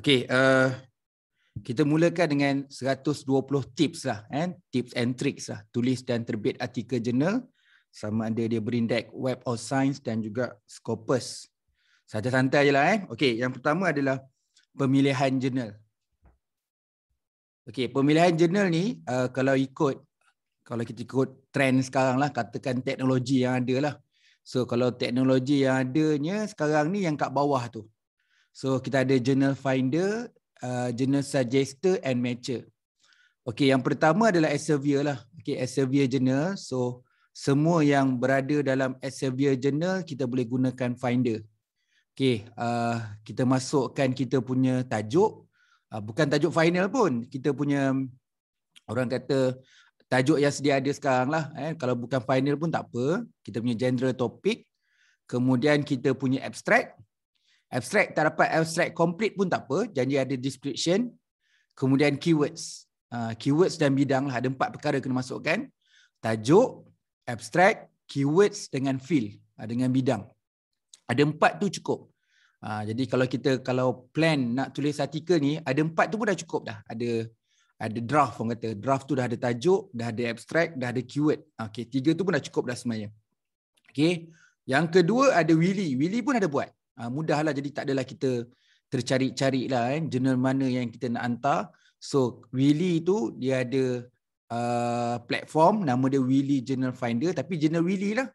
Okay, uh, eh, kita mulakan dengan 120 tips lah, eh? tips and tricks lah, tulis dan terbit artikel jurnal sama ada dia berindek web of science dan juga Scopus. Saja santai je lah eh. Okay, yang pertama adalah pemilihan jurnal. Okay, pemilihan jurnal ni uh, kalau ikut, kalau kita ikut trend sekarang lah, katakan teknologi yang ada lah. So kalau teknologi yang adanya sekarang ni yang kat bawah tu, So kita ada journal finder, uh, journal suggester and matcher. Okay, yang pertama adalah Elsevier lah. Okay, Elsevier journal. So semua yang berada dalam Elsevier journal kita boleh gunakan finder. Okay, uh, kita masukkan kita punya tajuk. Uh, bukan tajuk final pun. Kita punya orang kata tajuk yang sedia ada sekarang lah. Eh. Kalau bukan final pun tak apa. Kita punya general topic. Kemudian kita punya abstract. Abstract tak dapat abstract complete pun tak apa. Janji ada description. Kemudian keywords. Uh, keywords dan bidang lah. Ada empat perkara kena masukkan. Tajuk, abstract, keywords dengan field. Uh, dengan bidang. Ada empat tu cukup. Uh, jadi kalau kita kalau plan nak tulis artikel ni, ada empat tu pun dah cukup dah. Ada ada draft orang kata. Draft tu dah ada tajuk, dah ada abstract, dah ada keyword. Okay, tiga tu pun dah cukup dah sebenarnya. Okay. Yang kedua ada Willy. Willy pun ada buat. Ha, mudahlah jadi tak adalah kita tercari-cari lah eh, jurnal mana yang kita nak hantar. So Willy tu dia ada uh, platform nama dia Willy Journal Finder tapi jurnal Willy lah.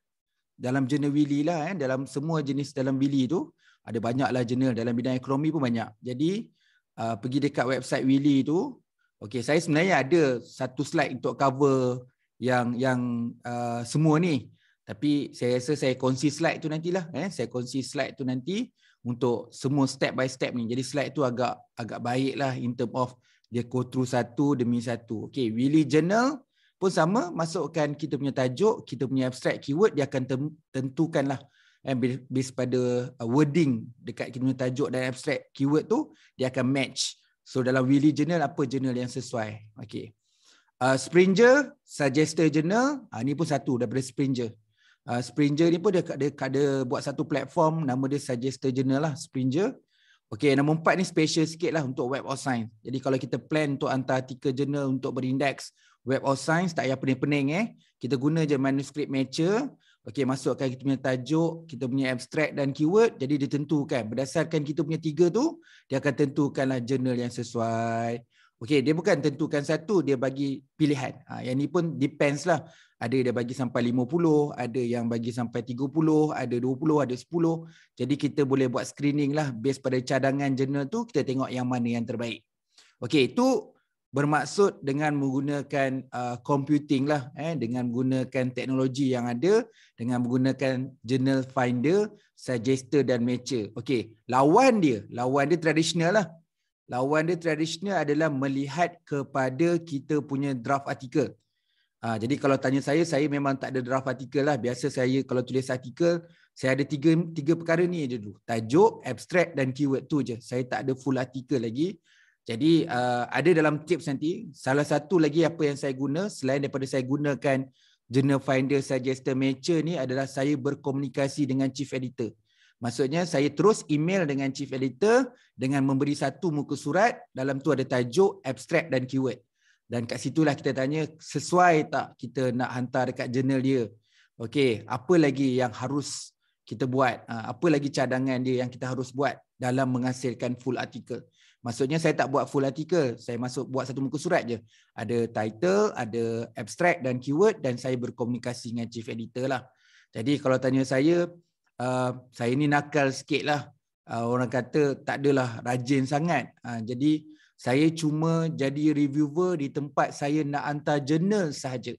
Dalam jurnal Willy lah eh, dalam semua jenis dalam Willy tu ada banyaklah jurnal dalam bidang ekonomi pun banyak. Jadi uh, pergi dekat website Willy tu. Okay, saya sebenarnya ada satu slide untuk cover yang yang uh, semua ni. Tapi saya rasa saya kongsi slide tu nantilah. Eh. Saya kongsi slide tu nanti untuk semua step by step ni. Jadi slide tu agak agak baik lah in term of dia go through satu demi satu. Okay, Willy Journal pun sama. Masukkan kita punya tajuk, kita punya abstract keyword, dia akan tentukan lah. Eh, based pada uh, wording dekat kita punya tajuk dan abstract keyword tu, dia akan match. So dalam Willy Journal, apa journal yang sesuai? Okay. Uh, Springer, Suggester Journal, uh, ni pun satu daripada Springer uh, Springer ni pun dia, dia, dia ada buat satu platform nama dia Suggester Journal lah Springer. Okey, nombor empat ni special sikit lah untuk Web of Science. Jadi kalau kita plan untuk hantar artikel jurnal untuk berindex Web of Science, tak payah pening-pening eh. Kita guna je manuscript matcher. Okey, masukkan kita punya tajuk, kita punya abstract dan keyword. Jadi dia tentukan. Berdasarkan kita punya tiga tu, dia akan tentukan lah jurnal yang sesuai. Okey, dia bukan tentukan satu, dia bagi pilihan. Ha, yang ni pun depends lah ada dia bagi sampai 50, ada yang bagi sampai 30, ada 20, ada 10. Jadi kita boleh buat screening lah based pada cadangan jurnal tu kita tengok yang mana yang terbaik. Okey, itu bermaksud dengan menggunakan uh, computing lah eh dengan menggunakan teknologi yang ada dengan menggunakan journal finder, suggester dan matcher. Okey, lawan dia, lawan dia tradisional lah. Lawan dia tradisional adalah melihat kepada kita punya draft artikel. Ha, jadi kalau tanya saya, saya memang tak ada draft artikel lah. Biasa saya kalau tulis artikel, saya ada tiga tiga perkara ni je dulu. Tajuk, abstract dan keyword tu je. Saya tak ada full artikel lagi. Jadi uh, ada dalam tips nanti, salah satu lagi apa yang saya guna, selain daripada saya gunakan journal finder, suggester, matcher ni adalah saya berkomunikasi dengan chief editor. Maksudnya saya terus email dengan chief editor dengan memberi satu muka surat. Dalam tu ada tajuk, abstract dan keyword. Dan kat situlah kita tanya sesuai tak kita nak hantar dekat jurnal dia. Okey, apa lagi yang harus kita buat? Ah, apa lagi cadangan dia yang kita harus buat dalam menghasilkan full artikel? Maksudnya saya tak buat full artikel, saya masuk buat satu muka surat je. Ada title, ada abstract dan keyword dan saya berkomunikasi dengan chief editor lah. Jadi kalau tanya saya, uh, saya ni nakal sikit lah. Uh, orang kata tak adalah rajin sangat. Uh, jadi saya cuma jadi reviewer di tempat saya nak hantar jurnal sahaja.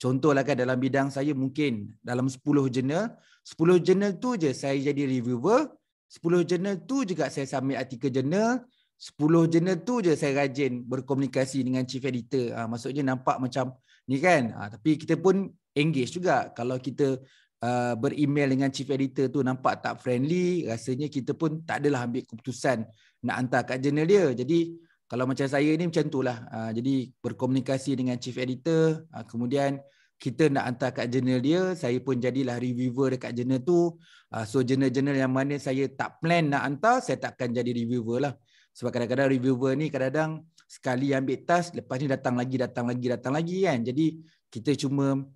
Contohlah kan dalam bidang saya mungkin dalam 10 jurnal, 10 jurnal tu je saya jadi reviewer, 10 jurnal tu juga saya submit artikel jurnal, 10 jurnal tu je saya rajin berkomunikasi dengan chief editor. Ha, maksudnya nampak macam ni kan. Ha, tapi kita pun engage juga kalau kita Uh, ber-email dengan chief editor tu nampak tak friendly rasanya kita pun tak adalah ambil keputusan nak hantar kat jurnal dia jadi kalau macam saya ni macam tu itulah. Ah, jadi berkomunikasi dengan chief editor, ah, kemudian kita nak hantar kat jurnal dia, saya pun jadilah reviewer dekat jurnal tu. Ah, so jurnal-jurnal yang mana saya tak plan nak hantar, saya takkan jadi reviewer lah. Sebab kadang-kadang reviewer ni kadang-kadang sekali ambil tas, lepas ni datang lagi, datang lagi, datang lagi kan. Jadi kita cuma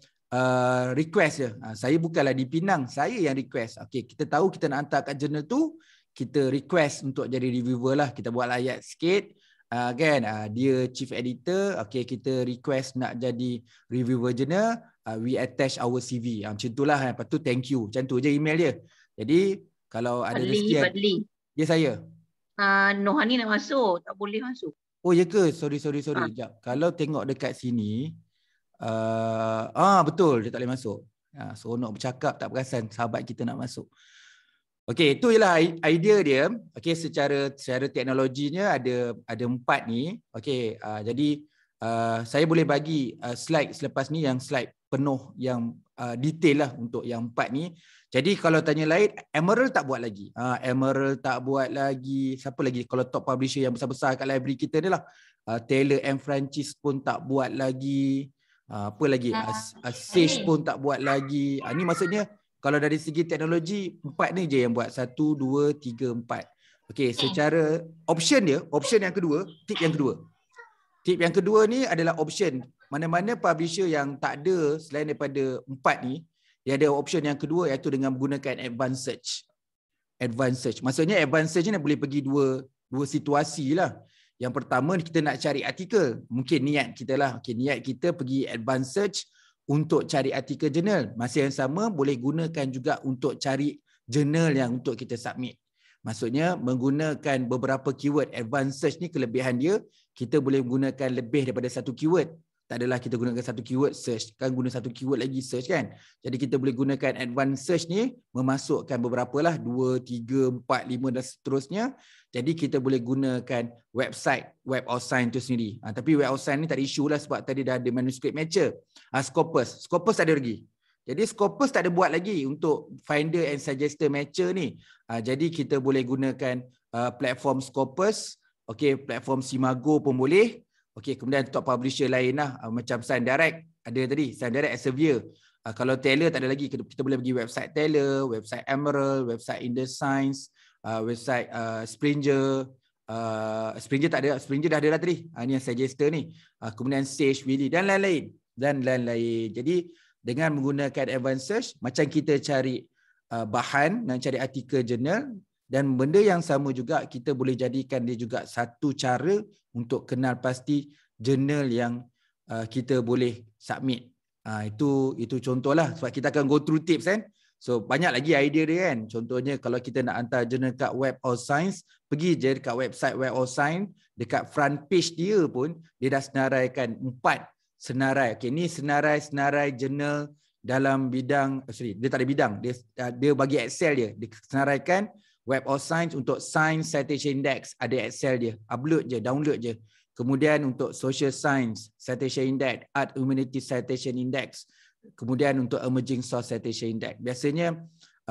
request je. Saya bukanlah dipinang, saya yang request. Okay, kita tahu kita nak hantar kat jurnal tu, kita request untuk jadi reviewer lah. Kita buat layak sikit. Uh, uh, kan uh, dia chief editor okay kita request nak jadi reviewer journal uh, ah, we attach our CV uh, macam itulah kan lepas tu thank you macam tu je email dia jadi kalau ada Badli, rezeki Badli. dia saya uh, Nohani nak masuk tak boleh masuk Oh ya ke? Sorry sorry sorry. Ha. Jap. Kalau tengok dekat sini uh, ah betul dia tak boleh masuk. Ah seronok bercakap tak perasan sahabat kita nak masuk. Okey, itu ialah idea dia. Okey, secara secara teknologinya ada ada empat ni. Okey, uh, jadi uh, saya boleh bagi uh, slide selepas ni yang slide penuh yang uh, detail lah untuk yang empat ni. Jadi kalau tanya lain, Emerald tak buat lagi. Uh, Emerald tak buat lagi. Siapa lagi kalau top publisher yang besar-besar kat library kita ni lah. Uh, Taylor and Francis pun tak buat lagi. Uh, apa lagi? Uh, Sage pun tak buat lagi. Uh, ni maksudnya kalau dari segi teknologi empat ni je yang buat satu dua tiga empat okey hmm. secara option dia option yang kedua tip yang kedua tip yang kedua ni adalah option mana-mana publisher yang tak ada selain daripada empat ni dia ada option yang kedua iaitu dengan menggunakan advanced search advanced search maksudnya advanced search ni boleh pergi dua dua situasi lah yang pertama kita nak cari artikel mungkin niat kita lah okay, niat kita pergi advanced search untuk cari artikel jurnal. masih yang sama boleh gunakan juga untuk cari jurnal yang untuk kita submit. Maksudnya menggunakan beberapa keyword advanced search ni kelebihan dia kita boleh gunakan lebih daripada satu keyword tak adalah kita gunakan satu keyword search kan guna satu keyword lagi search kan jadi kita boleh gunakan advanced search ni memasukkan beberapa lah 2 3 4 5 dan seterusnya jadi kita boleh gunakan website web of science tu sendiri ha, tapi web of science ni tak ada isu lah sebab tadi dah ada manuscript matcher ha, scopus scopus tak ada lagi jadi scopus tak ada buat lagi untuk finder and suggester matcher ni ha, jadi kita boleh gunakan uh, platform scopus okey platform simago pun boleh Okey, kemudian top publisher lain lah uh, macam Sign Direct ada tadi, Sign Direct as a viewer. Uh, kalau Taylor tak ada lagi, kita, kita boleh pergi website Taylor, website Emerald, website InDesigns, uh, ah, website uh, Springer. Uh, Springer tak ada, Springer dah ada lah tadi. Uh, ini yang suggester ni. Uh, kemudian Sage, Willy dan lain-lain. Dan lain-lain. Jadi dengan menggunakan advanced search, macam kita cari uh, bahan dan cari artikel jurnal, dan benda yang sama juga kita boleh jadikan dia juga satu cara untuk kenal pasti jurnal yang uh, kita boleh submit. Uh, itu itu contohlah sebab kita akan go through tips kan. So banyak lagi idea dia kan. Contohnya kalau kita nak hantar jurnal kat Web of Science, pergi je dekat website Web of Science, dekat front page dia pun dia dah senaraikan empat senarai. Okey ni senarai-senarai jurnal dalam bidang eh, sorry, dia tak ada bidang. Dia dia bagi Excel dia, dia senaraikan Web of Science untuk Science Citation Index ada Excel dia. Upload je, download je. Kemudian untuk Social Science Citation Index, Art Humanity Citation Index. Kemudian untuk Emerging Source Citation Index. Biasanya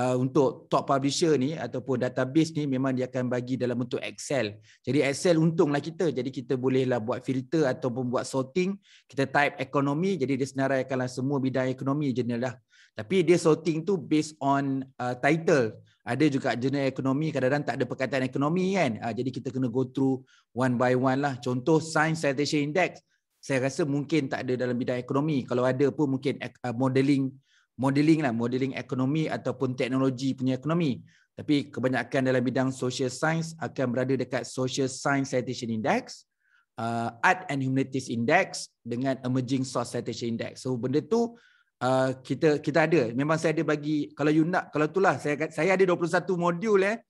uh, untuk top publisher ni ataupun database ni memang dia akan bagi dalam bentuk Excel. Jadi Excel untunglah kita. Jadi kita bolehlah buat filter ataupun buat sorting. Kita type ekonomi, jadi dia senaraikanlah semua bidang ekonomi jenis lah. Tapi dia sorting tu based on uh, title. Ada juga jenis ekonomi, kadang-kadang tak ada perkataan ekonomi kan. Uh, jadi kita kena go through one by one lah. Contoh Science Citation Index, saya rasa mungkin tak ada dalam bidang ekonomi. Kalau ada pun mungkin uh, modeling modeling lah, modeling ekonomi ataupun teknologi punya ekonomi. Tapi kebanyakan dalam bidang social science akan berada dekat Social Science Citation Index, uh, Art and Humanities Index dengan Emerging Source Citation Index. So benda tu Ah, kita kita ada memang saya ada bagi kalau you nak kalau itulah saya saya ada 21 modul eh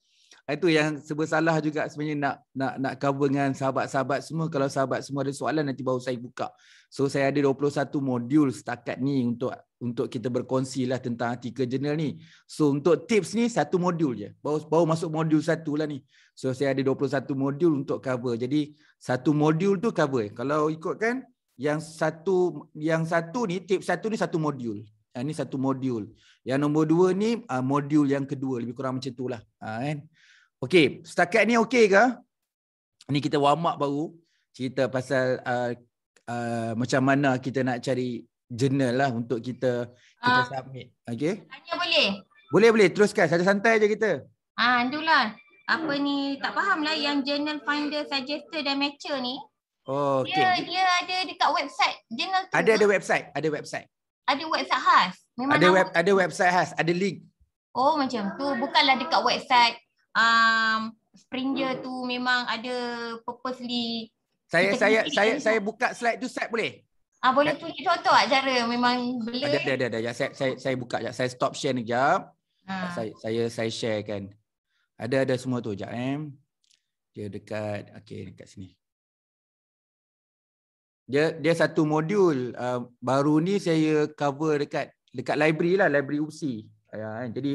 ah, itu yang sebab salah juga sebenarnya nak nak nak cover dengan sahabat-sahabat semua kalau sahabat semua ada soalan nanti baru saya buka so saya ada 21 modul setakat ni untuk untuk kita berkongsi lah tentang artikel jurnal ni. So untuk tips ni satu modul je. Baru, baru masuk modul satu lah ni. So saya ada 21 modul untuk cover. Jadi satu modul tu cover. Kalau ikutkan yang satu yang satu ni tape satu ni satu modul Ini ha, satu modul yang nombor dua ni ha, modul yang kedua lebih kurang macam tu lah ha, kan setakat ni okey ke ni kita warm up baru cerita pasal uh, uh, macam mana kita nak cari jurnal lah untuk kita kita uh, submit okey tanya boleh boleh boleh teruskan saja santai aja kita ah uh, itulah apa ni tak lah. yang journal finder suggester dan matcher ni Okay. Dia dia ada dekat website dia nak. Ada ada website, ada website. Ada website khas. Memang ada web, ada website khas, ada link. Oh macam tu, bukanlah dekat website um, Springer tu memang ada purposely. Saya saya saya tu. saya lah. buka slide tu set boleh? Ah boleh tunjuk contoh ah cara memang boleh. Ada ada ada, ada. Ya, saya, saya saya buka jap, saya stop share ni jap. Ha. Ah. Saya saya saya share kan. Ada ada semua tu jap eh. Dia dekat okey dekat sini dia dia satu modul uh, baru ni saya cover dekat dekat library lah library UPSI ya kan jadi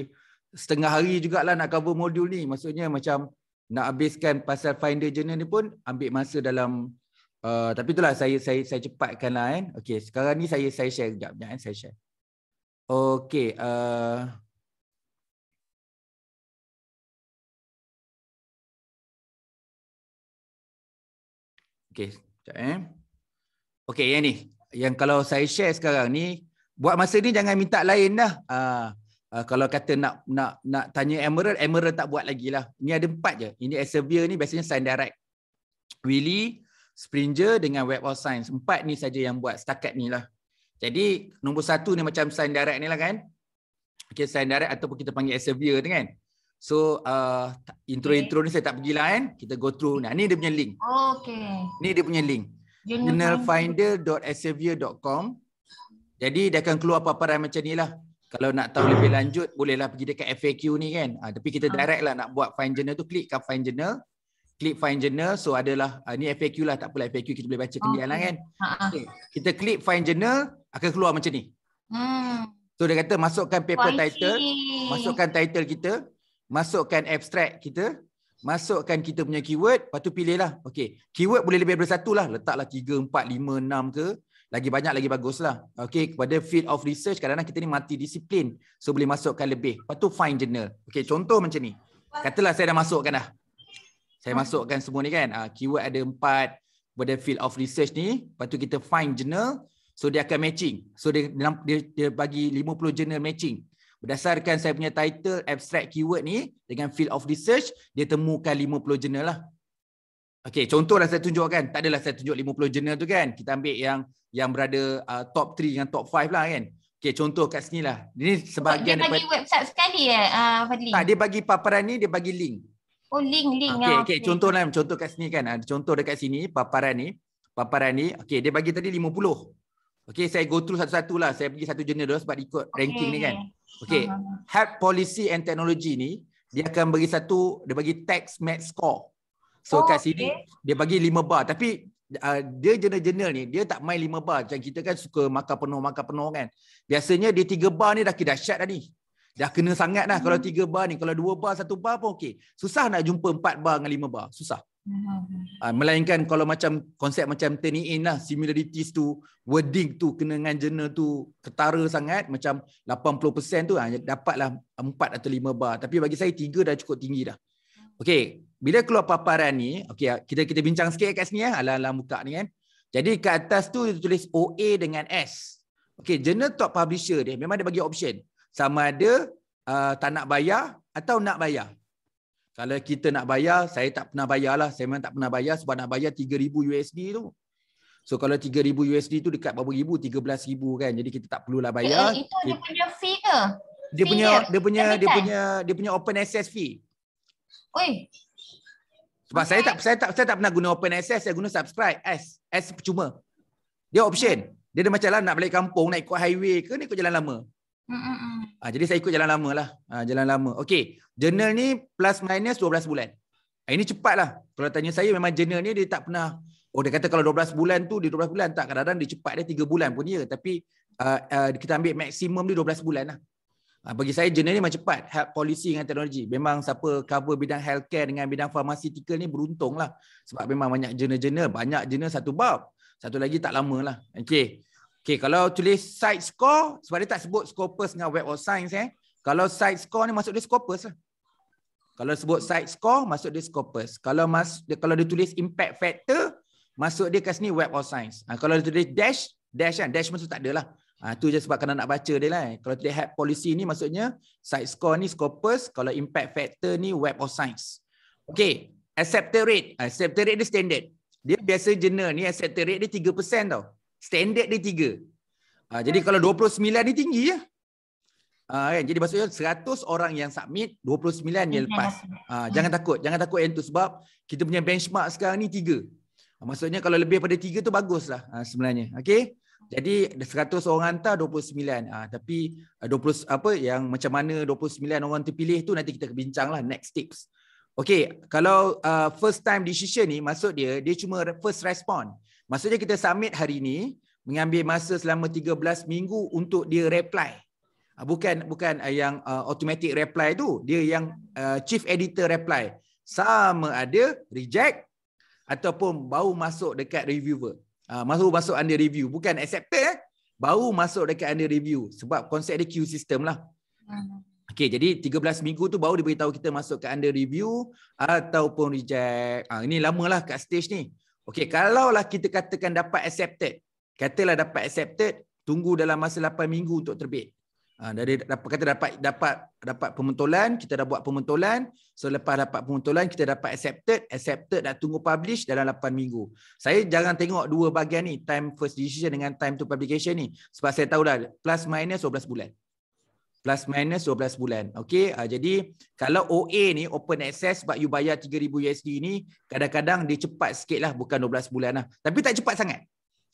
setengah hari jugaklah nak cover modul ni maksudnya macam nak habiskan pasal finder journal ni pun ambil masa dalam uh, tapi itulah saya saya saya cepatkanlah kan okey sekarang ni saya saya share jap jap kan saya share okey uh, okay, sekejap eh. Okey, yang ni. Yang kalau saya share sekarang ni, buat masa ni jangan minta lain dah. Uh, ah, uh, ah, kalau kata nak nak nak tanya Emerald, Emerald tak buat lagi lah. Ni ada empat je. Ini Elsevier ni biasanya sign direct. Willy, Springer dengan Web of Science. Empat ni saja yang buat setakat ni lah. Jadi nombor satu ni macam sign direct ni lah kan. Okay, sign direct ataupun kita panggil Elsevier tu kan. So ah, intro-intro uh, okay. ni saya tak pergi lah kan. Kita go through. Nah, ni dia punya link. Oh, okay. Ni dia punya link journalfinder.sevier.com jadi dia akan keluar paparan macam ni lah kalau nak tahu lebih lanjut bolehlah pergi dekat FAQ ni kan ha, tapi kita ah. direct lah nak buat find journal tu klik kat find journal klik find journal so adalah uh, ni FAQ lah tak apalah FAQ kita boleh baca kemudian okay. lah oh, kan okay. kita klik find journal akan keluar macam ni hmm. so dia kata masukkan paper title masukkan title kita masukkan abstract kita masukkan kita punya keyword, lepas tu pilih lah. Okay. Keyword boleh lebih daripada satu lah. Letaklah tiga, empat, lima, enam ke. Lagi banyak, lagi bagus lah. Okay. Kepada field of research, kadang-kadang kita ni mati disiplin. So boleh masukkan lebih. Lepas tu find journal. Okay. Contoh macam ni. Katalah saya dah masukkan dah. Saya masukkan semua ni kan. Uh, keyword ada empat. Kepada field of research ni. Lepas tu kita find journal. So dia akan matching. So dia, dia, dia bagi 50 journal matching. Berdasarkan saya punya title abstract keyword ni dengan field of research, dia temukan 50 jurnal lah. Okey, contohlah saya tunjukkan. Tak adalah saya tunjuk 50 jurnal tu kan. Kita ambil yang yang berada uh, top 3 dengan top 5 lah kan. Okey, contoh kat sini lah. Ini sebahagian daripada... Dia bagi daripada... website sekali ya, uh, Fadli? Tak, dia bagi paparan ni, dia bagi link. Oh, link, link. Okey, ah, okay, okay. contoh lah. Contoh kat sini kan. Ada ah, contoh dekat sini, paparan ni. Paparan ni, okey, dia bagi tadi 50. Okey, saya go through satu-satulah. Saya pergi satu jurnal dulu sebab ikut ranking ni kan. Okay, uh ha, ha, ha. health policy and technology ni dia akan bagi satu dia bagi tax max score. So oh, kat sini okay. dia bagi 5 bar tapi uh, dia jurnal-jurnal ni dia tak main 5 bar macam kita kan suka makan penuh makan penuh kan. Biasanya dia 3 bar ni dah kira dahsyat dah ni. Dah kena sangat dah hmm. kalau 3 bar ni kalau 2 bar 1 bar pun okey. Susah nak jumpa 4 bar dengan 5 bar. Susah. Uh, melainkan kalau macam konsep macam Tiny In lah, similarities tu, wording tu kena dengan jurnal tu ketara sangat, macam 80% tu ha, dapatlah 4 atau 5 bar. Tapi bagi saya 3 dah cukup tinggi dah. Okay, bila keluar paparan ni, okay, ah, kita kita bincang sikit kat sini ya, ala-ala muka ni kan. Jadi kat atas tu dia tulis OA dengan S. Okay, journal top publisher dia, memang dia bagi option. Sama ada uh, tak nak bayar atau nak bayar. Kalau kita nak bayar, saya tak pernah bayar lah. Saya memang tak pernah bayar sebab nak bayar 3,000 USD tu. So kalau 3,000 USD tu dekat berapa ribu? 13,000 kan. Jadi kita tak perlulah eh, bayar. Eh, itu dia punya fee ke? Dia punya, dia, dia punya, dia punya, dia punya open access fee. Oi. Sebab okay. saya tak, saya tak, saya tak pernah guna open access. Saya guna subscribe. S, S percuma. Dia option. Dia ada macam lah nak balik kampung, nak ikut highway ke, nak ikut jalan lama. Mm-mm. Ah, jadi saya ikut jalan lama lah. Ah, jalan lama. Okay journal ni plus minus 12 bulan. Ah, ini cepat lah. Kalau tanya saya memang journal ni dia tak pernah Oh dia kata kalau 12 bulan tu dia 12 bulan tak kadang-kadang dia cepat dia 3 bulan pun dia ya. tapi kita ambil maksimum dia 12 bulan lah. bagi saya journal ni macam cepat health policy dengan teknologi. Memang siapa cover bidang healthcare dengan bidang pharmaceutical ni beruntung lah. Sebab memang banyak journal-journal. Banyak journal satu bab. Satu lagi tak lama lah. Okay. Okay, kalau tulis site score, sebab dia tak sebut Scopus dengan Web of Science eh. Kalau site score ni masuk dia Scopus lah. Kalau sebut site score, masuk dia Scopus. Kalau mas, dia, kalau dia tulis impact factor, masuk dia kat sini Web of Science. Ha, kalau dia tulis dash, dash kan? Dash maksud tak ada lah. Ha, tu je sebab kena nak baca dia lah. Eh. Kalau tulis head policy ni maksudnya site score ni Scopus. Kalau impact factor ni Web of Science. Okay, acceptor rate. Ha, acceptor rate dia standard. Dia biasa jurnal ni acceptor rate dia 3% tau standard dia tiga. Ha, jadi kalau 29 ni tinggi ya. Ha, kan? Jadi maksudnya 100 orang yang submit, 29 yang lepas. Ha, jangan takut. Jangan takut yang tu sebab kita punya benchmark sekarang ni tiga. Ha, maksudnya kalau lebih pada tiga tu baguslah ha, sebenarnya. Okay? Jadi 100 orang hantar 29. Ha, tapi 20 apa yang macam mana 29 orang terpilih tu nanti kita bincang lah next tips. Okay, kalau uh, first time decision ni maksud dia, dia cuma first respond. Maksudnya kita submit hari ini mengambil masa selama 13 minggu untuk dia reply. Ah, bukan bukan ah, yang uh, automatic reply tu, dia yang uh, chief editor reply. Sama ada reject ataupun baru masuk dekat reviewer. Uh, baru masuk anda review, bukan accepted eh. Baru masuk dekat under review sebab konsep dia queue system lah. Hmm. Okay, jadi 13 minggu tu baru diberitahu kita masuk ke under review ataupun reject. Ah, ini lamalah kat stage ni. Okey, kalaulah kita katakan dapat accepted. Katalah dapat accepted, tunggu dalam masa 8 minggu untuk terbit. Ah dari dapat kata dapat dapat dapat pementolan, kita dah buat pementolan. Selepas so, dapat pementolan, kita dapat accepted, accepted dah tunggu publish dalam 8 minggu. Saya jangan tengok dua bahagian ni, time first decision dengan time to publication ni sebab saya tahu dah plus minus 12 bulan plus minus 12 bulan. Okey, uh, ah, jadi kalau OA ni open access sebab you bayar 3000 USD ni, kadang-kadang dia cepat sikit lah, bukan 12 bulan lah. Tapi tak cepat sangat.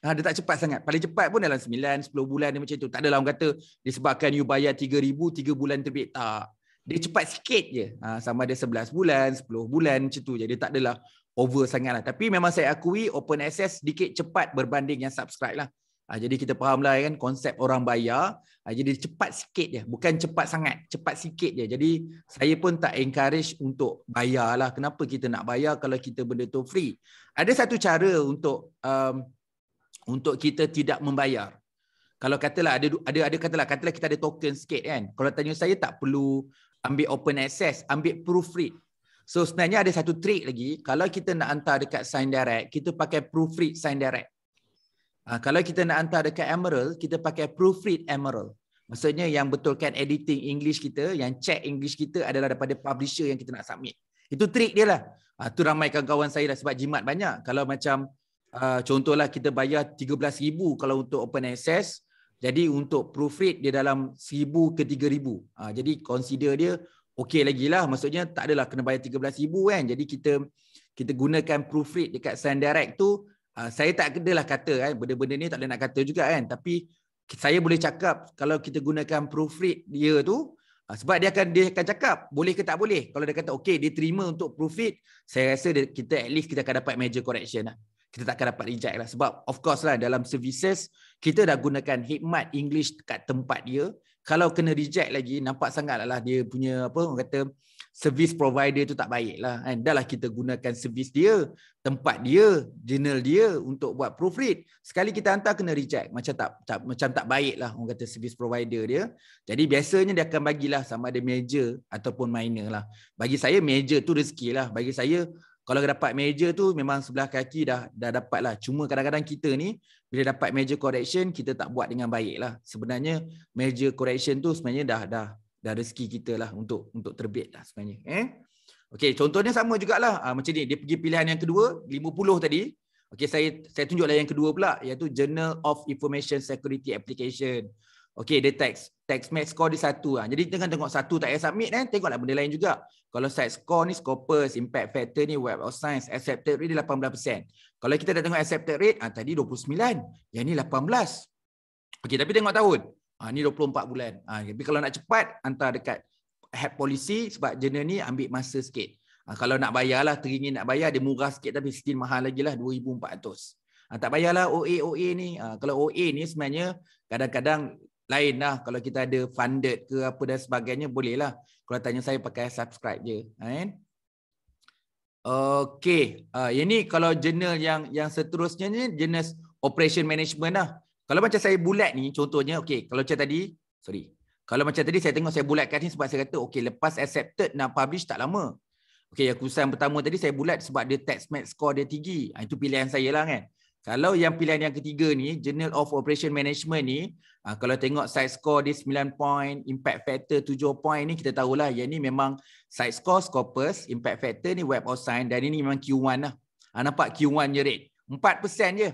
Ha, dia tak cepat sangat. Paling cepat pun dalam 9, 10 bulan ni macam tu. Tak adalah orang kata disebabkan you bayar 3000, 3 bulan terbit. Tak. Dia cepat sikit je. Ha, sama ada 11 bulan, 10 bulan macam tu. Jadi tak adalah over sangat lah. Tapi memang saya akui open access sedikit cepat berbanding yang subscribe lah. Ha, jadi kita fahamlah kan konsep orang bayar. Ha, jadi cepat sikit je. Bukan cepat sangat. Cepat sikit je. Jadi saya pun tak encourage untuk bayar lah. Kenapa kita nak bayar kalau kita benda tu free. Ada satu cara untuk um, untuk kita tidak membayar. Kalau katalah ada ada ada katalah katalah kita ada token sikit kan. Kalau tanya saya tak perlu ambil open access, ambil proofread. So sebenarnya ada satu trick lagi. Kalau kita nak hantar dekat sign direct, kita pakai proofread sign direct. Ah, kalau kita nak hantar dekat Emerald, kita pakai proofread Emerald. Maksudnya yang betulkan editing English kita, yang check English kita adalah daripada publisher yang kita nak submit. Itu trik dia lah. Ha, tu ramai kawan-kawan saya dah sebab jimat banyak. Kalau macam uh, contohlah kita bayar 13000 kalau untuk open access, jadi untuk proofread dia dalam 1000 ke 3000. Ha, jadi consider dia okey lagi lah. Maksudnya tak adalah kena bayar 13000 kan. Jadi kita kita gunakan proofread dekat SendDirect tu Ah, saya tak kedalah kata kan benda-benda ni tak boleh nak kata juga kan tapi saya boleh cakap kalau kita gunakan proofread dia tu ah, sebab dia akan dia akan cakap boleh ke tak boleh kalau dia kata okay dia terima untuk proofread saya rasa dia, kita at least kita akan dapat major correction lah kita tak akan dapat reject lah sebab of course lah dalam services kita dah gunakan hikmat English kat tempat dia kalau kena reject lagi nampak sangat lah dia punya apa orang kata service provider tu tak baik lah kan. Dah lah kita gunakan service dia, tempat dia, journal dia untuk buat proofread. Sekali kita hantar kena reject. Macam tak, tak macam tak baik lah orang kata service provider dia. Jadi biasanya dia akan bagilah sama ada major ataupun minor lah. Bagi saya major tu rezeki lah. Bagi saya kalau dapat major tu memang sebelah kaki dah dah dapat lah. Cuma kadang-kadang kita ni bila dapat major correction kita tak buat dengan baik lah. Sebenarnya major correction tu sebenarnya dah dah dah rezeki kita lah untuk untuk terbit lah sebenarnya. Eh? Okey, contohnya sama jugalah. Ha, macam ni, dia pergi pilihan yang kedua, 50 tadi. Okey, saya saya tunjuklah yang kedua pula, iaitu Journal of Information Security Application. Okey, dia tax Teks max score dia satu. Ha. Jadi, kan tengok satu tak payah submit, eh. tengoklah benda lain juga. Kalau site score ni, scopus, impact factor ni, web of science, accepted rate dia 18%. Kalau kita dah tengok accepted rate, ha, tadi 29. Yang ni 18. Okey, tapi tengok tahun. Ah ni 24 bulan. Ah tapi kalau nak cepat hantar dekat head policy sebab jenis ni ambil masa sikit. Ah kalau nak bayarlah teringin nak bayar dia murah sikit tapi still mahal lagi lah 2400. Ah tak bayarlah OA OA ni. Ah kalau OA ni sebenarnya kadang-kadang lain lah kalau kita ada funded ke apa dan sebagainya boleh lah. Kalau tanya saya pakai subscribe je. Ah, kan? Okey, uh, ah, ini kalau jurnal yang yang seterusnya ni jenis operation management lah. Kalau macam saya bulat ni contohnya okey kalau macam tadi sorry. Kalau macam tadi saya tengok saya bulatkan ni sebab saya kata okey lepas accepted nak publish tak lama. Okey yang kursan pertama tadi saya bulat sebab dia text match score dia tinggi. Ha, itu pilihan saya lah kan. Kalau yang pilihan yang ketiga ni Journal of Operation Management ni ha, kalau tengok site score dia 9 point, impact factor 7 point ni kita tahulah yang ni memang site score scopus, impact factor ni web of science dan ini memang Q1 lah. Ha, nampak Q1 je rate. 4% je.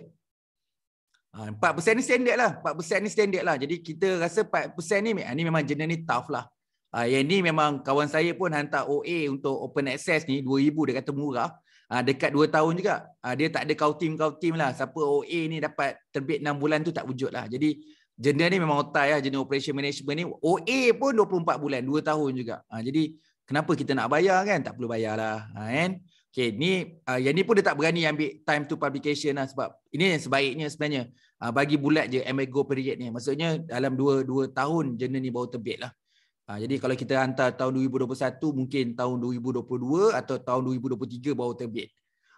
4% ha, ni standard lah. 4% ni standard lah. Jadi kita rasa 4% ni, ah, ni memang jenis ni tough lah. Uh, yang ni memang kawan saya pun hantar OA untuk open access ni, 2000 dia kata murah. Uh, dekat 2 tahun juga. dia tak ada kau team-kau team lah. Siapa OA ni dapat terbit 6 bulan tu tak wujud lah. Jadi jenis ni memang otai lah, jenis operation management ni. OA pun 24 bulan, 2 tahun juga. jadi kenapa kita nak bayar kan? Tak perlu bayar lah. kan? and... Okay, ni uh, yang ni pun dia tak berani ambil time to publication lah sebab ini yang sebaiknya sebenarnya uh, bagi bulat je embargo period ni. Maksudnya dalam 2 2 tahun jurnal ni baru terbit lah. Uh, jadi kalau kita hantar tahun 2021 mungkin tahun 2022 atau tahun 2023 baru terbit.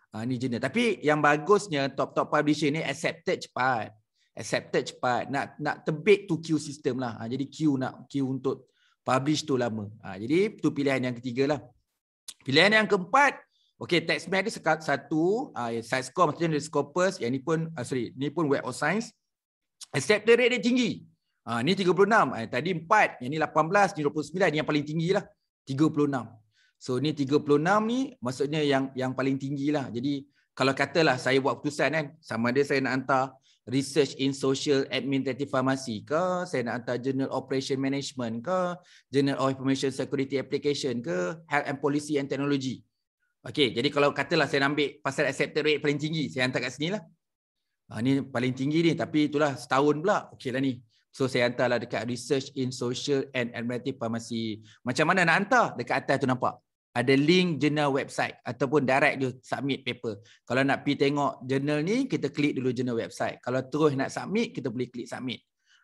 Uh, ni jurnal. Tapi yang bagusnya top top publisher ni accepted cepat. Accepted cepat. Nak nak terbit to queue system lah. Uh, jadi queue nak queue untuk publish tu lama. Uh, jadi tu pilihan yang ketiga lah. Pilihan yang keempat, Okay, text math ni satu, uh, size score maksudnya dari scopus, yang ni pun, uh, sorry, ni pun web of science. Acceptor rate dia tinggi. Uh, ni 36, uh, tadi 4, yang ni 18, ni 29, ni yang paling tinggi lah. 36. So, ni 36 ni maksudnya yang yang paling tinggi lah. Jadi, kalau katalah saya buat keputusan kan, sama ada saya nak hantar research in social administrative pharmacy ke, saya nak hantar journal operation management ke, journal information security application ke, health and policy and technology. Okey, jadi kalau katalah saya ambil pasal accepted rate paling tinggi, saya hantar kat sini lah. Ha, ah, ni paling tinggi ni, tapi itulah setahun pula. Okey lah ni. So saya hantarlah dekat Research in Social and Administrative Pharmacy. Macam mana nak hantar? Dekat atas tu nampak. Ada link jurnal website ataupun direct dia submit paper. Kalau nak pergi tengok jurnal ni, kita klik dulu jurnal website. Kalau terus nak submit, kita boleh klik submit.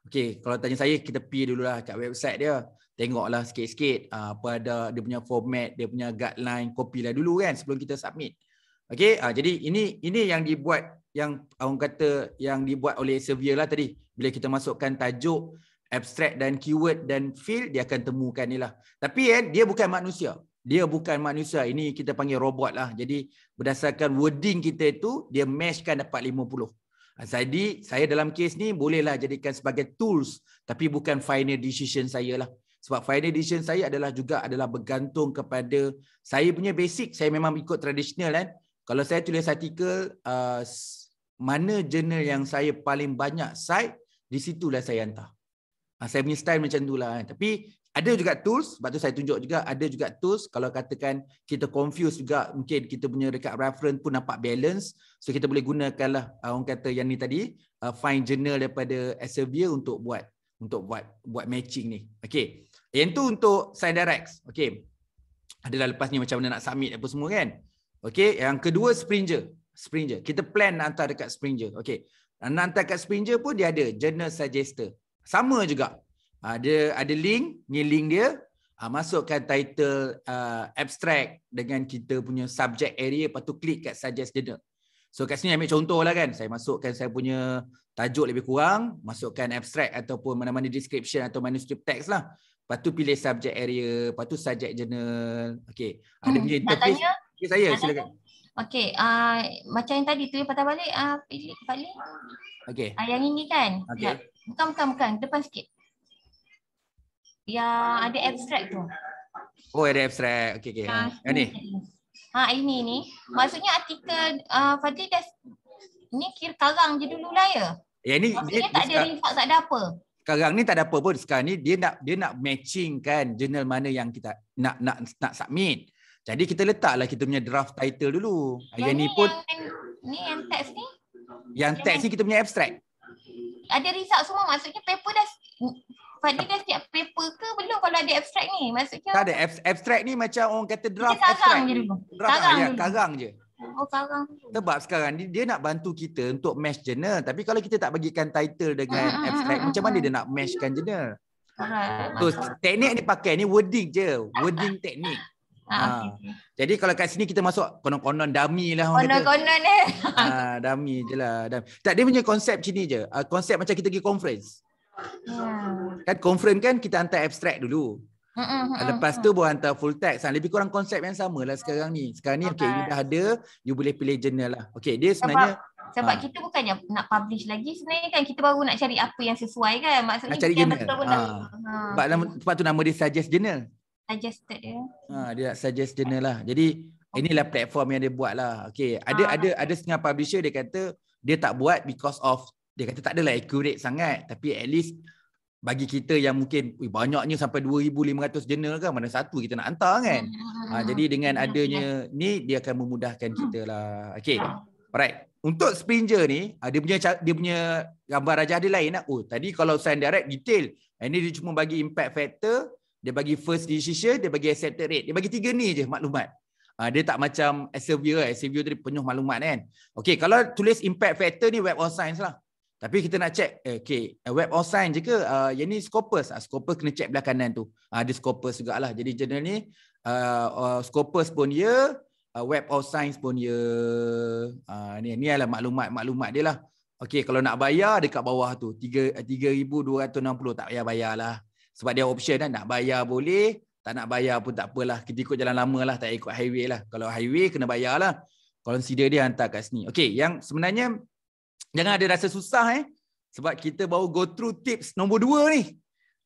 Okay, kalau tanya saya, kita pergi dulu lah kat website dia. Tengoklah sikit-sikit ah, apa ada dia punya format, dia punya guideline, copy lah dulu kan sebelum kita submit. Okay, ah, jadi ini ini yang dibuat, yang orang kata yang dibuat oleh Sevier lah tadi. Bila kita masukkan tajuk, abstract dan keyword dan field, dia akan temukan ni lah. Tapi kan, dia bukan manusia. Dia bukan manusia. Ini kita panggil robot lah. Jadi berdasarkan wording kita itu, dia matchkan dapat 50. Jadi saya dalam kes ni bolehlah jadikan sebagai tools tapi bukan final decision saya lah. Sebab final decision saya adalah juga adalah bergantung kepada saya punya basic saya memang ikut tradisional kan. Kalau saya tulis artikel uh, mana jurnal yang saya paling banyak cite di situlah saya hantar. Ah, saya punya style macam tu lah. Kan? Tapi ada juga tools sebab tu saya tunjuk juga ada juga tools kalau katakan kita confuse juga mungkin kita punya dekat reference pun nampak balance so kita boleh gunakanlah uh, orang kata yang ni tadi uh, find journal daripada Elsevier untuk buat untuk buat buat matching ni okey yang tu untuk sign directs okey adalah lepas ni macam mana nak submit apa semua kan okey yang kedua springer springer kita plan nak hantar dekat springer okey nak hantar dekat springer pun dia ada journal suggester sama juga ada ada link ni link dia uh, masukkan title uh, abstract dengan kita punya subject area lepas tu klik kat suggest journal so kat sini ambil contoh lah kan saya masukkan saya punya tajuk lebih kurang masukkan abstract ataupun mana-mana description atau manuscript text lah lepas tu pilih subject area lepas tu subject journal okey hmm, ada punya interface tanya, okay, saya silakan Okey, uh, macam yang tadi tu yang patah balik, uh, Pak Lee. Okey. Uh, yang ini kan? Okey. Ya. Bukan, bukan, bukan. Depan sikit. Yang ada abstract tu. Oh ada abstract. Okey okey. Ha, ha ni. Ha ah, ini ni. Maksudnya artikel uh, Fadli dah ni kira karang je dululah ya. Ya ni dia, dia, tak dia ada rifak tak ada apa. Sekarang ni tak ada apa pun. Sekarang ni dia nak dia nak matching kan jurnal mana yang kita nak nak nak submit. Jadi kita letaklah kita punya draft title dulu. Yang, yang ni pun yang, ni yang teks ni. Yang teks ni kita punya abstract. Ada result semua maksudnya paper dah Fadli dah siap paper ke belum kalau ada abstract ni? Maksudnya Tak ada ab- abstract ni macam orang kata draft abstract. Karang je Draft karang, ya, dulu. karang je. Oh, Sebab sekarang ni dia nak bantu kita untuk match journal Tapi kalau kita tak bagikan title dengan uh, abstract uh, Macam mana dia nak matchkan journal uh, uh, So ah. teknik ni pakai ni wording je Wording teknik uh, ha. Jadi kalau kat sini kita masuk konon-konon dummy lah Konon-konon eh ha, Dummy je lah dummy. Tak dia punya konsep sini je uh, Konsep macam kita pergi conference Yeah. Hmm. Kan conference kan kita hantar abstract dulu. Mm-mm. Hmm, hmm, Lepas tu boleh hantar full text. Ha, lebih kurang konsep yang sama lah sekarang ni. Sekarang ni okay. okay you dah ada. You boleh pilih journal lah. Okay dia sebenarnya. Sebab, sebab ha. kita bukannya nak publish lagi. Sebenarnya kan kita baru nak cari apa yang sesuai kan. Maksudnya nak cari kita journal. Ha. Ha. Sebab, hmm. sebab tu nama dia suggest journal. Suggested ya. Ha, dia nak suggest journal lah. Jadi inilah platform yang dia buat lah. Okay. Ada, ha. ada, ada setengah publisher dia kata dia tak buat because of dia kata tak adalah accurate sangat tapi at least bagi kita yang mungkin ui, banyaknya sampai 2500 jurnal kan mana satu kita nak hantar kan ha, hmm. jadi dengan hmm. adanya hmm. ni dia akan memudahkan kita lah okey alright untuk Springer ni ah, dia punya dia punya gambar raja dia lain nak lah. oh tadi kalau sign direct detail ini dia cuma bagi impact factor dia bagi first decision dia bagi accepted rate dia bagi tiga ni je maklumat ah, dia tak macam Elsevier, Elsevier lah. tadi penuh maklumat kan. Okay, kalau tulis impact factor ni web of science lah. Tapi kita nak check eh, okay, eh, web of sign je ke? Uh, yang ni scopus. Uh, ah, scopus kena check belah kanan tu. Uh, ada scopus juga lah. Jadi general ni uh, uh, scopus pun ya. Uh, web of sign pun ya. Uh, ni, ni adalah maklumat-maklumat dia lah. Okay, kalau nak bayar dekat bawah tu. 3,260 eh, tak payah bayar lah. Sebab dia option kan. Nak bayar boleh. Tak nak bayar pun tak apalah. Kita ikut jalan lama lah. Tak ikut highway lah. Kalau highway kena bayar lah. Consider dia hantar kat sini. Okay, yang sebenarnya Jangan ada rasa susah eh. Sebab kita baru go through tips nombor dua ni.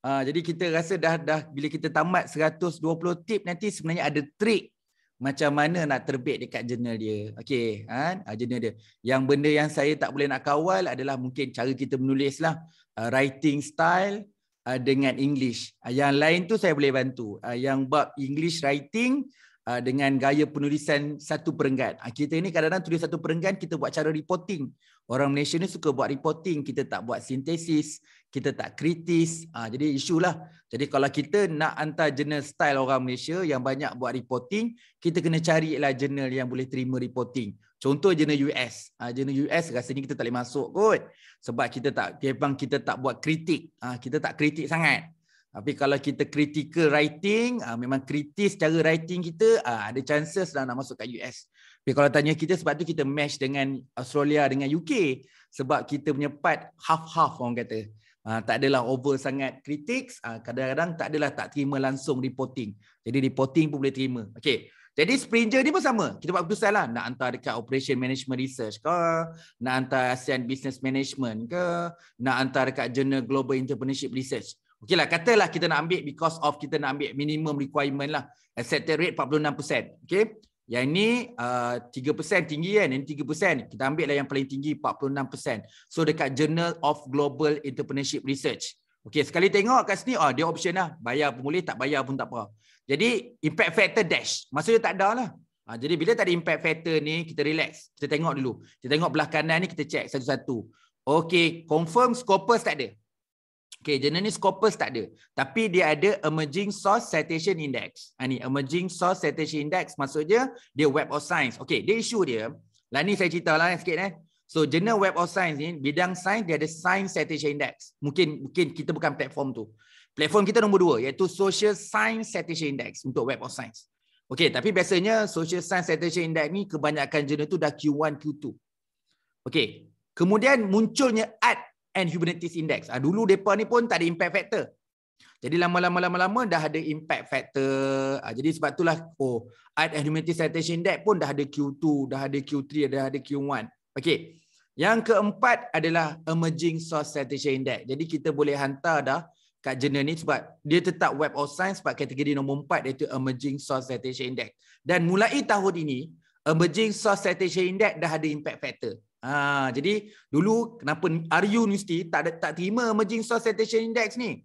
Ha, jadi kita rasa dah dah bila kita tamat 120 tip nanti sebenarnya ada trik macam mana nak terbit dekat jurnal dia. Okey, kan? Ha, jurnal dia. Yang benda yang saya tak boleh nak kawal adalah mungkin cara kita menulis lah. Uh, writing style uh, dengan English. Uh, yang lain tu saya boleh bantu. Uh, yang bab English writing uh, dengan gaya penulisan satu perenggan. Uh, kita ni kadang-kadang tulis satu perenggan, kita buat cara reporting. Orang Malaysia ni suka buat reporting, kita tak buat sintesis, kita tak kritis. Uh, jadi isu lah. Jadi kalau kita nak hantar jurnal style orang Malaysia yang banyak buat reporting, kita kena cari carilah jurnal yang boleh terima reporting. Contoh jurnal US. Uh, ah, jurnal US rasanya kita tak boleh masuk kot. Sebab kita tak kebang kita tak buat kritik. Uh, kita tak kritik sangat. Tapi kalau kita critical writing, uh, memang kritis cara writing kita, uh, ada chances lah nak masuk kat US. Tapi kalau tanya kita sebab tu kita match dengan Australia dengan UK sebab kita punya part half-half orang kata. Uh, tak adalah over sangat kritik, uh, ah, kadang-kadang tak adalah tak terima langsung reporting. Jadi reporting pun boleh terima. Okey. Jadi Springer ni pun sama. Kita buat keputusan lah. Nak hantar dekat Operation Management Research ke? Nak hantar ASEAN Business Management ke? Nak hantar dekat Journal Global Entrepreneurship Research? Okey lah, katalah kita nak ambil because of kita nak ambil minimum requirement lah. Accepted rate 46%. Okey. Yang ini uh, 3% tinggi kan. Yang ni 3%. Kita ambil lah yang paling tinggi 46%. So dekat Journal of Global Entrepreneurship Research. Okay sekali tengok kat sini. Oh, dia option lah. Bayar pun boleh. Tak bayar pun tak apa. Jadi impact factor dash. Maksudnya tak ada lah. Ha, jadi bila tak ada impact factor ni. Kita relax. Kita tengok dulu. Kita tengok belah kanan ni. Kita check satu-satu. Okay. Confirm scopus tak ada. Okay, Journalist Corpus tak ada. Tapi dia ada Emerging Source Citation Index. Ha, ni, Emerging Source Citation Index maksudnya dia Web of Science. Okay, dia isu dia. Lah ni saya cerita lah sikit eh. So, Journal Web of Science ni, bidang science dia ada Science Citation Index. Mungkin mungkin kita bukan platform tu. Platform kita nombor dua iaitu Social Science Citation Index untuk Web of Science. Okay, tapi biasanya Social Science Citation Index ni kebanyakan jenis tu dah Q1, Q2. Okay, kemudian munculnya Art and Hubernetes Index. Ha, dulu mereka ni pun tak ada impact factor. Jadi lama-lama-lama-lama dah ada impact factor. Ha, jadi sebab itulah oh, Art and Hubernetes Citation Index pun dah ada Q2, dah ada Q3, dah ada Q1. Okey. Yang keempat adalah Emerging Source Citation Index. Jadi kita boleh hantar dah kat jurnal ni sebab dia tetap Web of Science sebab kategori nombor empat iaitu Emerging Source Citation Index. Dan mulai tahun ini, Emerging Source Citation Index dah ada impact factor. Ha, jadi dulu kenapa RU Universiti tak, tak terima Emerging Source Citation Index ni?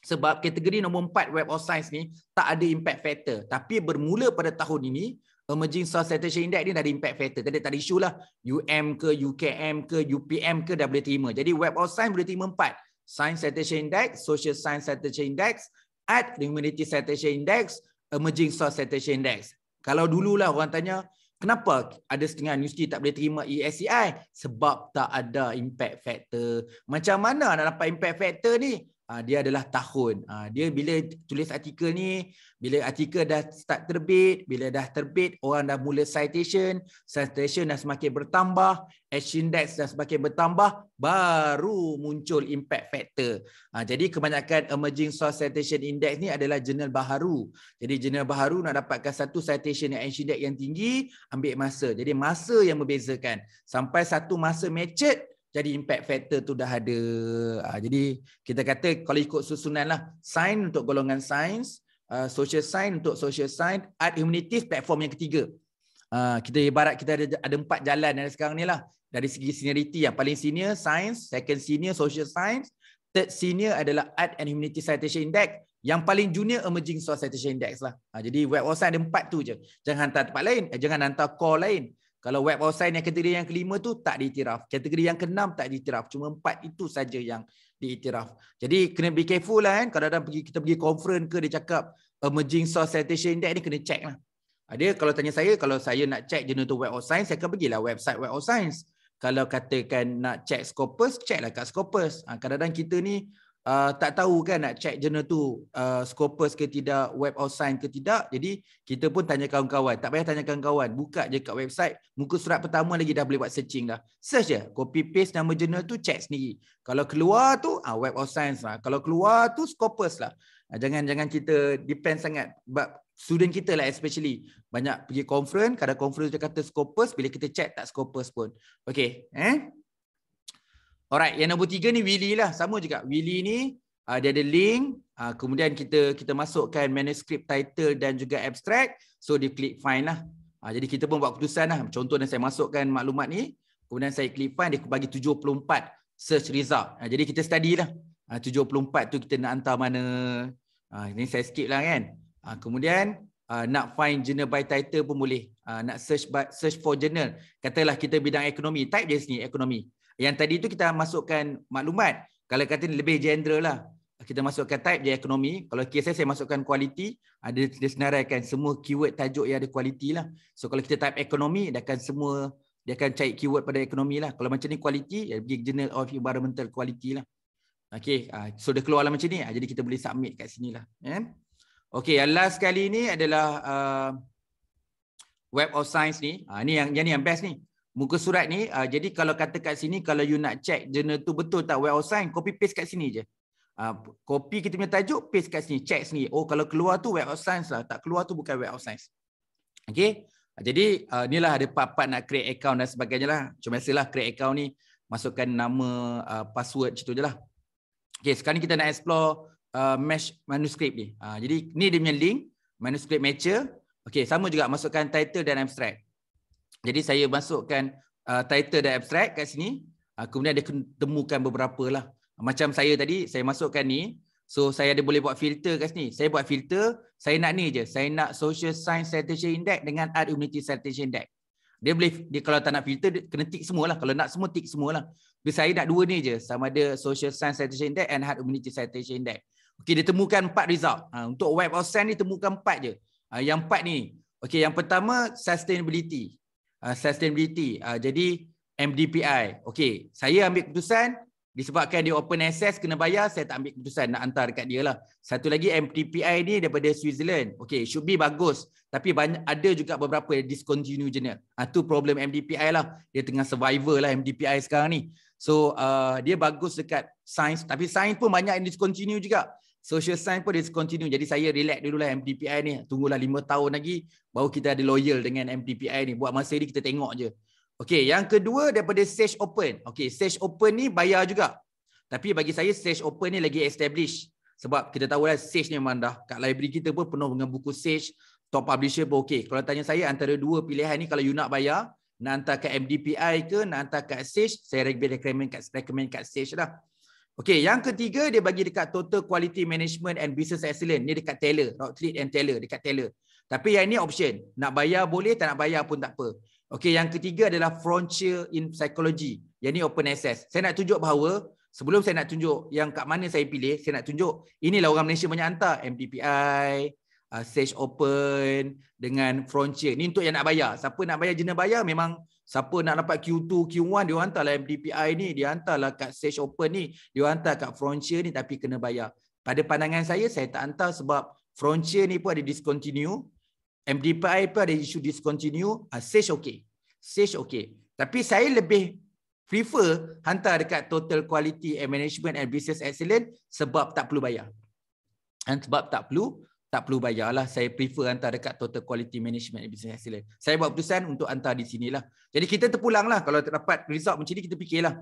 Sebab kategori nombor 4 Web of Science ni tak ada impact factor. Tapi bermula pada tahun ini, Emerging Source Citation Index ni dah ada impact factor. Jadi tak ada isu lah. UM ke UKM ke UPM ke dah boleh terima. Jadi Web of Science boleh terima 4. Science Citation Index, Social Science Citation Index, Art, Humanity Citation Index, Emerging Source Citation Index. Kalau dulu lah orang tanya, Kenapa ada setengah universiti tak boleh terima ESCI? Sebab tak ada impact factor. Macam mana nak dapat impact factor ni? Ah, dia adalah tahun. Ah, dia bila tulis artikel ni, bila artikel dah start terbit, bila dah terbit, orang dah mula citation, citation dah semakin bertambah, H index dah semakin bertambah, baru muncul impact factor. Ah, jadi kebanyakan emerging source citation index ni adalah jurnal baharu. Jadi jurnal baharu nak dapatkan satu citation yang H index yang tinggi, ambil masa. Jadi masa yang membezakan. Sampai satu masa matured, jadi impact factor tu dah ada. Uh, jadi kita kata kalau ikut susunan lah, sains untuk golongan sains, uh, social science untuk social science, art humanities platform yang ketiga. Uh, kita ibarat kita ada, ada empat jalan dari sekarang ni lah. Dari segi seniority yang paling senior, science, second senior, social science, third senior adalah art and humanities citation index, yang paling junior emerging source citation index lah. Uh, jadi web of ada empat tu je. Jangan hantar tempat lain, eh, jangan hantar core lain. Kalau web of science yang kategori yang kelima tu tak diiktiraf. Kategori yang keenam tak diiktiraf. Cuma empat itu saja yang diiktiraf. Jadi kena be careful lah kan. Kadang-kadang pergi, kita pergi conference ke dia cakap emerging source citation index ni kena check lah. Ada kalau tanya saya, kalau saya nak check jenis tu web of science, saya akan pergilah website web of science. Kalau katakan nak check Scopus, lah kat Scopus. Ha, kadang-kadang kita ni uh, tak tahu kan nak check jurnal tu uh, ah, scopus ke tidak, web of science ke tidak. Jadi kita pun tanya kawan-kawan. Tak payah tanya kawan-kawan. Buka je kat website. Muka surat pertama lagi dah boleh buat searching dah. Search je. Copy paste nama jurnal tu, check sendiri. Kalau keluar tu, uh, web of science lah. Kalau keluar tu, scopus lah. Jangan-jangan kita depend sangat. But student kita lah especially. Banyak pergi conference. Kadang-kadang conference dia kata scopus. Bila kita check, tak scopus pun. Okay. Eh? Alright, yang nombor tiga ni Willy lah. Sama juga. Willy ni uh, dia ada link. Uh, kemudian kita kita masukkan manuscript title dan juga abstract. So dia klik find lah. Uh, jadi kita pun buat keputusan lah. Contoh yang saya masukkan maklumat ni. Kemudian saya klik find. Dia bagi 74 search result. Uh, jadi kita study lah. Uh, 74 tu kita nak hantar mana. Uh, ini saya skip lah kan. Uh, kemudian uh, nak find journal by title pun boleh. Uh, nak search, by, search for journal. Katalah kita bidang ekonomi. Type je sini ekonomi. Yang tadi tu kita masukkan maklumat. Kalau kata lebih general lah. Kita masukkan type dia ekonomi. Kalau case saya, saya masukkan kualiti, Ada dia senaraikan semua keyword tajuk yang ada kualiti lah. So kalau kita type ekonomi, dia akan semua dia akan cari keyword pada ekonomi lah. Kalau macam ni kualiti, dia ya, pergi general of environmental quality lah. Okay, ah, so dia keluar lah macam ni. Ah, jadi kita boleh submit kat sini lah. Ya. Okay, yang last kali ni adalah uh, Web of Science ni. Ini yang, yang ni yang best ni muka surat ni uh, jadi kalau kata kat sini kalau you nak check journal tu betul tak well assigned copy paste kat sini je uh, copy kita punya tajuk paste kat sini check sini oh kalau keluar tu well assigned lah tak keluar tu bukan well assigned okey uh, ah, jadi uh, inilah ada papat nak create account dan sebagainya lah Cuma biasalah create account ni masukkan nama uh, password macam tu jelah okey sekarang kita nak explore uh, mesh manuscript ni uh, jadi ni dia punya link manuscript matcher okey sama juga masukkan title dan abstract jadi saya masukkan uh, title dan abstract kat sini. Uh, kemudian dia temukan beberapa lah. Macam saya tadi, saya masukkan ni. So saya ada boleh buat filter kat sini. Saya buat filter, saya nak ni je. Saya nak Social Science Citation Index dengan Art Humanity Citation Index. Dia boleh, dia kalau tak nak filter, dia kena tick semualah. Kalau nak semua, tick semualah. Tapi saya nak dua ni je. Sama ada Social Science Citation Index and Art Humanity Citation Index. Okey, dia temukan empat result. Ha, untuk Web of Science ni temukan empat je. Ha, yang empat ni. Okey, yang pertama, Sustainability. Ah, sustainability uh, jadi MDPI okey saya ambil keputusan disebabkan dia open access kena bayar saya tak ambil keputusan nak hantar dekat dia lah satu lagi MDPI ni daripada Switzerland okey should be bagus tapi banyak ada juga beberapa discontinue jenis uh, ah, tu problem MDPI lah dia tengah survival lah MDPI sekarang ni so uh, dia bagus dekat science tapi science pun banyak yang discontinue juga Social science pun dia continue. Jadi saya relax dulu lah MTPI ni. Tunggulah 5 tahun lagi. Baru kita ada loyal dengan MTPI ni. Buat masa ni kita tengok je. Okay. Yang kedua daripada Sage Open. Okay. Sage Open ni bayar juga. Tapi bagi saya Sage Open ni lagi establish. Sebab kita tahu lah Sage ni memang dah. Kat library kita pun penuh dengan buku Sage. Top publisher pun okay. Kalau tanya saya antara dua pilihan ni kalau you nak bayar. Nak hantar kat MDPI ke nak hantar kat Sage. Saya recommend kat, recommend kat Sage lah. Okey, yang ketiga dia bagi dekat total quality management and business excellence. Ni dekat Taylor, not treat and Taylor, dekat Taylor. Tapi yang ini option. Nak bayar boleh, tak nak bayar pun tak apa. Okey, yang ketiga adalah frontier in psychology. Yang ini open access. Saya nak tunjuk bahawa sebelum saya nak tunjuk yang kat mana saya pilih, saya nak tunjuk inilah orang Malaysia banyak hantar MPPI, uh, Sage Open dengan frontier. Ini untuk yang nak bayar. Siapa nak bayar jenis bayar memang Siapa nak dapat Q2, Q1, dia hantarlah MDPI ni, dia hantarlah kat stage open ni, dia hantar kat frontier ni tapi kena bayar. Pada pandangan saya, saya tak hantar sebab frontier ni pun ada discontinue, MDPI pun ada isu discontinue, uh, ah, stage okay. Stage okay. Tapi saya lebih prefer hantar dekat total quality and management and business excellence sebab tak perlu bayar. And sebab tak perlu tak perlu bayar lah. Saya prefer hantar dekat total quality management and business excellence. Saya buat keputusan untuk hantar di sini lah. Jadi kita terpulang lah. Kalau dapat result macam ni, kita fikirlah.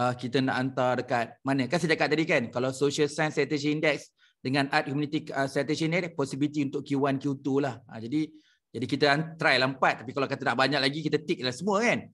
Uh, kita nak hantar dekat mana. Kan saya cakap tadi kan, kalau social science strategy index dengan art humanity uh, ah, strategy ni, possibility untuk Q1, Q2 lah. Uh, jadi jadi kita try lah empat. Tapi kalau kata nak banyak lagi, kita tick lah semua kan.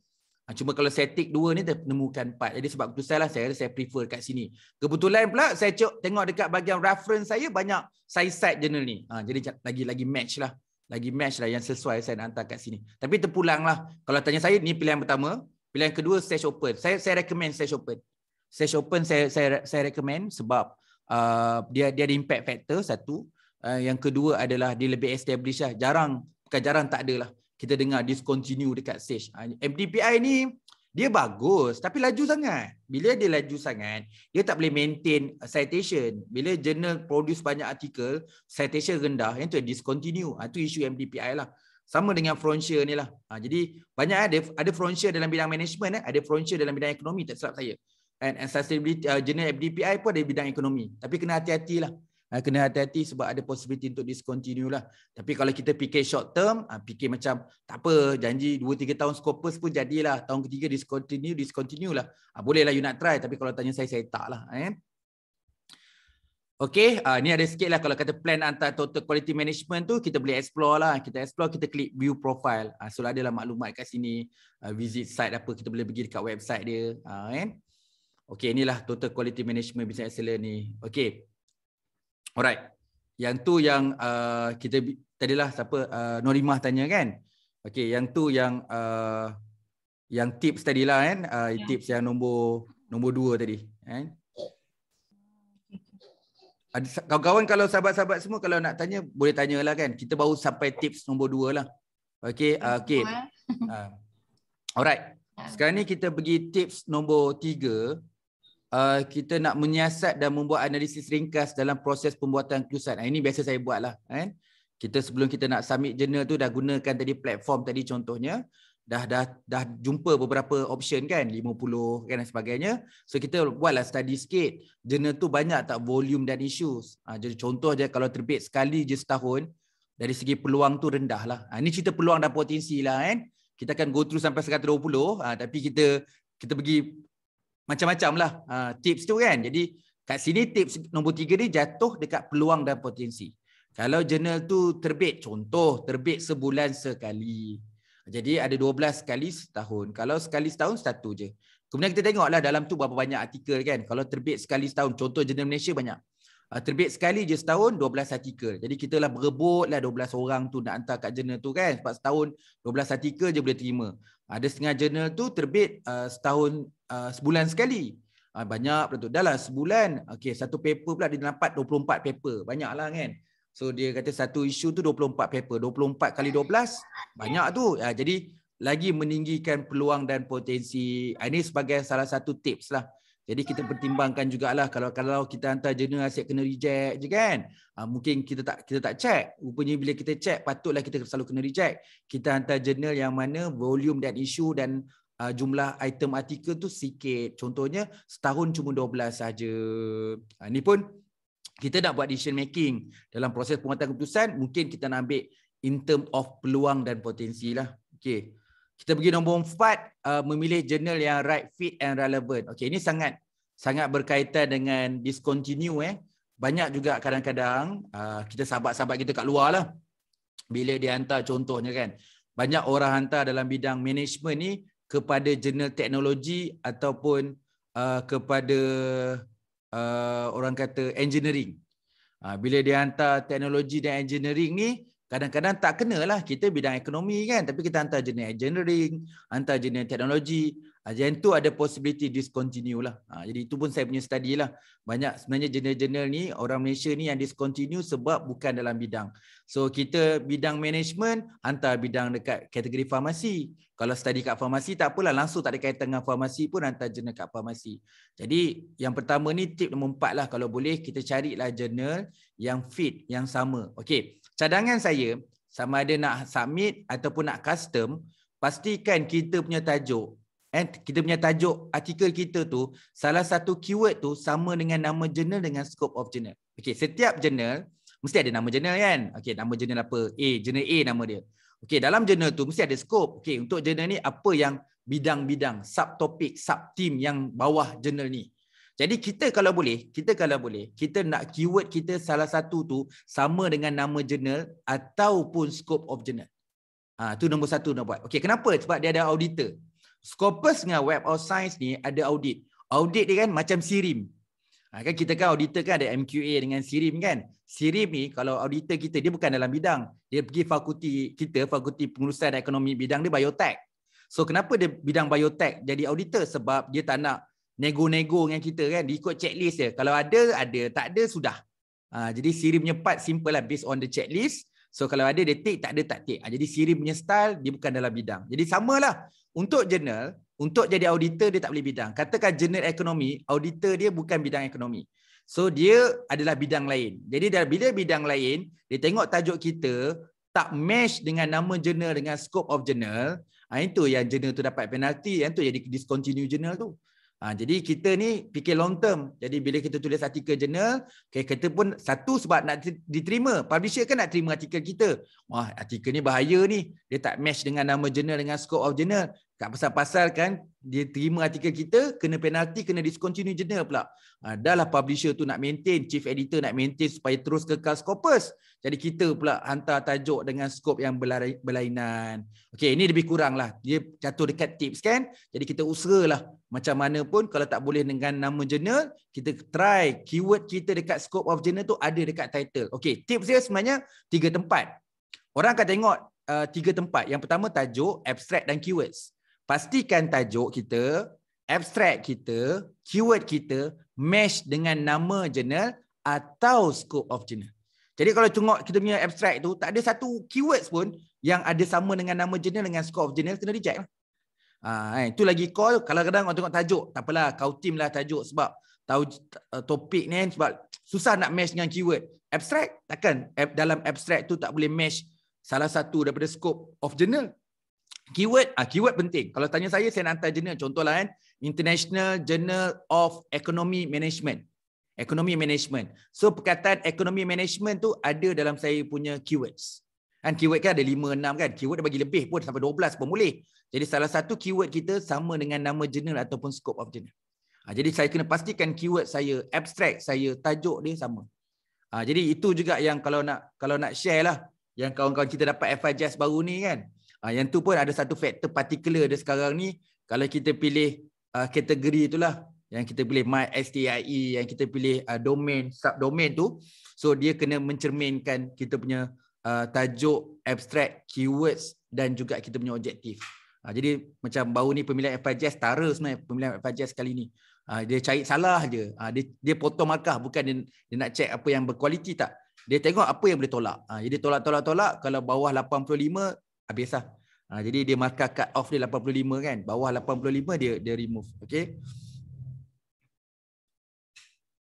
Ah, cuma kalau saya tick 2 ni temukan empat. jadi sebab saya lah saya saya prefer kat sini kebetulan pula saya cok, tengok dekat bahagian reference saya banyak side-side journal ni ha, jadi lagi-lagi match lah lagi match lah yang sesuai saya nak hantar kat sini tapi terpulang lah kalau tanya saya ni pilihan pertama pilihan kedua stage open saya saya recommend stage open stage open saya saya saya recommend sebab uh, dia dia ada impact factor satu uh, yang kedua adalah dia lebih established lah jarang bukan jarang tak ada lah kita dengar discontinue dekat stage. Ah, MDPI ni dia bagus tapi laju sangat. Bila dia laju sangat, dia tak boleh maintain citation. Bila journal produce banyak artikel, citation rendah, yang tu discontinue. Ha, ah, itu isu MDPI lah. Sama dengan frontier ni lah. Ha, jadi banyak ada ada frontier dalam bidang management, eh? ada frontier dalam bidang ekonomi tak silap saya. And, and sustainability, uh, journal MDPI pun ada bidang ekonomi. Tapi kena hati lah ha, kena hati-hati sebab ada possibility untuk discontinue lah. Tapi kalau kita fikir short term, ha, fikir macam tak apa, janji 2-3 tahun scopus pun jadilah. Tahun ketiga discontinue, discontinue lah. Ha, bolehlah you nak try tapi kalau tanya saya, saya tak lah. Eh. Okay, uh, ni ada sikit lah kalau kata plan antara total quality management tu, kita boleh explore lah. Kita explore, kita klik view profile. Uh, so, ada lah maklumat kat sini. Uh, visit site apa, kita boleh pergi dekat website dia. Uh, kan? Okay, inilah total quality management business seller ni. Okay. Alright. Yang tu yang uh, kita tadilah siapa uh, Norimah tanya kan? Okey, yang tu yang uh, yang tips tadi lah kan? Uh, yeah. tips yang nombor nombor dua tadi. Kan? Ada kawan-kawan kalau sahabat-sahabat semua kalau nak tanya boleh tanya lah kan. Kita baru sampai tips nombor dua lah. Okay, uh, okay. Uh, alright. Ya. Sekarang ni kita pergi tips nombor tiga uh, kita nak menyiasat dan membuat analisis ringkas dalam proses pembuatan kiosan. Ah, ini biasa saya buat lah. Eh? Kan? Kita sebelum kita nak submit jurnal tu dah gunakan tadi platform tadi contohnya. Dah dah dah jumpa beberapa option kan, 50 kan dan sebagainya. So kita buatlah study sikit. Jurnal tu banyak tak volume dan issues. Ha, jadi contoh je kalau terbit sekali je setahun, dari segi peluang tu rendah lah. Ha, ah, ini cerita peluang dan potensi lah kan. Kita akan go through sampai 120. Ha, tapi kita kita pergi macam-macam lah uh, tips tu kan. Jadi kat sini tips nombor tiga ni jatuh dekat peluang dan potensi. Kalau jurnal tu terbit, contoh terbit sebulan sekali. Jadi ada 12 kali setahun. Kalau sekali setahun, satu je. Kemudian kita tengok lah dalam tu berapa banyak artikel kan. Kalau terbit sekali setahun, contoh jurnal Malaysia banyak. Uh, terbit sekali je setahun, 12 artikel. Jadi kita lah berebut lah 12 orang tu nak hantar kat jurnal tu kan. Sebab setahun 12 artikel je boleh terima. Ada setengah jurnal tu terbit uh, setahun Ah, sebulan sekali. Uh, banyak betul. Dah lah sebulan. okay satu paper pula dia dapat 24 paper. Banyaklah kan. So dia kata satu isu tu 24 paper. 24 kali 12 banyak tu. Uh, jadi lagi meninggikan peluang dan potensi. Uh, ini sebagai salah satu tips lah. Jadi kita pertimbangkan jugalah kalau kalau kita hantar jurnal asyik kena reject je kan. Ha, mungkin kita tak kita tak check. Rupanya bila kita check patutlah kita selalu kena reject. Kita hantar jurnal yang mana volume dan isu dan uh, jumlah item artikel tu sikit. Contohnya setahun cuma 12 saja. Uh, ni pun kita nak buat decision making dalam proses pengambilan keputusan mungkin kita nak ambil in term of peluang dan potensi lah. Okay. Kita pergi nombor empat, uh, memilih jurnal yang right fit and relevant. Okey, ini sangat sangat berkaitan dengan discontinue. Eh. Banyak juga kadang-kadang uh, kita sahabat-sahabat kita kat luar lah. Bila dia hantar contohnya kan. Banyak orang hantar dalam bidang management ni, kepada jurnal teknologi ataupun uh, kepada uh, orang kata engineering. Uh, bila dia hantar teknologi dan engineering ni, kadang-kadang tak kenalah kita bidang ekonomi kan. Tapi kita hantar jurnal engineering, hantar jurnal teknologi, Ajian ah, tu ada possibility discontinue lah. Ha, jadi itu pun saya punya study lah. Banyak sebenarnya jurnal-jurnal ni, orang Malaysia ni yang discontinue sebab bukan dalam bidang. So kita bidang management, hantar bidang dekat kategori farmasi. Kalau study kat farmasi, tak apalah. Langsung tak ada kaitan dengan farmasi pun hantar jurnal kat farmasi. Jadi yang pertama ni tip nombor empat lah. Kalau boleh, kita carilah jurnal yang fit, yang sama. Okay. Cadangan saya, sama ada nak submit ataupun nak custom, pastikan kita punya tajuk And kita punya tajuk artikel kita tu, salah satu keyword tu sama dengan nama jurnal dengan scope of jurnal. Okay, setiap jurnal, mesti ada nama jurnal kan? Okay, nama jurnal apa? A, jurnal A nama dia. Okay, dalam jurnal tu mesti ada scope. Okay, untuk jurnal ni apa yang bidang-bidang, subtopik, subteam yang bawah jurnal ni. Jadi kita kalau boleh, kita kalau boleh, kita nak keyword kita salah satu tu sama dengan nama jurnal ataupun scope of jurnal. Ah ha, tu nombor satu nak buat. Okey, kenapa? Sebab dia ada auditor. Scopus dengan Web of Science ni ada audit. Audit dia kan macam SIRIM. Ha, kan kita kan auditor kan ada MQA dengan SIRIM kan. SIRIM ni kalau auditor kita dia bukan dalam bidang. Dia pergi fakulti kita, fakulti pengurusan ekonomi bidang dia biotech. So kenapa dia bidang biotech jadi auditor? Sebab dia tak nak nego-nego dengan kita kan. Dia ikut checklist dia. Kalau ada, ada. Tak ada, sudah. Ha, jadi SIRIM punya part simple lah based on the checklist. So kalau ada dia take, tak ada tak take. Ha, jadi sirim punya style dia bukan dalam bidang. Jadi samalah untuk jurnal, untuk jadi auditor dia tak boleh bidang. Katakan jurnal ekonomi, auditor dia bukan bidang ekonomi. So dia adalah bidang lain. Jadi bila bidang lain, dia tengok tajuk kita tak match dengan nama jurnal dengan scope of jurnal, ha, itu yang jurnal tu dapat penalti, yang tu jadi discontinue jurnal tu. Ha, jadi kita ni fikir long term. Jadi bila kita tulis artikel jurnal, okay, kita pun satu sebab nak diterima. Publisher kan nak terima artikel kita. Wah, artikel ni bahaya ni. Dia tak match dengan nama jurnal dengan scope of jurnal. Kat pasal-pasal kan, dia terima artikel kita, kena penalti, kena discontinue jurnal pula. Ha, dah lah publisher tu nak maintain, chief editor nak maintain supaya terus kekal Scopus. Jadi kita pula hantar tajuk dengan scope yang berlainan. Okay, ini lebih kurang lah. Dia jatuh dekat tips kan. Jadi kita usahalah macam mana pun kalau tak boleh dengan nama jurnal, kita try keyword kita dekat scope of jurnal tu ada dekat title. Okay, tips dia sebenarnya tiga tempat. Orang akan tengok uh, tiga tempat. Yang pertama tajuk, abstract dan keywords pastikan tajuk kita, abstract kita, keyword kita match dengan nama jurnal atau scope of jurnal. Jadi kalau tengok kita punya abstract tu tak ada satu keyword pun yang ada sama dengan nama jurnal dengan scope of jurnal, kena reject lah. Ah, itu lagi call kalau kadang orang tengok tajuk, tak apalah kau tim lah tajuk sebab tahu eh, topik ni kan, sebab susah nak match dengan keyword. Abstract takkan dalam abstract tu tak boleh match salah satu daripada scope of journal keyword ah keyword penting kalau tanya saya saya nak hantar jurnal contohlah kan international journal of economy management economy management so perkataan economy management tu ada dalam saya punya keywords kan keyword kan ada 5 6 kan keyword dia bagi lebih pun sampai 12 pun boleh jadi salah satu keyword kita sama dengan nama jurnal ataupun scope of jurnal ah, ha, jadi saya kena pastikan keyword saya abstract saya tajuk dia sama ha, jadi itu juga yang kalau nak kalau nak share lah yang kawan-kawan kita dapat FI Jazz baru ni kan Uh, yang tu pun ada satu faktor particular dia sekarang ni kalau kita pilih uh, kategori itulah yang kita pilih my STIE yang kita pilih uh, domain subdomain tu so dia kena mencerminkan kita punya uh, tajuk abstract keywords dan juga kita punya objektif uh, jadi macam baru ni pemilihan FIJS setara sebenarnya pemilihan FIJS kali ni uh, dia cari salah je uh, dia, dia potong markah bukan dia, dia nak check apa yang berkualiti tak dia tengok apa yang boleh tolak. Jadi tolak-tolak-tolak. Kalau bawah 85, habis lah. Ha, jadi dia markah cut off dia 85 kan. Bawah 85 dia dia remove. Okay.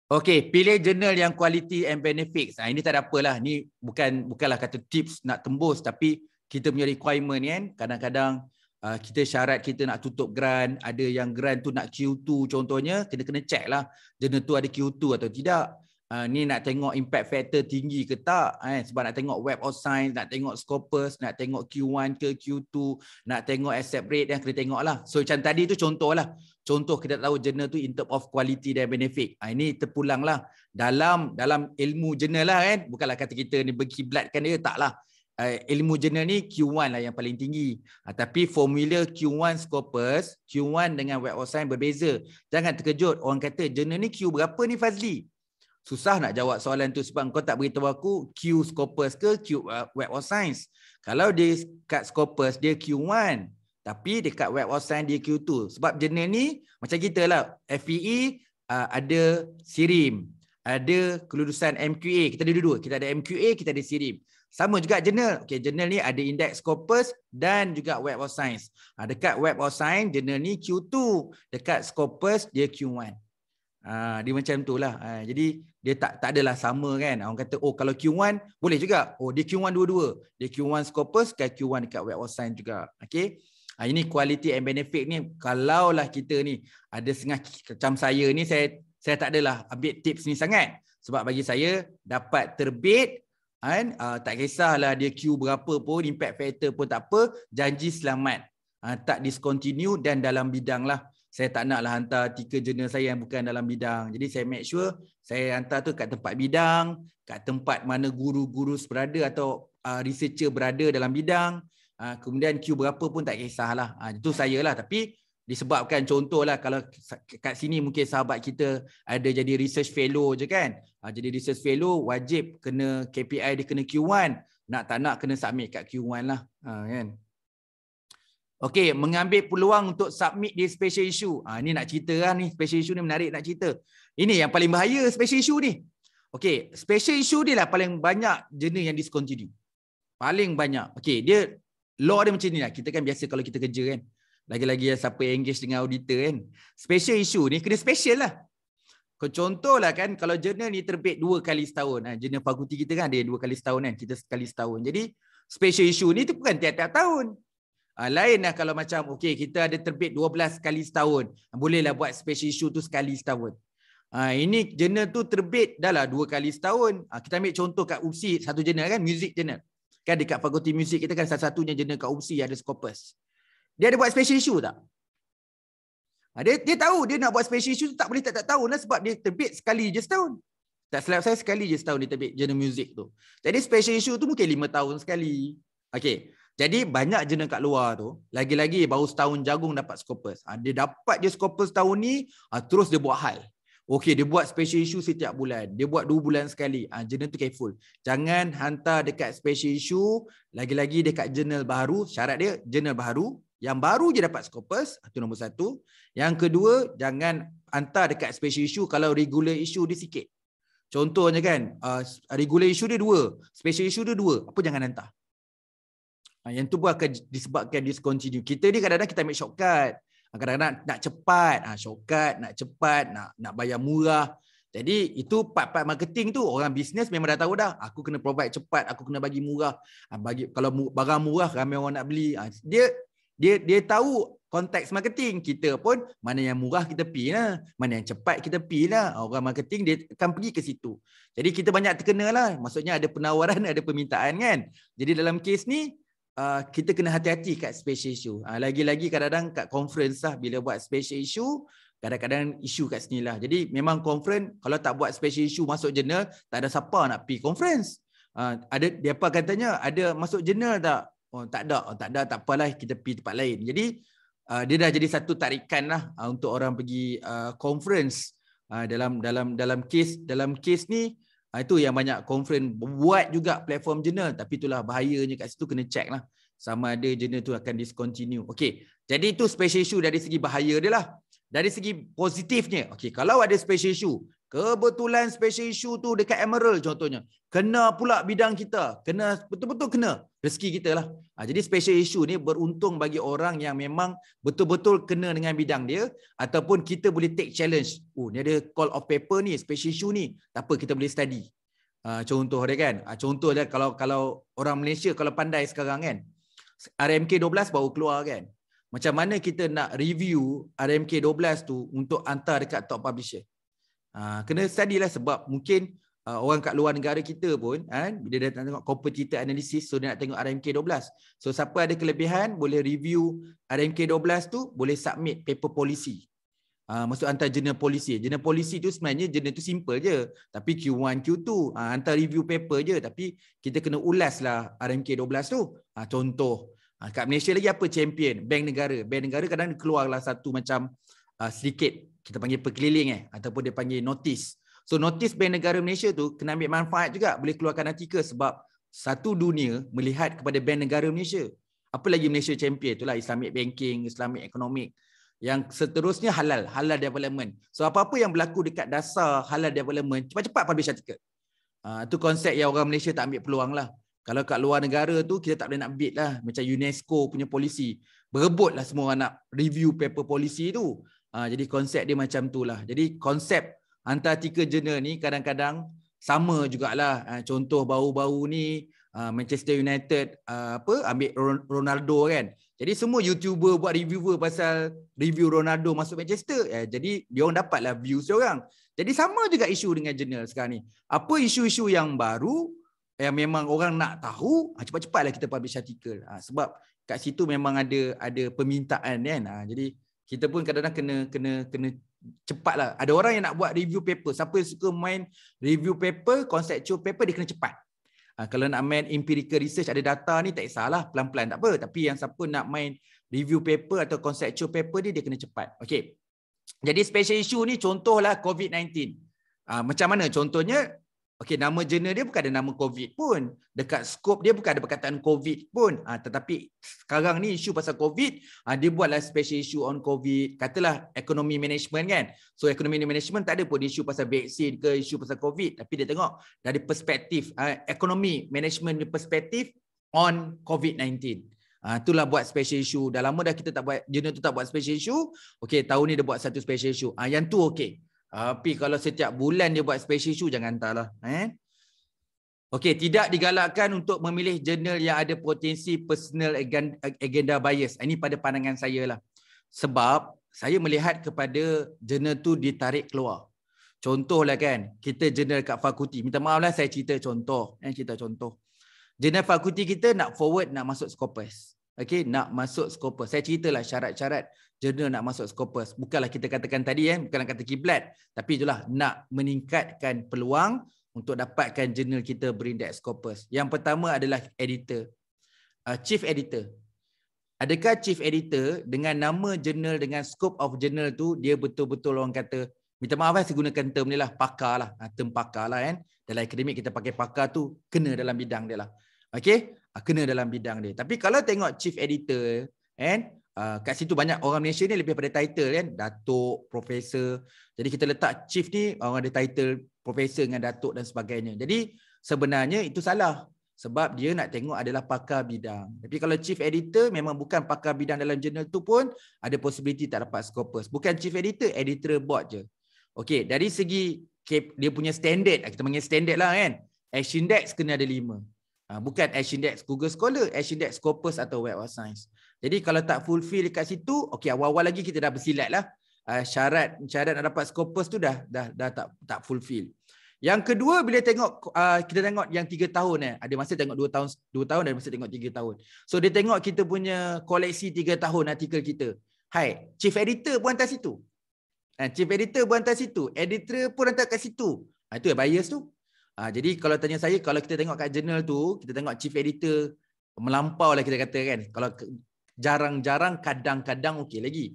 Okay, pilih journal yang quality and benefits. Ha, ini tak ada apalah. Ini bukan, bukanlah kata tips nak tembus. Tapi kita punya requirement kan. Kadang-kadang uh, kita syarat kita nak tutup grant. Ada yang grant tu nak Q2 contohnya. Kita kena check lah. Journal tu ada Q2 atau tidak uh, ni nak tengok impact factor tinggi ke tak eh? sebab nak tengok web of science nak tengok scopus nak tengok Q1 ke Q2 nak tengok accept rate yang kena tengok lah so macam tadi tu contoh lah contoh kita tahu jurnal tu in term of quality dan benefit uh, ini terpulang lah dalam dalam ilmu jurnal lah kan bukanlah kata kita ni berkiblatkan dia tak lah Uh, ilmu jurnal ni Q1 lah yang paling tinggi. Uh, tapi formula Q1 Scopus, Q1 dengan Web of Science berbeza. Jangan terkejut. Orang kata jurnal ni Q berapa ni Fazli? susah nak jawab soalan tu sebab kau tak beritahu aku Q Scopus ke Q uh, Web of Science. Kalau dia kat Scopus, dia Q1. Tapi dia kat Web of Science, dia Q2. Sebab jurnal ni, macam kita lah, FPE e, uh, ada SIRIM. Ada kelulusan MQA. Kita ada dua-dua. Kita ada MQA, kita ada SIRIM. Sama juga jurnal. Okay, jurnal ni ada indeks Scopus dan juga Web of Science. Uh, dekat Web of Science, jurnal ni Q2. Dekat Scopus, dia Q1. Ha, dia macam tu lah. Ha, jadi dia tak tak adalah sama kan. Orang kata oh kalau Q1 boleh juga. Oh dia Q1 dua-dua. Dia Q1 Scopus ke kan Q1 dekat Web of juga. Okay. Ha, ini quality and benefit ni kalaulah kita ni ada setengah macam saya ni saya saya tak adalah update tips ni sangat. Sebab bagi saya dapat terbit kan uh, tak kisahlah dia Q berapa pun impact factor pun tak apa janji selamat. Uh, tak discontinue dan dalam bidang lah saya tak naklah hantar tiga jurnal saya yang bukan dalam bidang. Jadi saya make sure saya hantar tu kat tempat bidang, kat tempat mana guru-guru berada atau uh, researcher berada dalam bidang. Uh, kemudian Q berapa pun tak kisahlah. Uh, itu saya lah. Tapi disebabkan contohlah kalau kat sini mungkin sahabat kita ada jadi research fellow je kan. Uh, jadi research fellow wajib kena KPI dia kena Q1. Nak tak nak kena submit kat Q1 lah. Uh, kan? Okey, mengambil peluang untuk submit dia special issue. Ha, ah, ini nak cerita lah ni. Special issue ni menarik nak cerita. Ini yang paling bahaya special issue ni. Okey, special issue dia lah paling banyak jenis yang discontinue. Paling banyak. Okey, dia law dia macam ni lah. Kita kan biasa kalau kita kerja kan. Lagi-lagi yang siapa engage dengan auditor kan. Special issue ni kena special lah. Contohlah kan kalau jurnal ni terbit dua kali setahun. Ha, ah, jurnal fakulti kita kan ada dua kali setahun kan. Kita sekali setahun. Jadi special issue ni tu bukan tiap-tiap tahun. Uh, lain lah kalau macam okay, kita ada terbit 12 kali setahun. Bolehlah buat special issue tu sekali setahun. Uh, ini jurnal tu terbit dah lah 2 kali setahun. Uh, kita ambil contoh kat UPSI, satu jurnal kan, music jurnal. Kan dekat fakulti music kita kan satu-satunya jurnal kat UPSI ada skopus Dia ada buat special issue tak? Uh, dia, dia tahu dia nak buat special issue tu tak boleh tak, tak tahu lah sebab dia terbit sekali je setahun. Tak silap saya sekali je setahun dia terbit jurnal music tu. Jadi special issue tu mungkin lima tahun sekali. Okay. Jadi banyak jenis kat luar tu. Lagi-lagi baru setahun jagung dapat skopus. Ha, ah, dia dapat dia Scopus tahun ni, ha, terus dia buat hal. Okey, dia buat special issue setiap bulan. Dia buat dua bulan sekali. Ha, ah, jurnal tu careful. Jangan hantar dekat special issue. Lagi-lagi dekat jurnal baru. Syarat dia, jurnal baru. Yang baru je dapat Scopus. Itu nombor satu. Yang kedua, jangan hantar dekat special issue kalau regular issue dia sikit. Contohnya kan, uh, regular issue dia dua. Special issue dia dua. Apa jangan hantar? Ha, yang tu pun akan disebabkan discontinue. Kita ni kadang-kadang kita ambil shortcut. Ha, kadang-kadang nak cepat, ha, shortcut, nak cepat, nak nak bayar murah. Jadi itu part-part marketing tu orang bisnes memang dah tahu dah. Aku kena provide cepat, aku kena bagi murah. Bagi kalau barang murah ramai orang nak beli. Dia dia dia tahu konteks marketing kita pun mana yang murah kita pi lah mana yang cepat kita pi lah orang marketing dia akan pergi ke situ jadi kita banyak terkenal lah. maksudnya ada penawaran ada permintaan kan jadi dalam kes ni Ah, kita kena hati-hati kat special issue. Uh, lagi-lagi kadang-kadang kat conference lah bila buat special issue, kadang-kadang isu kat sini lah. Jadi memang conference kalau tak buat special issue masuk jurnal, tak ada siapa nak pergi conference. Uh, ada dia apa katanya ada masuk jurnal tak? Oh tak ada, oh, tak ada tak apalah kita pergi tempat lain. Jadi uh, dia dah jadi satu tarikan lah uh, untuk orang pergi uh, conference uh, dalam dalam dalam case dalam case ni Ha, itu yang banyak konferen buat juga platform jurnal tapi itulah bahayanya kat situ kena check lah sama ada jurnal tu akan discontinue. Okey. Jadi itu special issue dari segi bahaya dia lah dari segi positifnya okey kalau ada special issue kebetulan special issue tu dekat emerald contohnya kena pula bidang kita kena betul-betul kena rezeki kita lah ha, jadi special issue ni beruntung bagi orang yang memang betul-betul kena dengan bidang dia ataupun kita boleh take challenge oh ni ada call of paper ni special issue ni tak apa kita boleh study ha, contoh dia kan ha, contoh dia kalau kalau orang Malaysia kalau pandai sekarang kan RMK 12 baru keluar kan macam mana kita nak review RMK 12 tu untuk hantar dekat top publisher. Ha, kena study lah sebab mungkin uh, orang kat luar negara kita pun kan, bila dah nak tengok competitor analysis so dia nak tengok RMK 12. So siapa ada kelebihan boleh review RMK 12 tu boleh submit paper policy. Uh, maksud hantar jurnal polisi. Jurnal polisi tu sebenarnya jurnal tu simple je. Tapi Q1, Q2. Uh, hantar review paper je. Tapi kita kena ulas lah RMK 12 tu. Uh, contoh. Ha, kat Malaysia lagi apa champion? Bank negara. Bank negara kadang keluarlah satu macam uh, sedikit. Kita panggil perkeliling eh. Ataupun dia panggil notis. So notis Bank Negara Malaysia tu kena ambil manfaat juga. Boleh keluarkan artikel sebab satu dunia melihat kepada Bank Negara Malaysia. Apa lagi Malaysia champion? Itulah Islamic Banking, Islamic Economic. Yang seterusnya halal. Halal Development. So apa-apa yang berlaku dekat dasar halal development, cepat-cepat publish artikel. Itu ah, uh, konsep yang orang Malaysia tak ambil peluang lah. Kalau kat luar negara tu kita tak boleh nak bid lah macam UNESCO punya polisi. Berebutlah semua orang nak review paper polisi tu. Ha, jadi konsep dia macam tu lah. Jadi konsep tiga Journal ni kadang-kadang sama jugalah. Ha, contoh baru-baru ni ha, Manchester United ha, apa ambil Ronaldo kan. Jadi semua YouTuber buat review pasal review Ronaldo masuk Manchester. Ya, jadi dia orang dapatlah views dia orang. Jadi sama juga isu dengan jurnal sekarang ni. Apa isu-isu yang baru, yang memang orang nak tahu ah, cepat-cepatlah kita publish artikel ah, sebab kat situ memang ada ada permintaan kan ah, jadi kita pun kadang-kadang kena kena kena cepatlah ada orang yang nak buat review paper siapa yang suka main review paper conceptual paper dia kena cepat kalau nak main empirical research ada data ni tak salah pelan-pelan tak apa tapi yang siapa nak main review paper atau conceptual paper ni dia kena cepat okey jadi special issue ni contohlah covid-19 macam mana contohnya Okey, nama jurnal dia bukan ada nama COVID pun. Dekat skop dia bukan ada perkataan COVID pun. Ha, tetapi sekarang ni isu pasal COVID, ha, dia buatlah special isu on COVID. Katalah ekonomi management kan. So, ekonomi management tak ada pun isu pasal vaksin ke isu pasal COVID. Tapi dia tengok dari perspektif, ha, ekonomi management perspektif on COVID-19. Ha, itulah buat special issue. Dah lama dah kita tak buat, jurnal tu tak buat special issue. Okey, tahun ni dia buat satu special issue. Ha, yang tu okey. Ah, tapi kalau setiap bulan dia buat special issue, jangan hantarlah. Eh? Okey, tidak digalakkan untuk memilih jurnal yang ada potensi personal agenda bias. Ah, ini pada pandangan saya lah. Sebab saya melihat kepada jurnal tu ditarik keluar. Contohlah kan, kita jurnal kat fakulti. Minta maaf lah saya cerita contoh. Eh, cerita contoh. Jurnal fakulti kita nak forward, nak masuk Scopus. Okay, nak masuk Scopus. Saya ceritalah syarat-syarat jurnal nak masuk skopus, Bukanlah kita katakan tadi, eh, bukanlah kata kiblat. Tapi itulah nak meningkatkan peluang untuk dapatkan jurnal kita berindeks skopus. Yang pertama adalah editor. Uh, chief editor. Adakah chief editor dengan nama jurnal, dengan scope of jurnal tu dia betul-betul orang kata, minta maaf eh, saya gunakan term ni lah, pakar lah. Ah, term pakar lah kan. Dalam akademik kita pakai pakar tu, kena dalam bidang dia lah. Okay? Ah, kena dalam bidang dia. Tapi kalau tengok chief editor, and Ah, kat situ banyak orang Malaysia ni lebih pada title kan datuk profesor jadi kita letak chief ni orang ada title profesor dengan datuk dan sebagainya jadi sebenarnya itu salah sebab dia nak tengok adalah pakar bidang tapi kalau chief editor memang bukan pakar bidang dalam jurnal tu pun ada possibility tak dapat scopus bukan chief editor editor board je okey dari segi dia punya standard kita panggil standard lah kan action index kena ada lima. Ah, bukan action index google scholar action index scopus atau web of science jadi kalau tak fulfill dekat situ, okey awal-awal lagi kita dah bersilat lah. Uh, syarat syarat nak dapat scopus tu dah dah dah tak tak fulfill. Yang kedua bila tengok uh, kita tengok yang 3 tahun eh ada masa tengok 2 tahun 2 tahun dan masa tengok 3 tahun. So dia tengok kita punya koleksi 3 tahun artikel kita. Hai, chief editor pun hantar situ. Uh, chief editor pun hantar situ, editor pun hantar kat situ. Ah uh, itu bias tu. Ah jadi kalau tanya saya kalau kita tengok kat journal tu, kita tengok chief editor melampau lah kita kata kan. Kalau jarang-jarang kadang-kadang okey lagi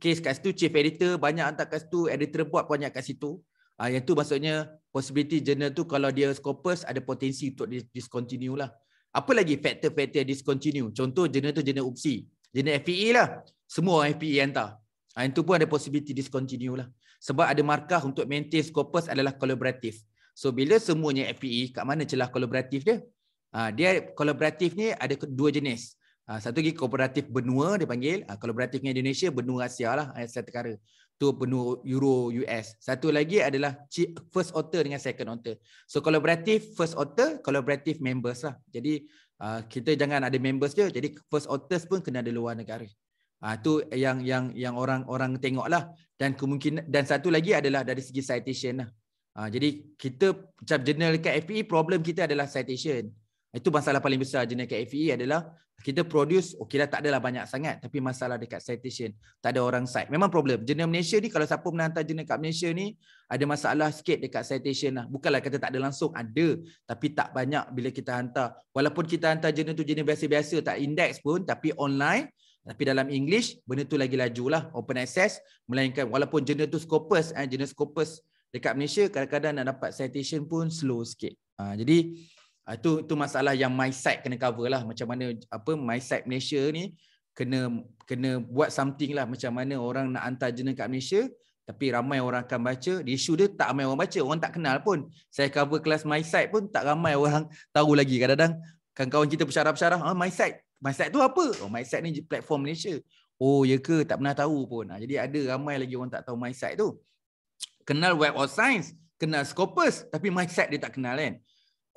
case kat situ chief editor banyak hantar kat situ editor buat banyak kat situ uh, yang tu maksudnya possibility journal tu kalau dia scopus ada potensi untuk discontinue lah apa lagi faktor factor discontinue contoh journal tu journal UPSI journal FPE lah semua FPE hantar uh, yang tu pun ada possibility discontinue lah sebab ada markah untuk maintain scopus adalah kolaboratif so bila semuanya FPE kat mana celah kolaboratif dia uh, dia kolaboratif ni ada dua jenis Ah, satu lagi kooperatif benua dia panggil. Uh, ah, kalau Indonesia, benua Asia lah. Asia Tenggara. Itu benua Euro US. Satu lagi adalah first author dengan second author. So kolaboratif first author, kolaboratif members lah. Jadi ah, kita jangan ada members dia. Jadi first authors pun kena ada luar negara. Itu uh, yang yang yang orang orang tengok lah. Dan kemungkinan dan satu lagi adalah dari segi citation lah. Uh, jadi kita macam general dekat FPE, problem kita adalah citation. Itu masalah paling besar jenis kat FEE adalah kita produce, okey lah tak adalah banyak sangat tapi masalah dekat citation, tak ada orang cite. Memang problem. Jenis Malaysia ni kalau siapa pernah hantar jenis kat Malaysia ni ada masalah sikit dekat citation lah. Bukanlah kata tak ada langsung, ada tapi tak banyak bila kita hantar. Walaupun kita hantar jenis tu jenis biasa-biasa tak index pun tapi online tapi dalam English benda tu lagi laju lah open access melainkan walaupun jenis tu scopus, eh, jenis scopus dekat Malaysia kadang-kadang nak dapat citation pun slow sikit. Ha, jadi itu ah, tu masalah yang my side kena cover lah macam mana apa my side Malaysia ni kena kena buat something lah macam mana orang nak hantar jenis kat Malaysia tapi ramai orang akan baca isu dia tak ramai orang baca orang tak kenal pun saya cover kelas my side pun tak ramai orang tahu lagi kadang-kadang kawan-kawan kita bersyarah-bersyarah ah, my side my side tu apa oh, my side ni platform Malaysia oh ya ke tak pernah tahu pun ah, jadi ada ramai lagi orang tak tahu my side tu kenal web of science kenal scopus tapi my side dia tak kenal kan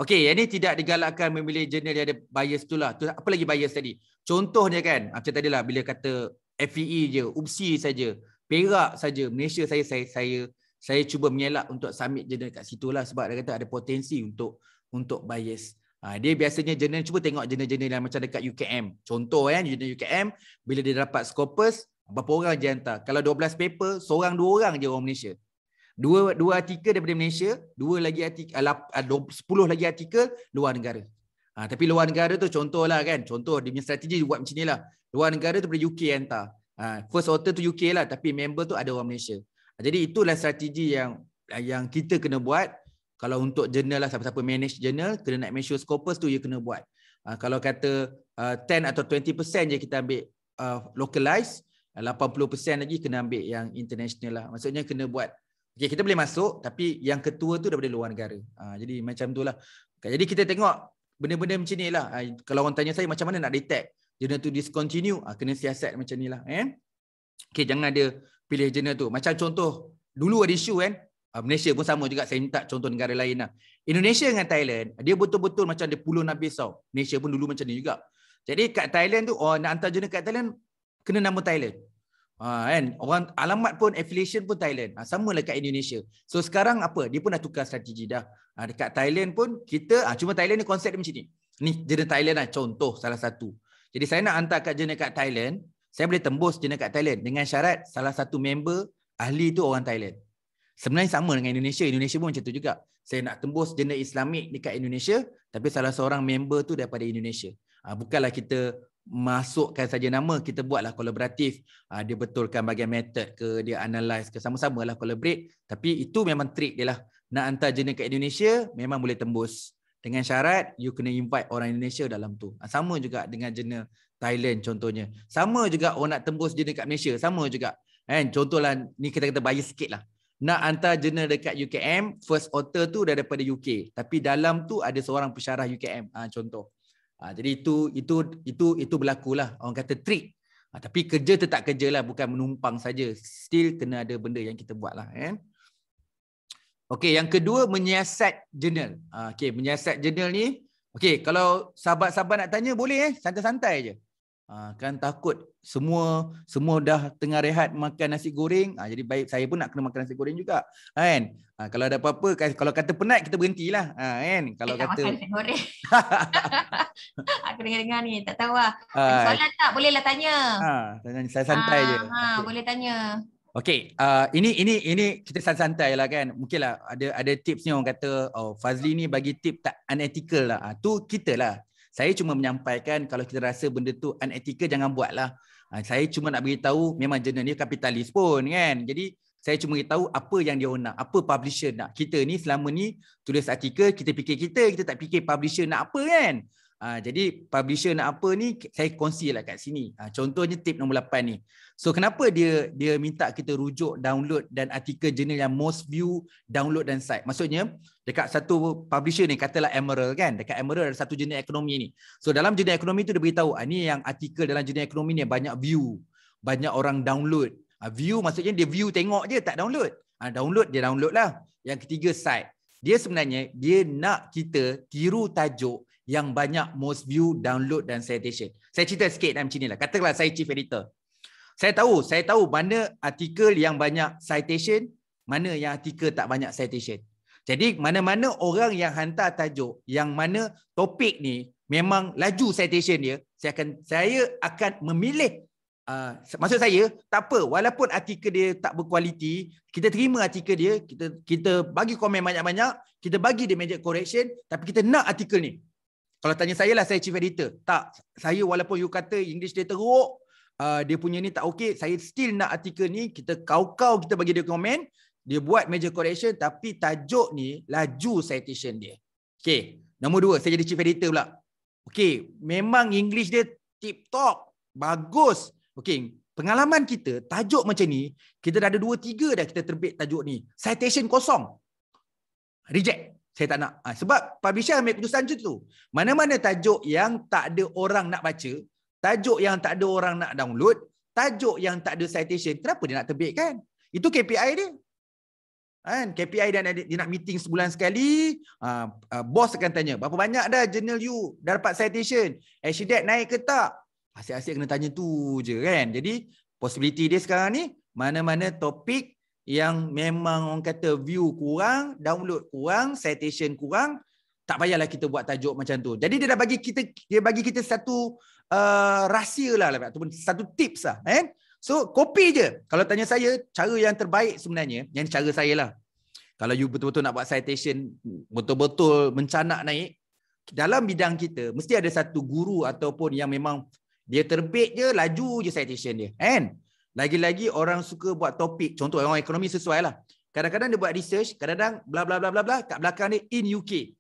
Okey, yang ni tidak digalakkan memilih jurnal yang ada bias tu lah. Apa lagi bias tadi? Contohnya kan, macam tadi lah bila kata FEE e je, UPSI saja, Perak saja, Malaysia saya saya saya saya cuba mengelak untuk submit jurnal kat situ lah sebab dia kata ada potensi untuk untuk bias. Ha, dia biasanya jurnal cuba tengok jurnal-jurnal yang macam dekat UKM. Contoh kan, eh, jurnal UKM, bila dia dapat Scopus, berapa orang je hantar. Kalau 12 paper, seorang dua orang je orang Malaysia dua dua artikel daripada Malaysia, dua lagi artikel, ah, ah, sepuluh lagi artikel luar negara. Ha, tapi luar negara tu contohlah kan, contoh dia punya strategi buat macam ni lah. Luar negara tu daripada UK hantar. Ha, first author tu UK lah tapi member tu ada orang Malaysia. Ha, jadi itulah strategi yang yang kita kena buat kalau untuk jurnal lah siapa-siapa manage jurnal kena nak make sure scopus tu dia kena buat. Ha, kalau kata uh, 10 atau 20% je kita ambil uh, localize, 80% lagi kena ambil yang international lah. Maksudnya kena buat Okay, kita boleh masuk tapi yang ketua tu daripada luar negara. Ha, jadi macam tu lah. Jadi kita tengok benda-benda macam ni lah. Ha, kalau orang tanya saya macam mana nak detect jurnal tu discontinue, ha, kena siasat macam ni lah. Eh? Okay, jangan ada pilih jurnal tu. Macam contoh, dulu ada isu kan. Ha, Malaysia pun sama juga. Saya minta contoh negara lain lah. Indonesia dengan Thailand, dia betul-betul macam ada pulun Nabi tau. Malaysia pun dulu macam ni juga. Jadi kat Thailand tu, oh, nak hantar jurnal kat Thailand, kena nama Thailand. Ha, kan? Orang alamat pun affiliation pun Thailand. Ha, sama lah kat Indonesia. So sekarang apa? Dia pun dah tukar strategi dah. Ha, dekat Thailand pun kita, ha, cuma Thailand ni konsep dia macam ni. Ni jenis Thailand lah contoh salah satu. Jadi saya nak hantar kat jenis kat Thailand, saya boleh tembus jenis kat Thailand dengan syarat salah satu member ahli tu orang Thailand. Sebenarnya sama dengan Indonesia. Indonesia pun macam tu juga. Saya nak tembus jenis Islamik dekat Indonesia, tapi salah seorang member tu daripada Indonesia. Ha, bukanlah kita masukkan saja nama kita buatlah kolaboratif uh, dia betulkan bahagian method ke dia analyze ke sama-samalah collaborate tapi itu memang trick dia lah nak hantar jenis ke Indonesia memang boleh tembus dengan syarat you kena invite orang Indonesia dalam tu ah, sama juga dengan jenis Thailand contohnya sama juga orang nak tembus jenis kat Malaysia sama juga kan contohlah ni kita kata bias sikit lah nak hantar jenis dekat UKM, first author tu daripada UK. Tapi dalam tu ada seorang pesyarah UKM. Ha, ah, contoh. Ha, jadi itu itu itu itu berlaku lah. Orang kata trick, Ha, tapi kerja tetap kerja lah. Bukan menumpang saja. Still kena ada benda yang kita buat lah. Eh? Ya. Okay, yang kedua menyiasat jurnal. Ha, ah, okay, menyiasat jurnal ni. Okay, kalau sahabat-sahabat nak tanya boleh eh. Santai-santai je. Ah, kan takut semua semua dah tengah rehat makan nasi goreng ha, jadi baik saya pun nak kena makan nasi goreng juga kan ha, kalau ada apa-apa kalau kata penat kita berhentilah ha, kan kalau eh, kata makan nasi goreng aku dengar dengar ni tak tahu lah ha, soalan eh. tak bolehlah tanya ha, saya santai ha, je ha, okay. boleh tanya Okey, uh, ini ini ini kita santai-santai lah kan. Mungkinlah ada ada tips ni orang kata oh Fazli ni bagi tip tak unethical lah. Uh, tu kita lah. Saya cuma menyampaikan kalau kita rasa benda tu unethical jangan buatlah. Ha, saya cuma nak beritahu memang jurnal ni kapitalis pun kan. Jadi saya cuma beritahu apa yang dia nak, apa publisher nak. Kita ni selama ni tulis artikel, kita fikir kita, kita tak fikir publisher nak apa kan. Uh, jadi publisher nak apa ni saya kongsi lah kat sini. Uh, contohnya tip nombor 8 ni. So kenapa dia dia minta kita rujuk download dan artikel jurnal yang most view download dan site. Maksudnya dekat satu publisher ni katalah Emerald kan. Dekat Emerald ada satu jurnal ekonomi ni. So dalam jurnal ekonomi tu dia beritahu uh, ni yang artikel dalam jurnal ekonomi ni banyak view. Banyak orang download. Uh, view maksudnya dia view tengok je tak download. Uh, download dia download lah. Yang ketiga site. Dia sebenarnya dia nak kita tiru tajuk yang banyak most view, download dan citation. Saya cerita sikit dalam lah sini lah. Katakanlah saya chief editor. Saya tahu, saya tahu mana artikel yang banyak citation, mana yang artikel tak banyak citation. Jadi mana-mana orang yang hantar tajuk, yang mana topik ni memang laju citation dia, saya akan saya akan memilih Uh, maksud saya tak apa walaupun artikel dia tak berkualiti kita terima artikel dia kita kita bagi komen banyak-banyak kita bagi dia major correction tapi kita nak artikel ni kalau tanya saya lah saya chief editor tak saya walaupun you kata english dia teruk uh, dia punya ni tak okey saya still nak artikel ni kita kau-kau kita bagi dia komen dia buat major correction tapi tajuk ni laju citation dia Okay, nombor dua, saya jadi chief editor pula Okay, memang english dia tip top bagus Okay, pengalaman kita tajuk macam ni kita dah ada dua tiga dah kita terbit tajuk ni citation kosong reject saya tak nak. Ah, sebab publisher ambil keputusan macam tu. Mana-mana tajuk yang tak ada orang nak baca, tajuk yang tak ada orang nak download, tajuk yang tak ada citation, kenapa dia nak kan? Itu KPI dia. Kan? KPI dia, dia nak meeting sebulan sekali, uh, uh, bos akan tanya, berapa banyak dah journal you dah dapat citation? Actually naik ke tak? Asyik-asyik kena tanya tu je kan? Jadi, possibility dia sekarang ni, mana-mana topik yang memang orang kata view kurang, download kurang, citation kurang, tak payahlah kita buat tajuk macam tu. Jadi dia dah bagi kita dia bagi kita satu uh, rahsia lah, ataupun satu tips lah. Eh? So copy je. Kalau tanya saya, cara yang terbaik sebenarnya, yang cara saya lah. Kalau you betul-betul nak buat citation, betul-betul mencanak naik, dalam bidang kita, mesti ada satu guru ataupun yang memang dia terbit je, laju je citation dia. And, lagi-lagi orang suka buat topik, contoh orang ekonomi sesuai lah. Kadang-kadang dia buat research, kadang-kadang bla bla bla bla bla kat belakang ni in UK.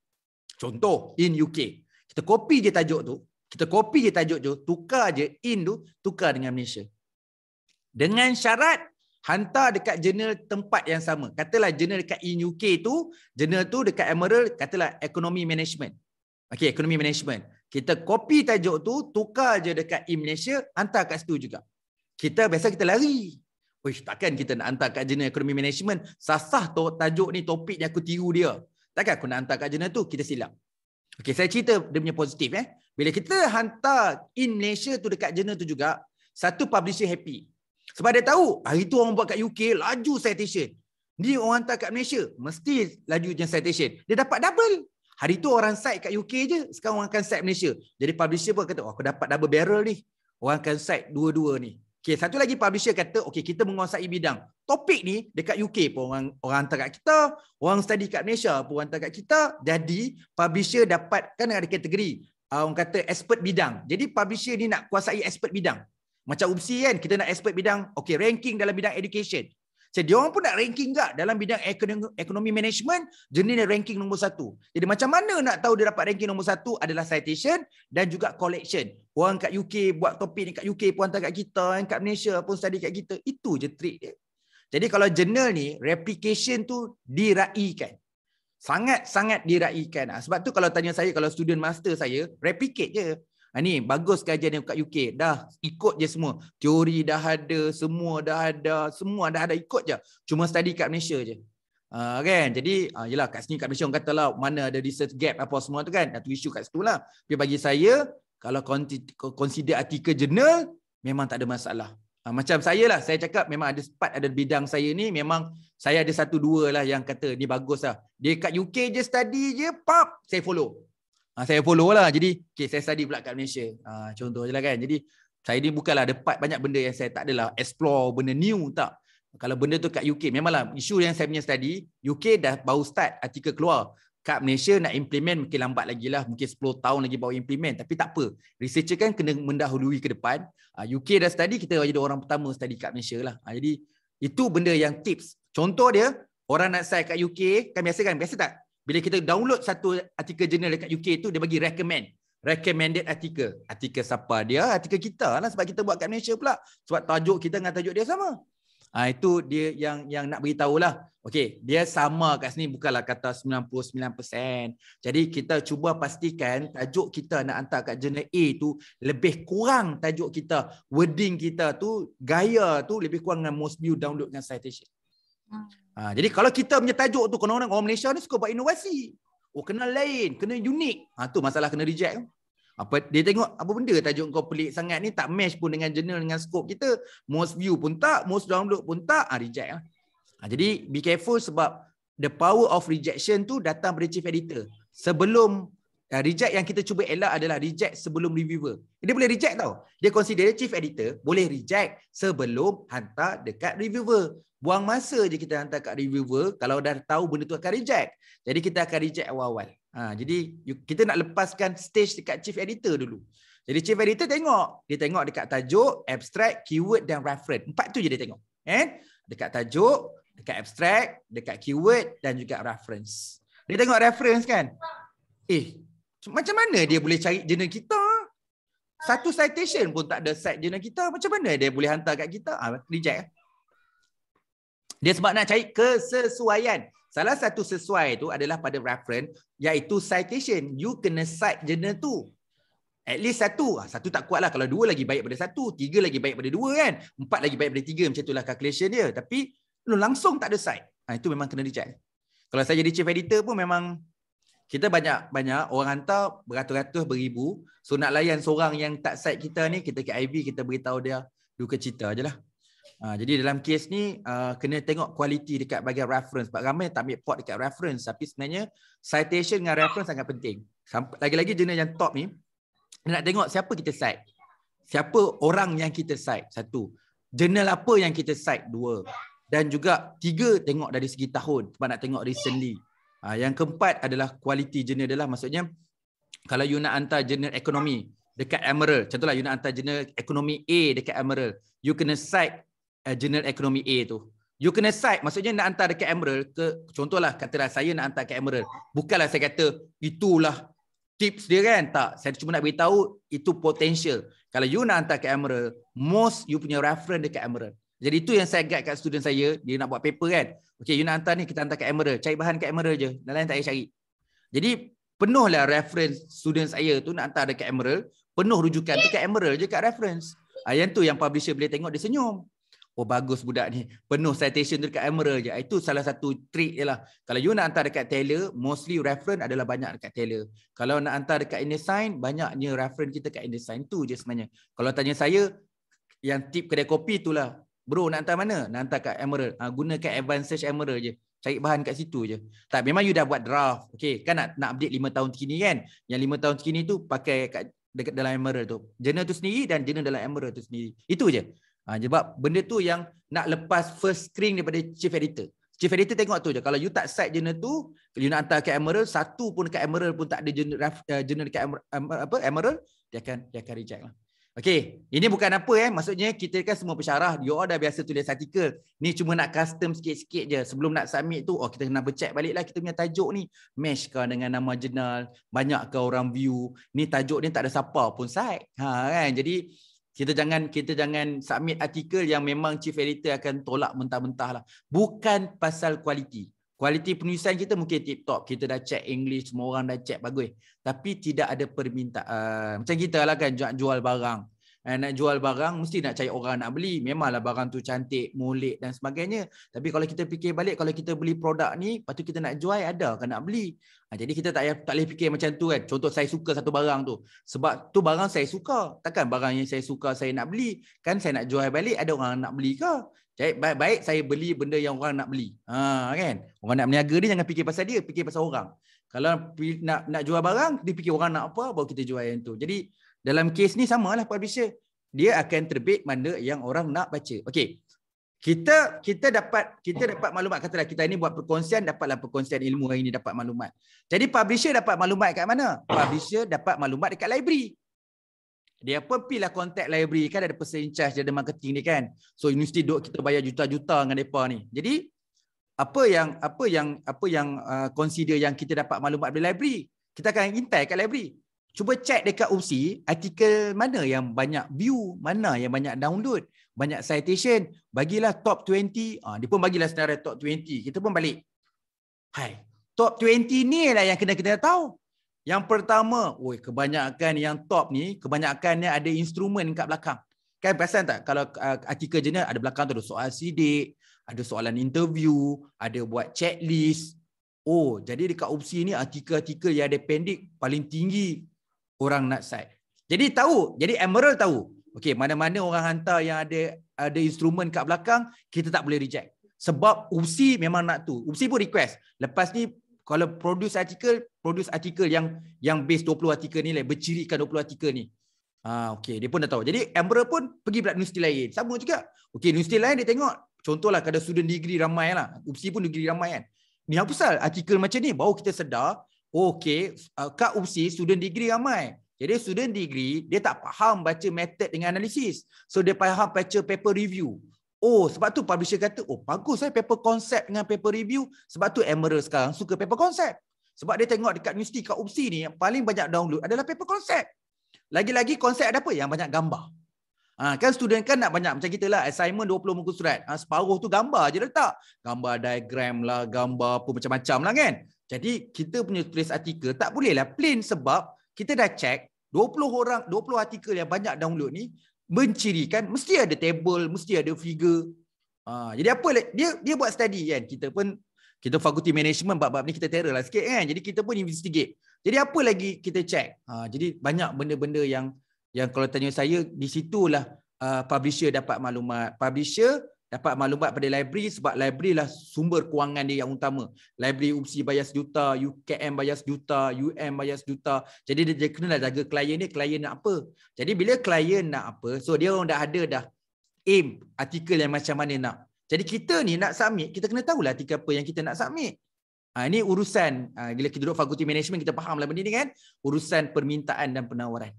Contoh in UK. Kita copy je tajuk tu, kita copy je tajuk tu, tukar je in tu, tukar dengan Malaysia. Dengan syarat hantar dekat jurnal tempat yang sama. Katalah jurnal dekat in UK tu, jurnal tu dekat Emerald, katalah ekonomi management. Okay, ekonomi management. Kita copy tajuk tu, tukar je dekat in Malaysia, hantar kat situ juga kita biasa kita lari. Uish, takkan kita nak hantar kat jurnal ekonomi management. Sasah tu tajuk ni topik yang aku tiru dia. Takkan aku nak hantar kat jurnal tu, kita silap. Okay, saya cerita dia punya positif. Eh. Bila kita hantar in Malaysia tu dekat jurnal tu juga, satu publisher happy. Sebab dia tahu, hari tu orang buat kat UK, laju citation. Ni orang hantar kat Malaysia, mesti laju je citation. Dia dapat double. Hari tu orang site kat UK je, sekarang orang akan site Malaysia. Jadi publisher pun kata, oh, aku dapat double barrel ni. Orang akan site dua-dua ni. Okay satu lagi publisher kata, okay kita menguasai bidang. Topik ni dekat UK pun orang orang hantar kat kita, orang study kat Malaysia pun orang hantar kat kita. Jadi publisher dapat kan ada kategori uh, orang kata expert bidang. Jadi publisher ni nak kuasai expert bidang. Macam UPSI kan, kita nak expert bidang, okay ranking dalam bidang education. So, dia orang pun nak ranking tak dalam bidang ekonomi management, jenis dia ranking nombor satu. Jadi macam mana nak tahu dia dapat ranking nombor satu adalah citation dan juga collection. Orang kat UK buat topik ni kat UK pun hantar kat kita, kat Malaysia pun study kat kita. Itu je trick dia. Jadi kalau jurnal ni, replication tu diraihkan. Sangat-sangat diraihkan. Ah, sebab tu kalau tanya saya, kalau student master saya, replicate je. Ha, ni bagus kajian yang kat UK dah ikut je semua teori dah ada semua dah ada semua dah ada ikut je cuma study kat Malaysia je Uh, kan jadi uh, ha, yelah kat sini kat Malaysia orang kata lah mana ada research gap apa semua tu kan satu isu kat situ lah tapi bagi saya kalau consider artikel jurnal memang tak ada masalah uh, macam saya lah saya cakap memang ada spot ada bidang saya ni memang saya ada satu dua lah yang kata ni bagus lah dia kat UK je study je pap saya follow Ha, saya follow lah. Jadi, okay, saya study pula kat Malaysia. Ha, ah, contoh je lah kan. Jadi, saya ni bukanlah dapat banyak benda yang saya tak adalah explore benda new tak. Kalau benda tu kat UK, memanglah isu yang saya punya study, UK dah baru start artikel keluar. Kat Malaysia nak implement mungkin lambat lagi lah. Mungkin 10 tahun lagi baru implement. Tapi tak apa. Researcher kan kena mendahului ke depan. Ha, ah, UK dah study, kita jadi orang pertama study kat Malaysia lah. Ha, jadi, itu benda yang tips. Contoh dia, orang nak sign kat UK, kan biasa kan? Biasa tak? Bila kita download satu artikel jurnal dekat UK tu, dia bagi recommend. Recommended artikel. Artikel siapa dia? Artikel kita lah sebab kita buat kat Malaysia pula. Sebab tajuk kita dengan tajuk dia sama. Ha, itu dia yang yang nak beritahu lah. Okay, dia sama kat sini bukanlah kata 99%. Jadi kita cuba pastikan tajuk kita nak hantar kat jurnal A tu lebih kurang tajuk kita, wording kita tu, gaya tu lebih kurang dengan most view download dengan citation. Ha, jadi kalau kita punya tajuk tu kena orang, orang Malaysia ni suka buat inovasi. Oh kena lain, kena unik. Ha, tu masalah kena reject tu. Apa dia tengok apa benda tajuk kau pelik sangat ni tak match pun dengan journal dengan scope kita. Most view pun tak, most download pun tak, ha, reject lah. Ha, jadi be careful sebab the power of rejection tu datang dari chief editor. Sebelum uh, reject yang kita cuba elak adalah reject sebelum reviewer. Dia boleh reject tau. Dia consider chief editor boleh reject sebelum hantar dekat reviewer. Buang masa je kita hantar kat reviewer kalau dah tahu benda tu akan reject. Jadi kita akan reject awal-awal. Ha, jadi you, kita nak lepaskan stage dekat chief editor dulu. Jadi chief editor tengok. Dia tengok dekat tajuk, abstract, keyword dan reference. Empat tu je dia tengok. Eh? Dekat tajuk, dekat abstract, dekat keyword dan juga reference. Dia tengok reference kan? Eh, macam mana dia boleh cari jenis kita? Satu citation pun tak ada site jenis kita. Macam mana dia boleh hantar kat kita? Ah, ha, reject. Dia sebab nak cari kesesuaian. Salah satu sesuai tu adalah pada reference iaitu citation. You kena cite jurnal tu. At least satu. Ah, satu tak kuat lah. Kalau dua lagi baik pada satu. Tiga lagi baik pada dua kan. Empat lagi baik pada tiga. Macam itulah calculation dia. Tapi lu langsung tak ada cite. Ha, itu memang kena dicat. Kalau saya jadi chief editor pun memang kita banyak-banyak orang hantar beratus-ratus beribu. So nak layan seorang yang tak cite kita ni, kita ke IB, kita beritahu dia duka cita je lah. Ha, jadi dalam kes ni uh, kena tengok kualiti dekat bahagian reference. Sebab ramai tak ambil pot dekat reference tapi sebenarnya citation dengan reference sangat penting. lagi-lagi jenis yang top ni nak tengok siapa kita cite. Siapa orang yang kita cite? Satu. Jurnal apa yang kita cite? Dua. Dan juga tiga tengok dari segi tahun sebab nak tengok recently. Ha, yang keempat adalah kualiti jurnal adalah maksudnya kalau you nak hantar jurnal ekonomi dekat Emerald. Contohlah you nak hantar jurnal ekonomi A dekat Emerald. You kena cite Eh, general economy A tu. You kena cite, maksudnya nak hantar dekat Emerald ke, contohlah katalah saya nak hantar dekat Emerald. Bukanlah saya kata, itulah tips dia kan? Tak, saya cuma nak beritahu, itu potential. Kalau you nak hantar ke Emerald, most you punya reference dekat Emerald. Jadi itu yang saya guide kat student saya, dia nak buat paper kan? Okay, you nak hantar ni, kita hantar ke Emerald. Cari bahan ke Emerald je, dan lain tak payah cari. Jadi, penuhlah reference student saya tu nak hantar dekat Emerald, penuh rujukan dekat Emerald je kat reference. Ah, yang tu yang publisher boleh tengok, dia senyum oh bagus budak ni penuh citation tu dekat Emerald je itu salah satu trick je lah kalau you nak hantar dekat Taylor mostly reference adalah banyak dekat Taylor kalau nak hantar dekat InDesign banyaknya reference kita dekat InDesign tu je sebenarnya kalau tanya saya yang tip kedai kopi tu lah bro nak hantar mana nak hantar kat Emerald ha, gunakan advanced search Emerald je cari bahan kat situ je tak memang you dah buat draft okay, kan nak, nak update 5 tahun terkini kan yang 5 tahun terkini tu pakai kat dekat dalam Emerald tu journal tu sendiri dan journal dalam Emerald tu sendiri itu je Ha, sebab benda tu yang nak lepas first screen daripada chief editor. Chief editor tengok tu je. Kalau you tak side journal tu, you nak hantar ke Emerald, satu pun dekat Emerald pun tak ada journal, eh, journal dekat Emerald, apa, Emerald, dia akan dia akan reject lah. Okay. Ini bukan apa eh. Maksudnya kita kan semua pesarah. You all dah biasa tulis artikel. Ni cuma nak custom sikit-sikit je. Sebelum nak submit tu, oh kita kena bercek balik lah kita punya tajuk ni. Match kau dengan nama jurnal. Banyak kau orang view. Ni tajuk ni tak ada siapa pun side. Ha, kan? Jadi, kita jangan kita jangan submit artikel yang memang chief editor akan tolak mentah-mentah lah. Bukan pasal kualiti. Kualiti penulisan kita mungkin tip top. Kita dah check English, semua orang dah check bagus. Tapi tidak ada permintaan. Uh, macam kita lah kan jual, jual barang eh, nak jual barang mesti nak cari orang nak beli memanglah barang tu cantik molek dan sebagainya tapi kalau kita fikir balik kalau kita beli produk ni lepas kita nak jual ada ke nak beli ha, jadi kita tak tak boleh fikir macam tu kan contoh saya suka satu barang tu sebab tu barang saya suka takkan barang yang saya suka saya nak beli kan saya nak jual balik ada orang nak beli ke Baik, baik, baik saya beli benda yang orang nak beli. Ha, kan? Orang nak berniaga ni jangan fikir pasal dia, fikir pasal orang. Kalau nak nak jual barang, dia fikir orang nak apa, baru kita jual yang tu. Jadi, dalam kes ni sama lah publisher. Dia akan terbit mana yang orang nak baca. Okey. Kita kita dapat kita dapat maklumat katalah kita ini buat perkongsian dapatlah perkongsian ilmu hari ini dapat maklumat. Jadi publisher dapat maklumat kat mana? Publisher dapat maklumat dekat library. Dia apa pilah kontak library kan ada person in charge dia ada marketing ni kan. So universiti duk kita bayar juta-juta dengan depa ni. Jadi apa yang apa yang apa yang uh, consider yang kita dapat maklumat dari library? Kita akan intai kat library. Cuba check dekat UPSI, artikel mana yang banyak view, mana yang banyak download, banyak citation, bagilah top 20. Ah, dia pun bagilah senarai top 20. Kita pun balik. Hai, top 20 ni lah yang kena kita tahu. Yang pertama, oi kebanyakan yang top ni, kebanyakan ni ada instrumen kat belakang. Kan perasan tak kalau uh, artikel jurnal ada belakang tu ada soal sidik, ada soalan interview, ada buat checklist. Oh, jadi dekat UPSI ni artikel-artikel yang ada pendek paling tinggi orang nak side. Jadi tahu, jadi Emerald tahu. Okey, mana-mana orang hantar yang ada ada instrumen kat belakang, kita tak boleh reject. Sebab UPSI memang nak tu. UPSI pun request. Lepas ni kalau produce artikel, produce artikel yang yang base 20 artikel ni lah, like, bercirikan 20 artikel ni. Ha, okay. Dia pun dah tahu. Jadi Emerald pun pergi pula universiti lain. Sama juga. Okay, universiti lain dia tengok. Contohlah kalau student degree ramai lah. UPSI pun degree ramai kan. Ni apa pasal artikel macam ni? Baru kita sedar Okey, uh, kat UPSI student degree ramai. Jadi student degree, dia tak faham baca method dengan analisis. So dia faham baca paper review. Oh, sebab tu publisher kata, oh bagus eh paper concept dengan paper review. Sebab tu Emerald sekarang suka paper concept. Sebab dia tengok dekat universiti kat UPSI ni, yang paling banyak download adalah paper concept. Lagi-lagi konsep ada apa? Yang banyak gambar. Ha, kan student kan nak banyak macam kita lah assignment 20 muka surat ha, separuh tu gambar je letak gambar diagram lah gambar apa macam-macam lah kan jadi kita punya tulis artikel tak bolehlah plain sebab kita dah check 20 orang 20 artikel yang banyak download ni mencirikan mesti ada table, mesti ada figure. Ha, jadi apa dia dia buat study kan. Kita pun kita fakulti management bab-bab ni kita terror lah sikit kan. Jadi kita pun investigate. Jadi apa lagi kita check? Ha, jadi banyak benda-benda yang yang kalau tanya saya di situlah uh, publisher dapat maklumat. Publisher dapat maklumat pada library sebab library lah sumber kewangan dia yang utama. Library UPSI bayar sejuta, UKM bayar sejuta, UM bayar sejuta. Jadi dia, dia kena lah jaga klien ni, klien nak apa. Jadi bila klien nak apa, so dia orang dah ada dah aim artikel yang macam mana nak. Jadi kita ni nak submit, kita kena tahu lah artikel apa yang kita nak submit. Ha, ini urusan, ha, bila kita duduk fakulti management, kita fahamlah benda ni kan. Urusan permintaan dan penawaran.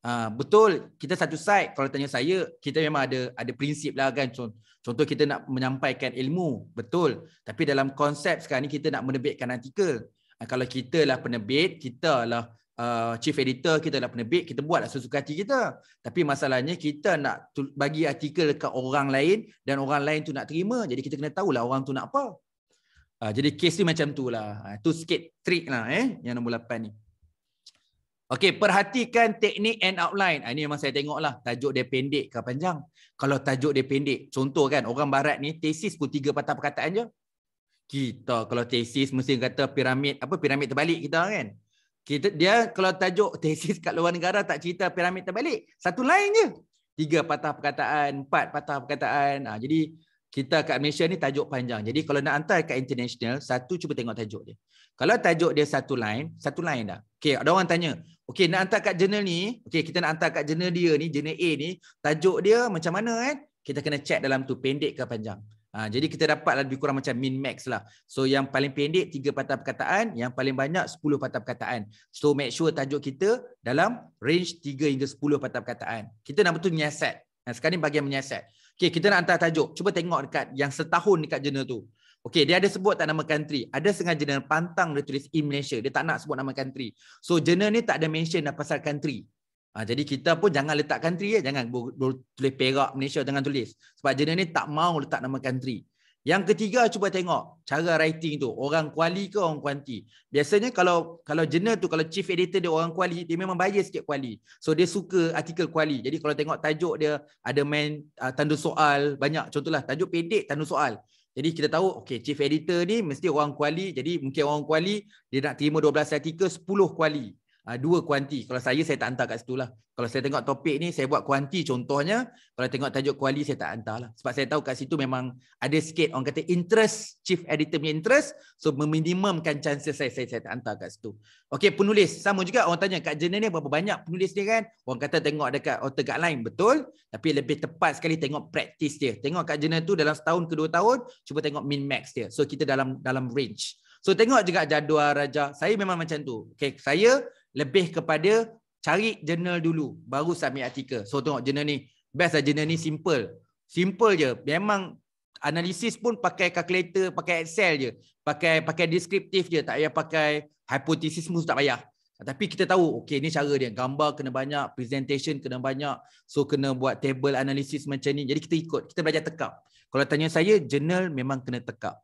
Uh, betul kita satu side kalau tanya saya kita memang ada ada prinsip lah kan contoh kita nak menyampaikan ilmu betul tapi dalam konsep sekarang ni kita nak menerbitkan artikel uh, kalau kita lah penerbit kita lah uh, chief editor kita lah penerbit kita buatlah lah sesuka hati kita tapi masalahnya kita nak bagi artikel ke orang lain dan orang lain tu nak terima jadi kita kena tahulah orang tu nak apa uh, jadi case ni macam tu lah uh, tu sikit trick lah eh yang nombor 8 ni Okey, perhatikan teknik and outline. Ah, ini memang saya tengok lah. Tajuk dia pendek ke panjang. Kalau tajuk dia pendek. Contoh kan, orang barat ni tesis pun tiga patah perkataan je. Kita kalau tesis mesti kata piramid apa piramid terbalik kita kan. Kita Dia kalau tajuk tesis kat luar negara tak cerita piramid terbalik. Satu line je. Tiga patah perkataan, empat patah perkataan. Ha, jadi, kita kat Malaysia ni tajuk panjang. Jadi kalau nak hantar kat international, satu cuba tengok tajuk dia. Kalau tajuk dia satu line, satu line dah. Okey, ada orang tanya. Okey, nak hantar kat journal ni, okey kita nak hantar kat journal dia ni, journal A ni, tajuk dia macam mana eh? Kita kena check dalam tu pendek ke panjang. Ha, jadi kita dapat lah lebih kurang macam min max lah. So yang paling pendek 3 patah perkataan, yang paling banyak 10 patah perkataan. So make sure tajuk kita dalam range 3 hingga 10 patah perkataan. Kita nak betul menyiasat. Nah, sekarang ni bagian menyiasat. Okay, kita nak hantar tajuk. Cuba tengok dekat yang setahun dekat jurnal tu. Okay, dia ada sebut tak nama country. Ada sengaja jurnal pantang dia tulis in Malaysia. Dia tak nak sebut nama country. So, jurnal ni tak ada mention dah pasal country. Ha, jadi, kita pun jangan letak country. Ya. Jangan tulis perak Malaysia, jangan tulis. Sebab jurnal ni tak mau letak nama country. Yang ketiga cuba tengok cara writing tu orang kuali ke orang kuanti. Biasanya kalau kalau jurnal tu kalau chief editor dia orang kuali dia memang bias sikit kuali. So dia suka artikel kuali. Jadi kalau tengok tajuk dia ada main uh, ah, tanda soal banyak contohlah tajuk pendek tanda soal. Jadi kita tahu okey chief editor ni mesti orang kuali. Jadi mungkin orang kuali dia nak terima 12 artikel 10 kuali uh, dua kuanti. Kalau saya, saya tak hantar kat situ lah. Kalau saya tengok topik ni, saya buat kuanti contohnya. Kalau tengok tajuk kuali, saya tak hantar lah. Sebab saya tahu kat situ memang ada sikit orang kata interest, chief editor punya interest. So, meminimumkan chances saya, saya, saya tak hantar kat situ. Okay, penulis. Sama juga orang tanya kat jurnal ni berapa banyak penulis dia kan? Orang kata tengok dekat author guideline, betul. Tapi lebih tepat sekali tengok praktis dia. Tengok kat jurnal tu dalam setahun ke dua tahun, cuba tengok min max dia. So, kita dalam dalam range. So tengok juga jadual raja. Saya memang macam tu. Okay, saya lebih kepada cari jurnal dulu baru submit artikel. So tengok jurnal ni, best lah journal ni simple. Simple je. Memang analisis pun pakai calculator, pakai Excel je. Pakai pakai deskriptif je, tak payah pakai hipotesis pun tak payah. Tapi kita tahu, okay, ni cara dia. Gambar kena banyak, presentation kena banyak. So kena buat table analisis macam ni. Jadi kita ikut, kita belajar tekak. Kalau tanya saya, jurnal memang kena tekak.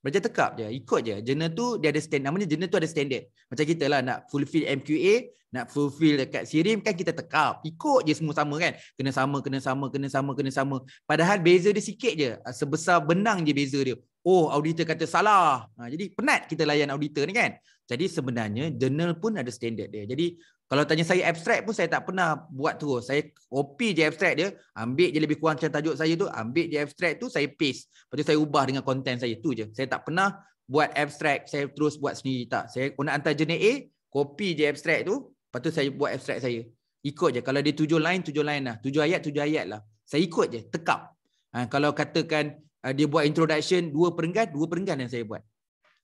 Belajar tekap je, ikut je. Jurnal tu dia ada stand, Namanya jurnal tu ada standard. Macam kita lah nak fulfill MQA, nak fulfill dekat SIRIM kan kita tekap. Ikut je semua sama kan. Kena sama, kena sama, kena sama, kena sama. Padahal beza dia sikit je. Sebesar benang je beza dia. Oh auditor kata salah. Ha, jadi penat kita layan auditor ni kan. Jadi sebenarnya jurnal pun ada standard dia. Jadi kalau tanya saya abstract pun saya tak pernah buat terus. Saya copy je abstract dia, ambil je lebih kurang macam tajuk saya tu, ambil je abstract tu saya paste. Lepas tu saya ubah dengan content saya tu je. Saya tak pernah buat abstract, saya terus buat sendiri tak. Saya nak hantar jenis A, copy je abstract tu, lepas tu saya buat abstract saya. Ikut je. Kalau dia tujuh line, tujuh line lah. Tujuh ayat, tujuh ayat lah. Saya ikut je, tekap. Ha, kalau katakan uh, dia buat introduction dua perenggan, dua perenggan yang saya buat.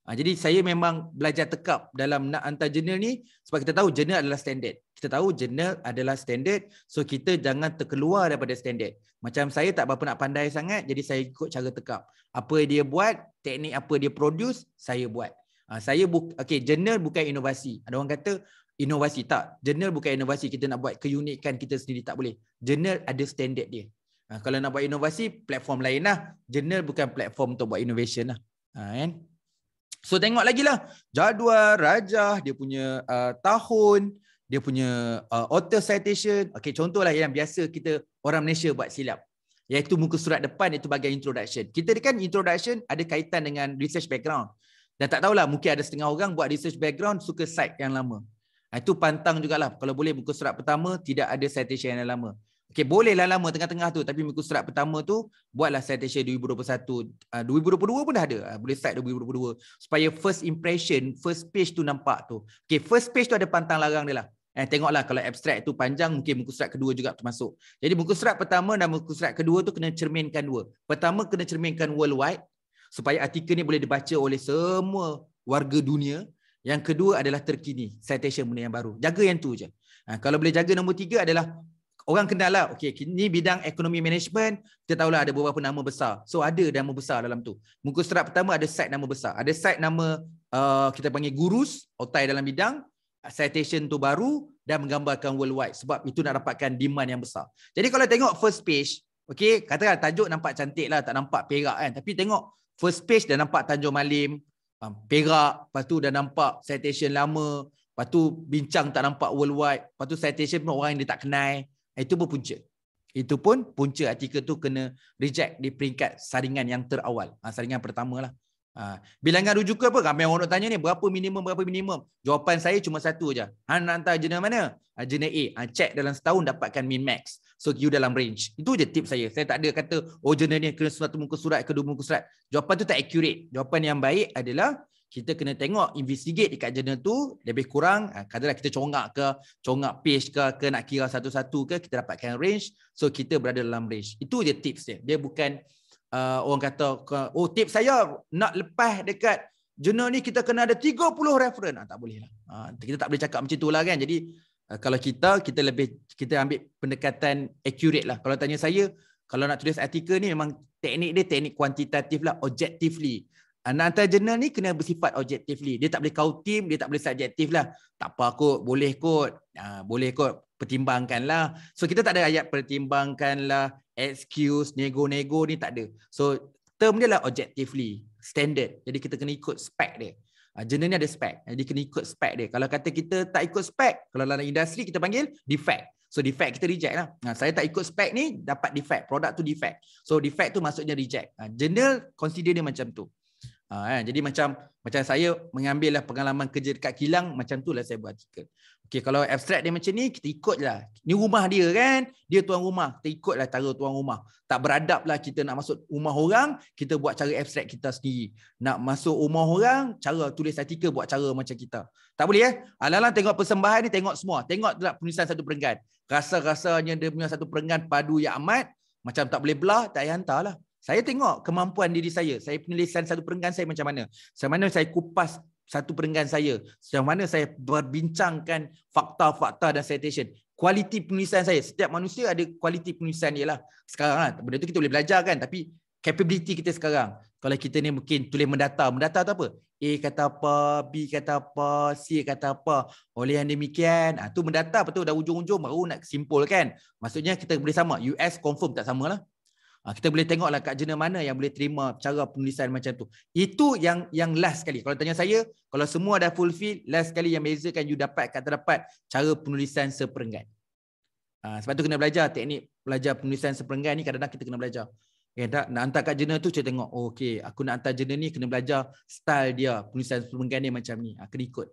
Ha, jadi saya memang belajar tekap dalam nak hantar jurnal ni sebab kita tahu jurnal adalah standard. Kita tahu jurnal adalah standard so kita jangan terkeluar daripada standard. Macam saya tak berapa nak pandai sangat jadi saya ikut cara tekap. Apa dia buat, teknik apa dia produce, saya buat. Ha, saya bu okay, jurnal bukan inovasi. Ada orang kata inovasi. Tak, jurnal bukan inovasi. Kita nak buat keunikan kita sendiri tak boleh. Jurnal ada standard dia. Ha, kalau nak buat inovasi, platform lain lah. Jurnal bukan platform untuk buat innovation lah. Ha, kan? So tengok lagi lah jadual rajah, dia punya uh, tahun, dia punya uh, author citation. Okay, contohlah yang biasa kita orang Malaysia buat silap. Iaitu muka surat depan, itu bagian introduction. Kita kan introduction ada kaitan dengan research background. Dan tak tahulah mungkin ada setengah orang buat research background suka site yang lama. Itu pantang jugalah kalau boleh buku surat pertama tidak ada citation yang lama. Okay, bolehlah lama tengah-tengah tu tapi minggu surat pertama tu buatlah citation 2021 2022 pun dah ada ah, boleh start 2022 supaya first impression first page tu nampak tu Okay, first page tu ada pantang larang dia lah eh tengoklah kalau abstract tu panjang mungkin muka surat kedua juga termasuk jadi muka surat pertama dan muka surat kedua tu kena cerminkan dua pertama kena cerminkan worldwide supaya artikel ni boleh dibaca oleh semua warga dunia yang kedua adalah terkini citation benda yang baru jaga yang tu je Ha, kalau boleh jaga nombor tiga adalah orang kenal lah okey ni bidang ekonomi management kita tahu lah ada beberapa nama besar so ada nama besar dalam tu muka surat pertama ada site nama besar ada site nama uh, kita panggil gurus otai dalam bidang citation tu baru dan menggambarkan worldwide sebab itu nak dapatkan demand yang besar jadi kalau tengok first page okay, katakan tajuk nampak cantik lah tak nampak perak kan tapi tengok first page dah nampak Tanjung Malim um, perak lepas tu dah nampak citation lama Lepas tu bincang tak nampak worldwide. Lepas tu citation pun orang yang dia tak kenal. Itu pun punca. Itu pun punca artikel tu kena reject di peringkat saringan yang terawal. Ha, saringan pertama lah. Ha, bilangan rujukan apa? Ramai orang nak tanya ni, berapa minimum, berapa minimum? Jawapan saya cuma satu je. Han nak hantar jenis mana? Ha, jenis A. Ha, check dalam setahun dapatkan min max. So you dalam range. Itu je tip saya. Saya tak ada kata, oh jenis ni kena surat muka surat, kedua muka surat. Jawapan tu tak accurate. Jawapan yang baik adalah, kita kena tengok investigate dekat jurnal tu lebih kurang ah, kadang-kadang kita congak ke congak page ke ke nak kira satu-satu ke kita dapatkan range so kita berada dalam range itu dia tips dia dia bukan uh, orang kata oh tips saya nak lepas dekat jurnal ni kita kena ada 30 referen, ah, tak boleh lah uh, kita tak boleh cakap macam tu lah kan jadi uh, kalau kita kita lebih kita ambil pendekatan accurate lah kalau tanya saya kalau nak tulis artikel ni memang teknik dia teknik kuantitatif lah objectively Nanta journal ni kena bersifat objectively. Dia tak boleh kau tim, dia tak boleh subjektif lah. Tak apa kot, boleh kot. Uh, boleh kot, pertimbangkan lah. So kita tak ada ayat pertimbangkan lah, excuse, nego-nego ni tak ada. So term dia lah objectively, standard. Jadi kita kena ikut spec dia. Uh, ha, journal ni ada spec. Jadi kena ikut spec dia. Kalau kata kita tak ikut spec, kalau dalam industri kita panggil defect. So defect kita reject lah. Ha, saya tak ikut spec ni dapat defect. Produk tu defect. So defect tu maksudnya reject. Ha, general consider dia macam tu. Ha, kan? Jadi macam macam saya mengambillah pengalaman kerja dekat kilang, macam tu lah saya buat artikel. Okay, kalau abstrak dia macam ni, kita ikutlah. Ni rumah dia kan? Dia tuan rumah. Kita ikutlah cara tuan rumah. Tak beradab lah kita nak masuk rumah orang, kita buat cara abstrak kita sendiri. Nak masuk rumah orang, cara tulis artikel buat cara macam kita. Tak boleh ya? Eh? Alang-alang tengok persembahan ni, tengok semua. Tengok tak lah penulisan satu perenggan. Rasa-rasanya dia punya satu perenggan padu yang amat, macam tak boleh belah, tak payah lah. Saya tengok kemampuan diri saya. Saya penulisan satu perenggan saya macam mana. Macam mana saya kupas satu perenggan saya. Macam mana saya berbincangkan fakta-fakta dan citation. Kualiti penulisan saya. Setiap manusia ada kualiti penulisan dia lah. Sekarang lah. Benda tu kita boleh belajar kan. Tapi capability kita sekarang. Kalau kita ni mungkin tulis mendata. Mendata tu apa? A kata apa, B kata apa, C kata apa. Oleh yang demikian. Ha, mendata. apa tu dah ujung-ujung baru nak simpulkan. Maksudnya kita boleh sama. US confirm tak sama lah. Ah, kita boleh tengoklah kat jurnal mana yang boleh terima cara penulisan macam tu. Itu yang yang last sekali. Kalau tanya saya, kalau semua dah fulfill, last sekali yang bezakan you dapat kata dapat cara penulisan seperenggan. Ha, ah, sebab tu kena belajar teknik belajar penulisan seperenggan ni kadang-kadang kita kena belajar. Ya, tak? Nak hantar kat jurnal tu, saya tengok, oh, okay, aku nak hantar jurnal ni, kena belajar style dia, penulisan seperenggan ni macam ni. Ha, kena ikut.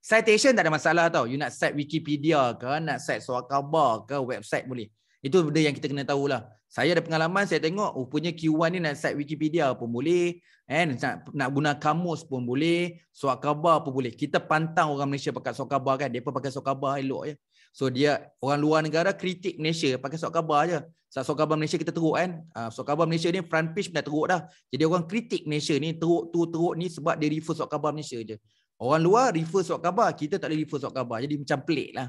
Citation tak ada masalah tau. You nak site Wikipedia ke, nak site suara khabar ke, website boleh. Itu benda yang kita kena tahu lah. Saya ada pengalaman, saya tengok rupanya Q1 ni nak site Wikipedia pun boleh. Kan? Nak, nak guna kamus pun boleh. Suat khabar pun boleh. Kita pantang orang Malaysia pakai suat khabar kan. Mereka pakai suat khabar elok je. So dia orang luar negara kritik Malaysia pakai suat khabar je. Sebab suat khabar Malaysia kita teruk kan. Ah, suat khabar Malaysia ni front page pun dah teruk dah. Jadi orang kritik Malaysia ni teruk tu teruk ni sebab dia refer suat khabar Malaysia je. Orang luar refer suat khabar. Kita tak boleh refer suat khabar. Jadi macam pelik lah.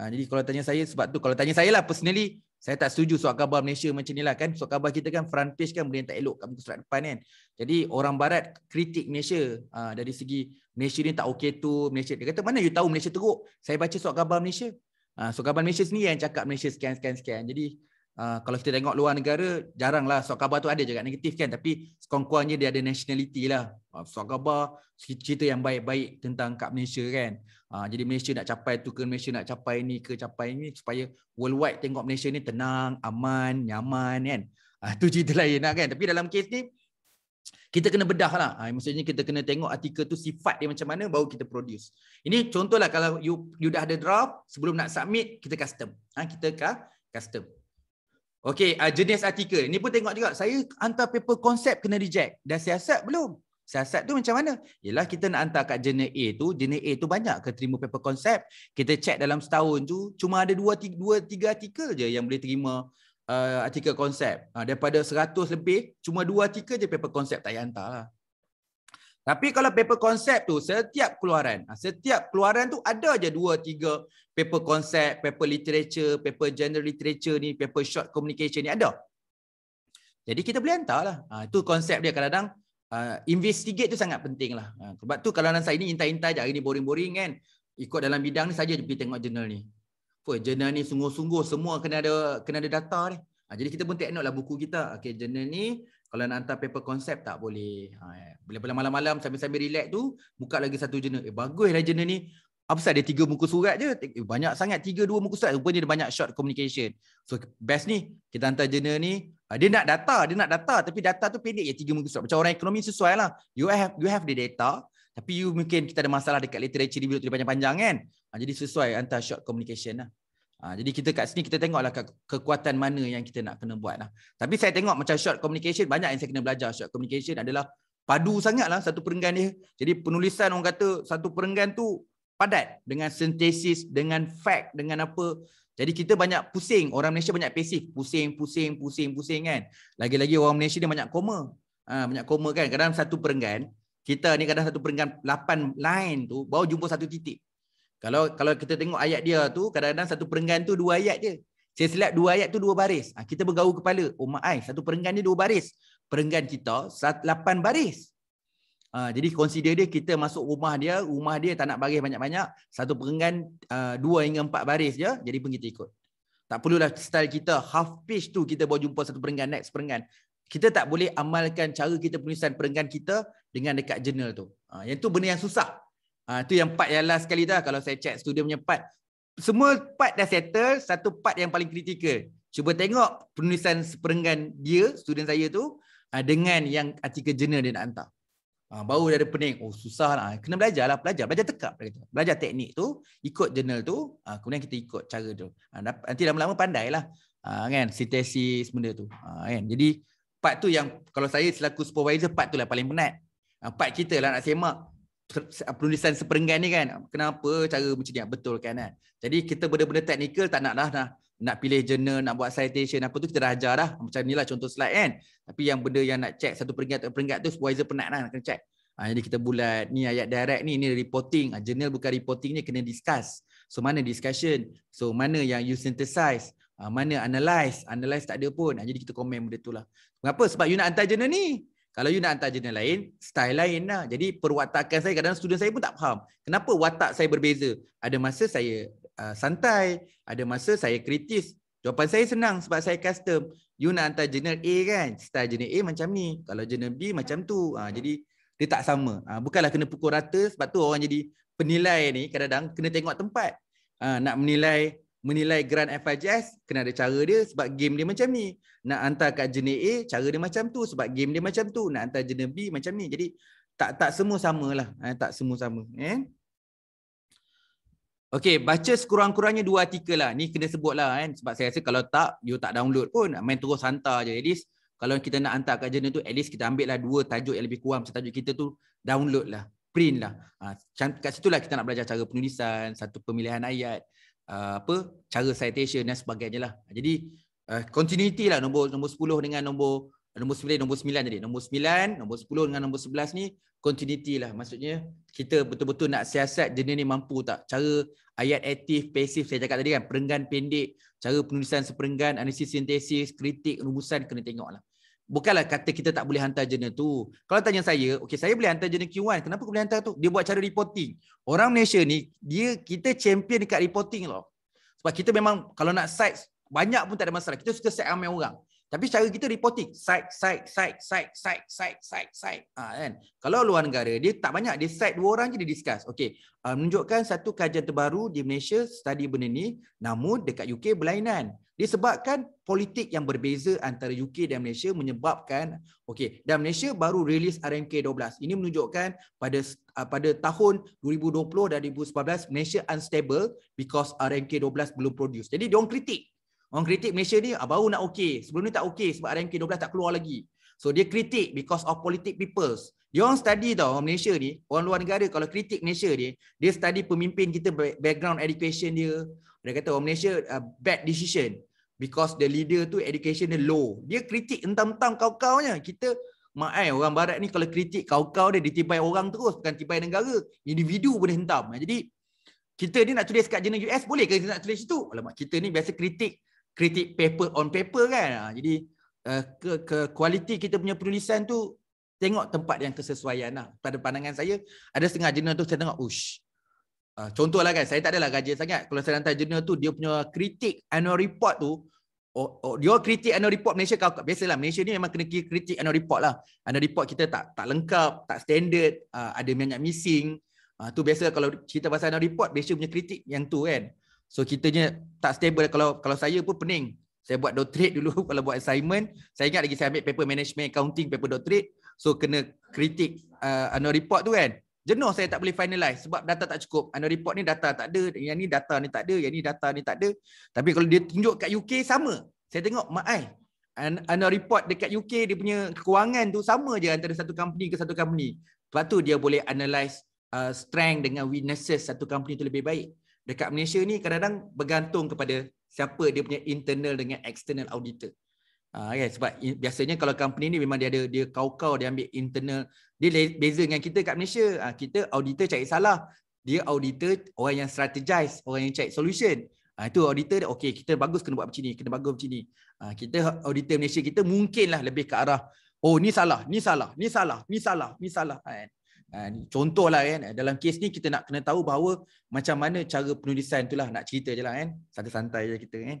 Ah, jadi kalau tanya saya sebab tu kalau tanya saya lah personally saya tak setuju surat khabar Malaysia macam ni lah kan. Surat khabar kita kan front page kan benda yang tak elok kat muka surat depan kan. Jadi orang barat kritik Malaysia aa, ha, dari segi Malaysia ni tak okey tu. Malaysia Dia kata mana you tahu Malaysia teruk. Saya baca surat khabar Malaysia. Aa, ha, surat khabar Malaysia ni yang cakap Malaysia scan, scan, scan. Jadi Ah, kalau kita tengok luar negara, jaranglah surat khabar tu ada juga negatif kan. Tapi sekurang-kurangnya dia ada nationality lah. Uh, surat khabar, cerita yang baik-baik tentang kat Malaysia kan. Uh, jadi Malaysia nak capai tu ke Malaysia nak capai ni ke capai ni supaya worldwide tengok Malaysia ni tenang, aman, nyaman kan. Uh, tu cerita lain lah kan. Tapi dalam kes ni, kita kena bedah lah. Uh, maksudnya kita kena tengok artikel tu sifat dia macam mana baru kita produce. Ini contohlah kalau you, you dah ada draft, sebelum nak submit, kita custom. Ha, uh, kita custom. Okey, uh, jenis artikel. Ni pun tengok juga. Saya hantar paper konsep kena reject. Dah siasat belum? Siasat tu macam mana? Yelah kita nak hantar kat jenis A tu. Jenis A tu banyak ke terima paper konsep. Kita check dalam setahun tu. Cuma ada dua tiga, dua, tiga artikel je yang boleh terima uh, artikel konsep. Uh, ah, daripada seratus lebih, cuma dua artikel je paper konsep tak payah hantar lah. Tapi kalau paper konsep tu setiap keluaran, ah, setiap keluaran tu ada aja dua tiga paper konsep, paper literature, paper general literature ni, paper short communication ni ada. Jadi kita boleh hantarlah. Ah itu konsep dia kadang-kadang uh, investigate tu sangat pentinglah. Ah sebab tu kalau nansai ni intai-intai je hari ni boring-boring kan. Ikut dalam bidang ni saja je pergi tengok jurnal ni. Apa jurnal ni sungguh-sungguh semua kena ada kena ada data ni. Ha, jadi kita pun take note lah buku kita. Okay, jurnal ni kalau nak hantar paper concept tak boleh. Boleh ha, ya. bila malam-malam sambil-sambil relax tu, buka lagi satu jurnal. Eh, baguslah jurnal ni. Apa sebab dia tiga muka surat je? Eh, banyak sangat. Tiga, dua muka surat. Rupanya dia banyak short communication. So, best ni. Kita hantar jurnal ni. Ha, dia nak data. Dia nak data. Tapi data tu pendek je. Tiga muka surat. Macam orang ekonomi sesuai lah. You have, you have the data. Tapi you mungkin kita ada masalah dekat literature review tu dia panjang-panjang kan? Ha, jadi sesuai hantar short communication lah. Ha, jadi kita kat sini kita tengoklah kekuatan mana yang kita nak kena buat lah. Tapi saya tengok macam short communication banyak yang saya kena belajar short communication adalah padu sangatlah satu perenggan dia. Jadi penulisan orang kata satu perenggan tu padat dengan sintesis, dengan fact, dengan apa. Jadi kita banyak pusing, orang Malaysia banyak pasif, pusing, pusing, pusing, pusing kan. Lagi-lagi orang Malaysia dia banyak koma. Ha, banyak koma kan. Kadang satu perenggan kita ni kadang satu perenggan lapan line tu baru jumpa satu titik. Kalau kalau kita tengok ayat dia tu, kadang-kadang satu perenggan tu dua ayat je. Saya silap dua ayat tu dua baris. Ha, kita bergaul kepala. Oh maaf, satu perenggan dia dua baris. Perenggan kita, Satu lapan baris. Ha, jadi consider dia kita masuk rumah dia, rumah dia tak nak baris banyak-banyak. Satu perenggan, uh, dua hingga empat baris je. Jadi pun kita ikut. Tak perlulah style kita, half page tu kita boleh jumpa satu perenggan, next perenggan. Kita tak boleh amalkan cara kita penulisan perenggan kita dengan dekat jurnal tu. Ha, yang tu benda yang susah. Ah tu yang part yang last sekali dah kalau saya check student punya part. Semua part dah settle, satu part yang paling kritikal. Cuba tengok penulisan seperenggan dia, student saya tu ah, dengan yang artikel jurnal dia nak hantar. Ah baru dah ada pening. Oh susahlah. Kena belajarlah, belajar, belajar tekap Belajar teknik tu, ikut jurnal tu, ah, kemudian kita ikut cara tu. Ah, nanti lama-lama pandailah. Ah kan, sintesis benda tu. Ah kan. Jadi part tu yang kalau saya selaku supervisor part tu lah paling penat. Part kita lah nak semak Ah, penulisan seperenggan ni kan kenapa cara macam ni ah, betul kan, kan? jadi kita benda-benda teknikal tak nak lah nak, nak pilih jurnal nak buat citation apa tu kita dah ajar dah macam ni lah contoh slide kan tapi yang benda yang nak check satu peringkat satu peringkat tu supervisor penat lah nak kena check ha, jadi kita bulat ni ayat direct ni ni reporting ha, journal bukan reporting ni kena discuss so mana discussion so mana yang you synthesize ha, mana analyze analyze tak ada pun ha, jadi kita komen benda tu lah kenapa sebab you nak hantar journal ni kalau you nak hantar jurnal lain, style lain lah. Jadi perwatakan saya, kadang kadang student saya pun tak faham. Kenapa watak saya berbeza? Ada masa saya uh, santai, ada masa saya kritis. Jawapan saya senang sebab saya custom. You nak hantar jurnal A kan? Style jurnal A macam ni. Kalau jurnal B macam tu. Ha, jadi dia tak sama. Ha, bukanlah kena pukul rata sebab tu orang jadi penilai ni kadang-kadang kena tengok tempat. Ha, nak menilai menilai grant FIJS kena ada cara dia sebab game dia macam ni nak hantar kat jenis A cara dia macam tu sebab game dia macam tu nak hantar jenis B macam ni jadi tak tak semua samalah eh, tak semua sama eh Okay, baca sekurang-kurangnya dua artikel lah. Ni kena sebut lah kan. Sebab saya rasa kalau tak, you tak download pun. Main terus hantar je. At least, kalau kita nak hantar kat jurnal tu, at least kita ambil lah dua tajuk yang lebih kurang. Tajuk kita tu, download lah. Print lah. Ha, kat situ lah kita nak belajar cara penulisan, satu pemilihan ayat. Uh, apa cara citation dan sebagainya lah. Jadi uh, continuity lah nombor nombor 10 dengan nombor nombor 9 nombor 9 jadi nombor 9 nombor 10 dengan nombor 11 ni continuity lah maksudnya kita betul-betul nak siasat jenis ni mampu tak cara ayat aktif pasif saya cakap tadi kan perenggan pendek cara penulisan seperenggan analisis sintesis kritik rumusan kena tengok lah. Bukanlah kata kita tak boleh hantar jurnal tu. Kalau tanya saya, okay saya boleh hantar jurnal Q1. Kenapa boleh hantar tu? Dia buat cara reporting. Orang Malaysia ni dia kita champion dekat reporting loh. Sebab kita memang kalau nak cite banyak pun tak ada masalah. Kita suka cite ramai orang. Tapi cara kita reporting side side side side side side side side ha, kan. Kalau luar negara dia tak banyak dia side dua orang je dia discuss. Okey, uh, menunjukkan satu kajian terbaru di Malaysia study benda ni namun dekat UK berlainan. Disebabkan politik yang berbeza antara UK dan Malaysia menyebabkan okey dan Malaysia baru release RMK 12. Ini menunjukkan pada uh, pada tahun 2020 dan 2014 Malaysia unstable because RMK 12 belum produce. Jadi dia orang kritik Orang kritik Malaysia ni ah, baru nak okey. Sebelum ni tak okey sebab RMK 12 tak keluar lagi. So dia kritik because of politic peoples. Dia orang study tau orang Malaysia ni, orang luar negara kalau kritik Malaysia ni, dia study pemimpin kita background education dia. Dia kata orang Malaysia uh, bad decision because the leader tu education dia low. Dia kritik entam-entam kau-kau nya. Kita mak ai orang barat ni kalau kritik kau-kau dia ditibai orang terus bukan tibai negara. Individu boleh hentam. Jadi kita ni nak tulis kat jurnal US boleh ke kita nak tulis situ? Alamak kita ni biasa kritik kritik paper on paper kan ha, jadi uh, ke ke kualiti kita punya penulisan tu tengok tempat yang kesesuaian lah. pada pandangan saya ada setengah jurnal tu saya tengok ush uh, contohlah kan saya tak adalah gaji sangat kalau saya hantar jurnal tu dia punya kritik annual report tu oh, oh dia kritik annual report Malaysia kau biasalah Malaysia ni memang kena kritik annual report lah annual report kita tak tak lengkap tak standard uh, ada banyak missing uh, tu biasa kalau cerita pasal annual report Malaysia punya kritik yang tu kan So kitanya tak stable kalau kalau saya pun pening. Saya buat doctorate dulu kalau buat assignment, saya ingat lagi saya ambil paper management accounting paper doctorate. So kena kritik uh, annual report tu kan. Jenuh saya tak boleh finalize sebab data tak cukup. Annual report ni data tak ada, yang ni data ni tak ada, yang ni data ni tak ada. Tapi kalau dia tunjuk kat UK sama. Saya tengok Maai annual report dekat UK dia punya kewangan tu sama je antara satu company ke satu company. Lepas tu dia boleh analyze uh, strength dengan weaknesses satu company tu lebih baik dekat Malaysia ni kadang-kadang bergantung kepada siapa dia punya internal dengan external auditor. Ah uh, kan? yeah, sebab biasanya kalau company ni memang dia ada dia kau-kau dia ambil internal dia beza dengan kita kat Malaysia uh, kita auditor cari salah dia auditor orang yang strategize orang yang cari solution uh, itu auditor okey kita bagus kena buat macam ni kena bagus macam ni uh, kita auditor Malaysia kita mungkinlah lebih ke arah oh ni salah ni salah ni salah ni salah ni salah kan Ah, Contoh lah kan eh, dalam kes ni kita nak kena tahu bahawa macam mana cara penulisan itulah nak cerita je lah kan santai-santai je kita kan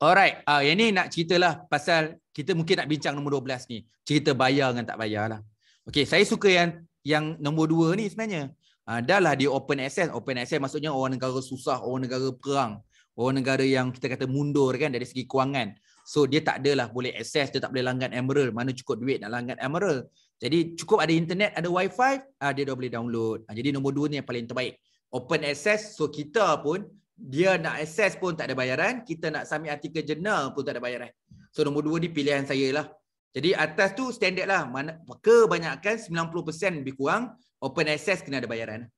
alright uh, yang ni nak ceritalah pasal kita mungkin nak bincang nombor 12 ni cerita bayar dengan tak bayar lah Okay, saya suka yang yang nombor 2 ni sebenarnya uh, dah lah dia open access open access maksudnya orang negara susah orang negara perang orang negara yang kita kata mundur kan dari segi kewangan so dia tak adalah boleh access dia tak boleh langgan emerald mana cukup duit nak langgan emerald jadi cukup ada internet, ada wifi, ah, dia dah boleh download. Ah, jadi nombor dua ni yang paling terbaik. Open access, so kita pun dia nak access pun tak ada bayaran. Kita nak submit artikel jurnal pun tak ada bayaran. So nombor dua ni pilihan saya lah. Jadi atas tu standard lah. Mana, kebanyakan 90% lebih kurang open access kena ada bayaran.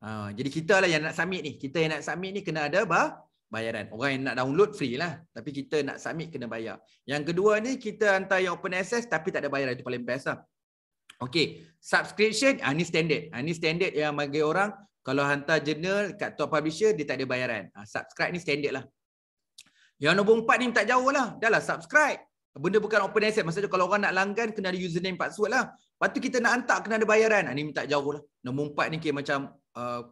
Ah, jadi kita lah yang nak submit ni. Kita yang nak submit ni kena ada bah, bayaran. Orang yang nak download free lah. Tapi kita nak submit kena bayar. Yang kedua ni kita hantar yang open access tapi tak ada bayaran. Itu paling best lah. Okay. Subscription. Ha, ni standard. Ha, ni standard yang bagi orang kalau hantar journal kat top publisher dia tak ada bayaran. Ha, subscribe ni standard lah. Yang nombor empat ni tak jauh lah. Dah lah subscribe. Benda bukan open access. Maksudnya kalau orang nak langgan kena ada username password lah. Lepas tu kita nak hantar kena ada bayaran. Ha, ni minta jauh lah. Nombor empat ni kira macam uh,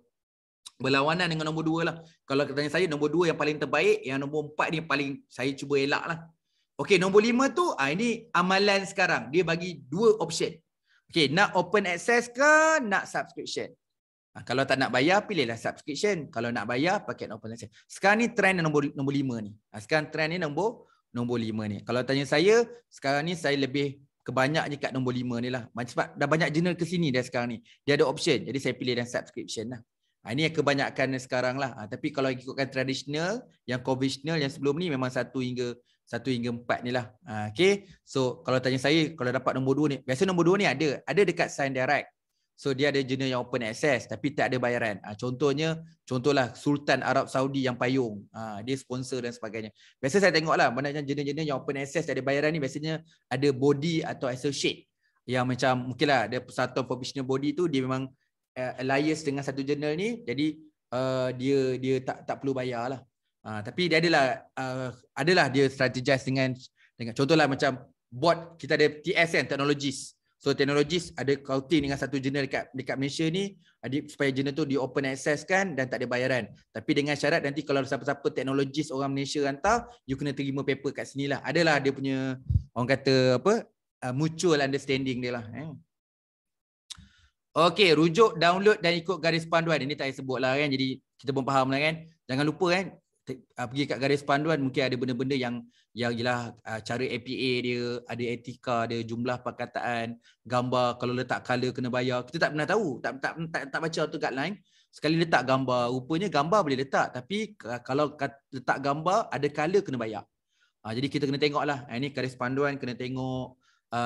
berlawanan dengan nombor dua lah. Kalau tanya saya, nombor dua yang paling terbaik, yang nombor empat ni paling saya cuba elak lah. Okay, nombor lima tu, ah ini amalan sekarang. Dia bagi dua option. Okay, nak open access ke nak subscription? Ha, kalau tak nak bayar, pilihlah subscription. Kalau nak bayar, pakai open access. Sekarang ni trend nombor nombor lima ni. Ha, sekarang trend ni nombor nombor lima ni. Kalau tanya saya, sekarang ni saya lebih kebanyak je kat nombor lima ni lah. Sebab dah banyak jurnal ke sini dah sekarang ni. Dia ada option. Jadi saya pilih dan subscription lah. Ah, ini yang kebanyakan sekarang lah. Ah, tapi kalau ikutkan tradisional, yang konvensional yang sebelum ni memang satu hingga satu hingga empat ni lah. Ah, okay. So kalau tanya saya, kalau dapat nombor dua ni, biasa nombor dua ni ada. Ada dekat sign direct. So dia ada jenis yang open access tapi tak ada bayaran. Contohnya, contohlah Sultan Arab Saudi yang payung. Dia sponsor dan sebagainya. Biasa saya tengok lah, mana jenis-jenis yang open access tak ada bayaran ni biasanya ada body atau associate. Yang macam mungkin lah ada persatuan professional body tu dia memang Eh, alliance dengan satu jurnal ni jadi uh, dia dia tak tak perlu bayar lah uh, tapi dia adalah uh, adalah dia strategize dengan dengan contohlah macam bot kita ada TS kan technologies so technologies ada counting dengan satu jurnal dekat dekat Malaysia ni adik ah, supaya jurnal tu di open access kan dan tak ada bayaran tapi dengan syarat nanti kalau ada siapa-siapa technologies orang Malaysia hantar you kena terima paper kat sinilah adalah dia punya orang kata apa uh, mutual understanding dia lah eh. Okey, rujuk, download dan ikut garis panduan. Ini tak saya sebut lah kan. Jadi kita pun faham lah kan. Jangan lupa kan. Ah, pergi kat garis panduan mungkin ada benda-benda yang yang jelah ah, cara APA dia, ada etika dia, jumlah perkataan, gambar kalau letak color kena bayar. Kita tak pernah tahu. Tak tak tak, tak baca tu kat guideline. Sekali letak gambar, rupanya gambar boleh letak. Tapi kalau letak gambar, ada color kena bayar. Ah, jadi kita kena tengok lah. Ini garis panduan kena tengok.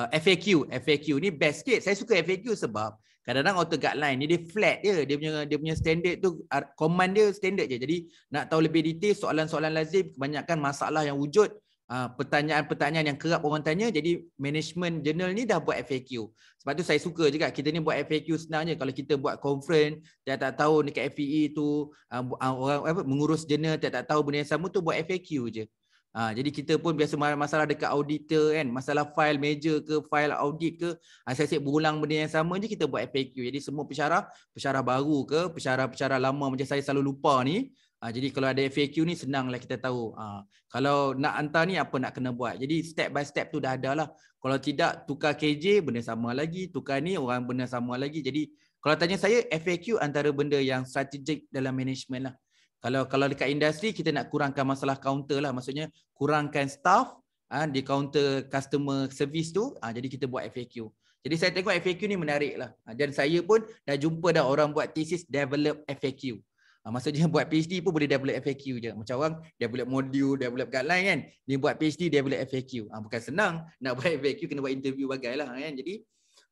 FAQ. FAQ ni best sikit. Saya suka FAQ sebab Kadang-kadang auto guideline ni dia flat dia. Dia punya dia punya standard tu command dia standard je. Jadi nak tahu lebih detail soalan-soalan lazim kebanyakan masalah yang wujud ah, pertanyaan-pertanyaan yang kerap orang tanya jadi management journal ni dah buat FAQ sebab tu saya suka juga kita ni buat FAQ sebenarnya kalau kita buat conference tiap tak tahu dekat FPE e tu ah, ah, orang apa mengurus journal tiap tak tahu benda yang sama tu buat FAQ je Ha, jadi kita pun biasa masalah dekat auditor kan, masalah file major ke, file audit ke, saya asyik berulang benda yang sama je kita buat FAQ. Jadi semua pesyarah, pesyarah baru ke, pesyarah-pesyarah lama macam saya selalu lupa ni, ha, jadi kalau ada FAQ ni senanglah kita tahu. Ha, kalau nak hantar ni apa nak kena buat. Jadi step by step tu dah ada lah. Kalau tidak tukar KJ benda sama lagi, tukar ni orang benda sama lagi. Jadi kalau tanya saya FAQ antara benda yang strategik dalam management lah kalau kalau dekat industri kita nak kurangkan masalah counter lah maksudnya kurangkan staff ha, di counter customer service tu ha, jadi kita buat FAQ jadi saya tengok FAQ ni menarik lah ha, dan saya pun dah jumpa dah orang buat thesis develop FAQ ha, maksudnya buat PhD pun boleh develop FAQ je macam orang develop module develop guideline kan ni buat PhD develop FAQ ha, bukan senang nak buat FAQ kena buat interview bagailah kan jadi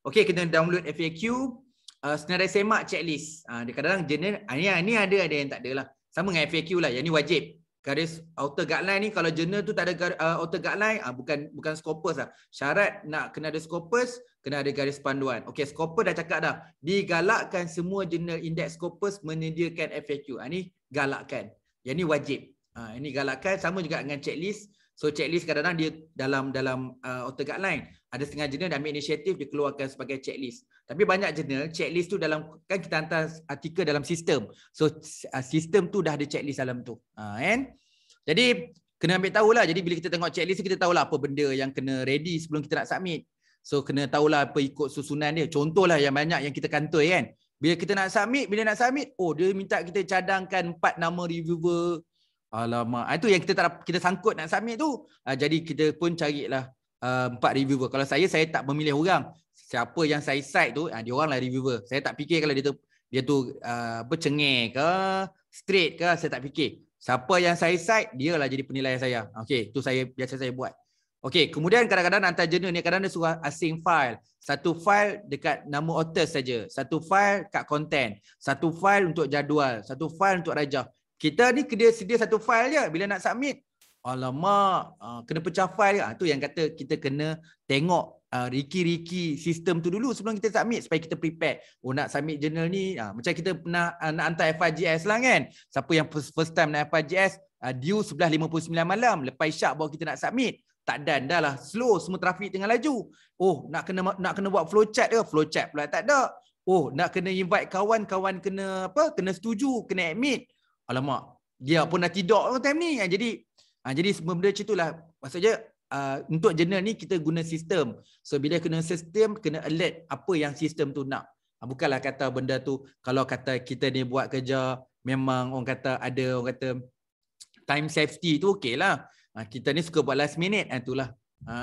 okey kena download FAQ uh, senarai semak checklist ha, kadang-kadang jenis ini, ini ada ada yang tak ada lah sama dengan FAQ lah. Yang ni wajib. Garis outer guideline ni kalau journal tu tak ada garis, uh, outer guideline uh, bukan bukan scopus lah. Syarat nak kena ada scopus, kena ada garis panduan. Okay, scopus dah cakap dah. Digalakkan semua journal index scopus menyediakan FAQ. Ini ah, ni galakkan. Yang ni wajib. Ha, ini galakkan sama juga dengan checklist. So checklist kadang-kadang dia dalam dalam uh, auto guideline ada setengah jurnal dah ambil inisiatif dia keluarkan sebagai checklist. Tapi banyak jurnal checklist tu dalam kan kita hantar artikel dalam sistem. So uh, sistem tu dah ada checklist dalam tu. Ha uh, kan? Jadi kena ambil lah. Jadi bila kita tengok checklist kita tahu lah apa benda yang kena ready sebelum kita nak submit. So kena tahu lah apa ikut susunan dia. Contohlah yang banyak yang kita kantoi kan. Bila kita nak submit, bila nak submit, oh dia minta kita cadangkan empat nama reviewer Alamak, ah, itu yang kita tak kita sangkut nak submit tu. Ah, jadi kita pun carilah ah, empat reviewer. Kalau saya saya tak memilih orang. Siapa yang saya side tu, dia oranglah reviewer. Saya tak fikir kalau dia tu dia tu apa cengeng ke, straight ke, saya tak fikir. Siapa yang saya side dia lah jadi penilaian saya. Okey, tu saya biasa saya buat. Okey, kemudian kadang-kadang hantar jenis ni kadang-kadang dia suruh asing file. Satu file dekat nama author saja, satu file kat content, satu file untuk jadual, satu file untuk rajah kita ni kena sedia satu file je bila nak submit alamak ah, kena pecah file je. Ah, tu yang kata kita kena tengok ah, riki-riki sistem tu dulu sebelum kita submit supaya kita prepare oh nak submit journal ni uh, macam kita pernah uh, nak hantar FIGS lah kan siapa yang first, first time nak FIGS uh, due 11.59 malam lepas isyak bawa kita nak submit tak dan dah lah slow semua trafik tengah laju oh nak kena nak kena buat flowchart ke flowchart pula tak ada oh nak kena invite kawan kawan kena apa kena setuju kena admit alamak dia hmm. pun dah tidur orang time ni ah, jadi ah, jadi semua benda macam itulah maksudnya ah, untuk journal ni kita guna sistem so bila kena sistem kena alert apa yang sistem tu nak bukanlah kata benda tu kalau kata kita ni buat kerja memang orang kata ada orang kata time safety tu okey lah kita ni suka buat last minute itulah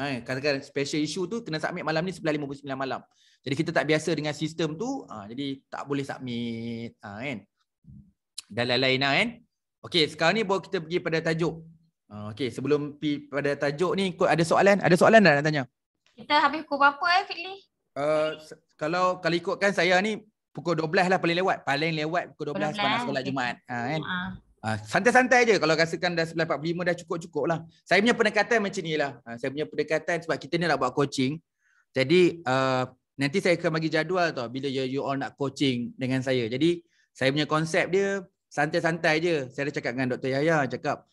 eh, katakan special issue tu kena submit malam ni 11.59 malam jadi kita tak biasa dengan sistem tu jadi tak boleh submit kan dan lain-lain lah kan. Okey, sekarang ni boleh kita pergi pada tajuk. Uh, sebelum pi pada tajuk ni ikut ada soalan, ada soalan tak nak tanya? Kita habis pukul berapa eh Fikli? Uh, eh, kalau kalau ikutkan saya ni pukul 12 lah paling lewat. Paling lewat pukul 12, 12 sepanjang solat Jumaat. Ha, kan? Ha. santai-santai je kalau rasakan dah 11.45 dah cukup-cukup lah. Saya punya pendekatan macam ni lah. saya punya pendekatan sebab kita ni nak buat coaching. Jadi uh, nanti saya akan bagi jadual tau bila you, you all nak coaching dengan saya. Jadi saya punya konsep dia santai-santai je. Saya dah cakap dengan Dr. Yaya, cakap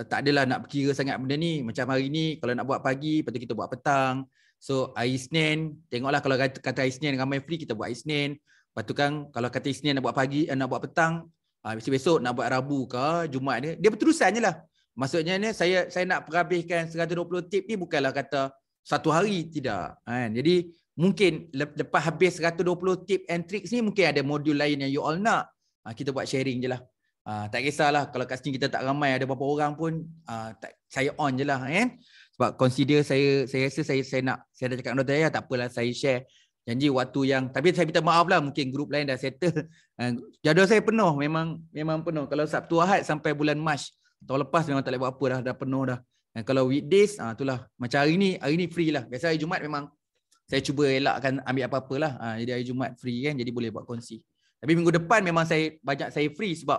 eh, tak adalah nak berkira sangat benda ni. Macam hari ni kalau nak buat pagi, lepas kita buat petang. So hari Senin, tengoklah kalau kata hari Senin ramai free, kita buat hari Senin. Lepas tu kan kalau kata hari Senin nak buat pagi, eh, nak buat petang, ha, ah, besok nak buat Rabu ke Jumaat ni. Dia berterusan je lah. Maksudnya ni saya saya nak perhabiskan 120 tip ni bukanlah kata satu hari tidak. Kan? Jadi mungkin lepas habis 120 tip and tricks ni mungkin ada modul lain yang you all nak. Ah, kita buat sharing je lah. Ah, tak kisahlah kalau kat sini kita tak ramai ada berapa orang pun ah, tak, saya on je lah kan. Sebab consider saya saya rasa saya saya nak saya dah cakap dengan Dr. Eh, tak apalah saya share janji waktu yang tapi saya minta maaf lah mungkin grup lain dah settle jadual saya penuh memang memang penuh kalau Sabtu Ahad sampai bulan Mac tahun lepas memang tak boleh buat apa dah dah penuh dah dan kalau weekdays ah itulah macam hari ni hari ni free lah biasa hari Jumaat memang saya cuba elakkan ambil apa-apalah ah jadi hari Jumaat free kan jadi boleh buat konsi tapi minggu depan memang saya banyak saya free sebab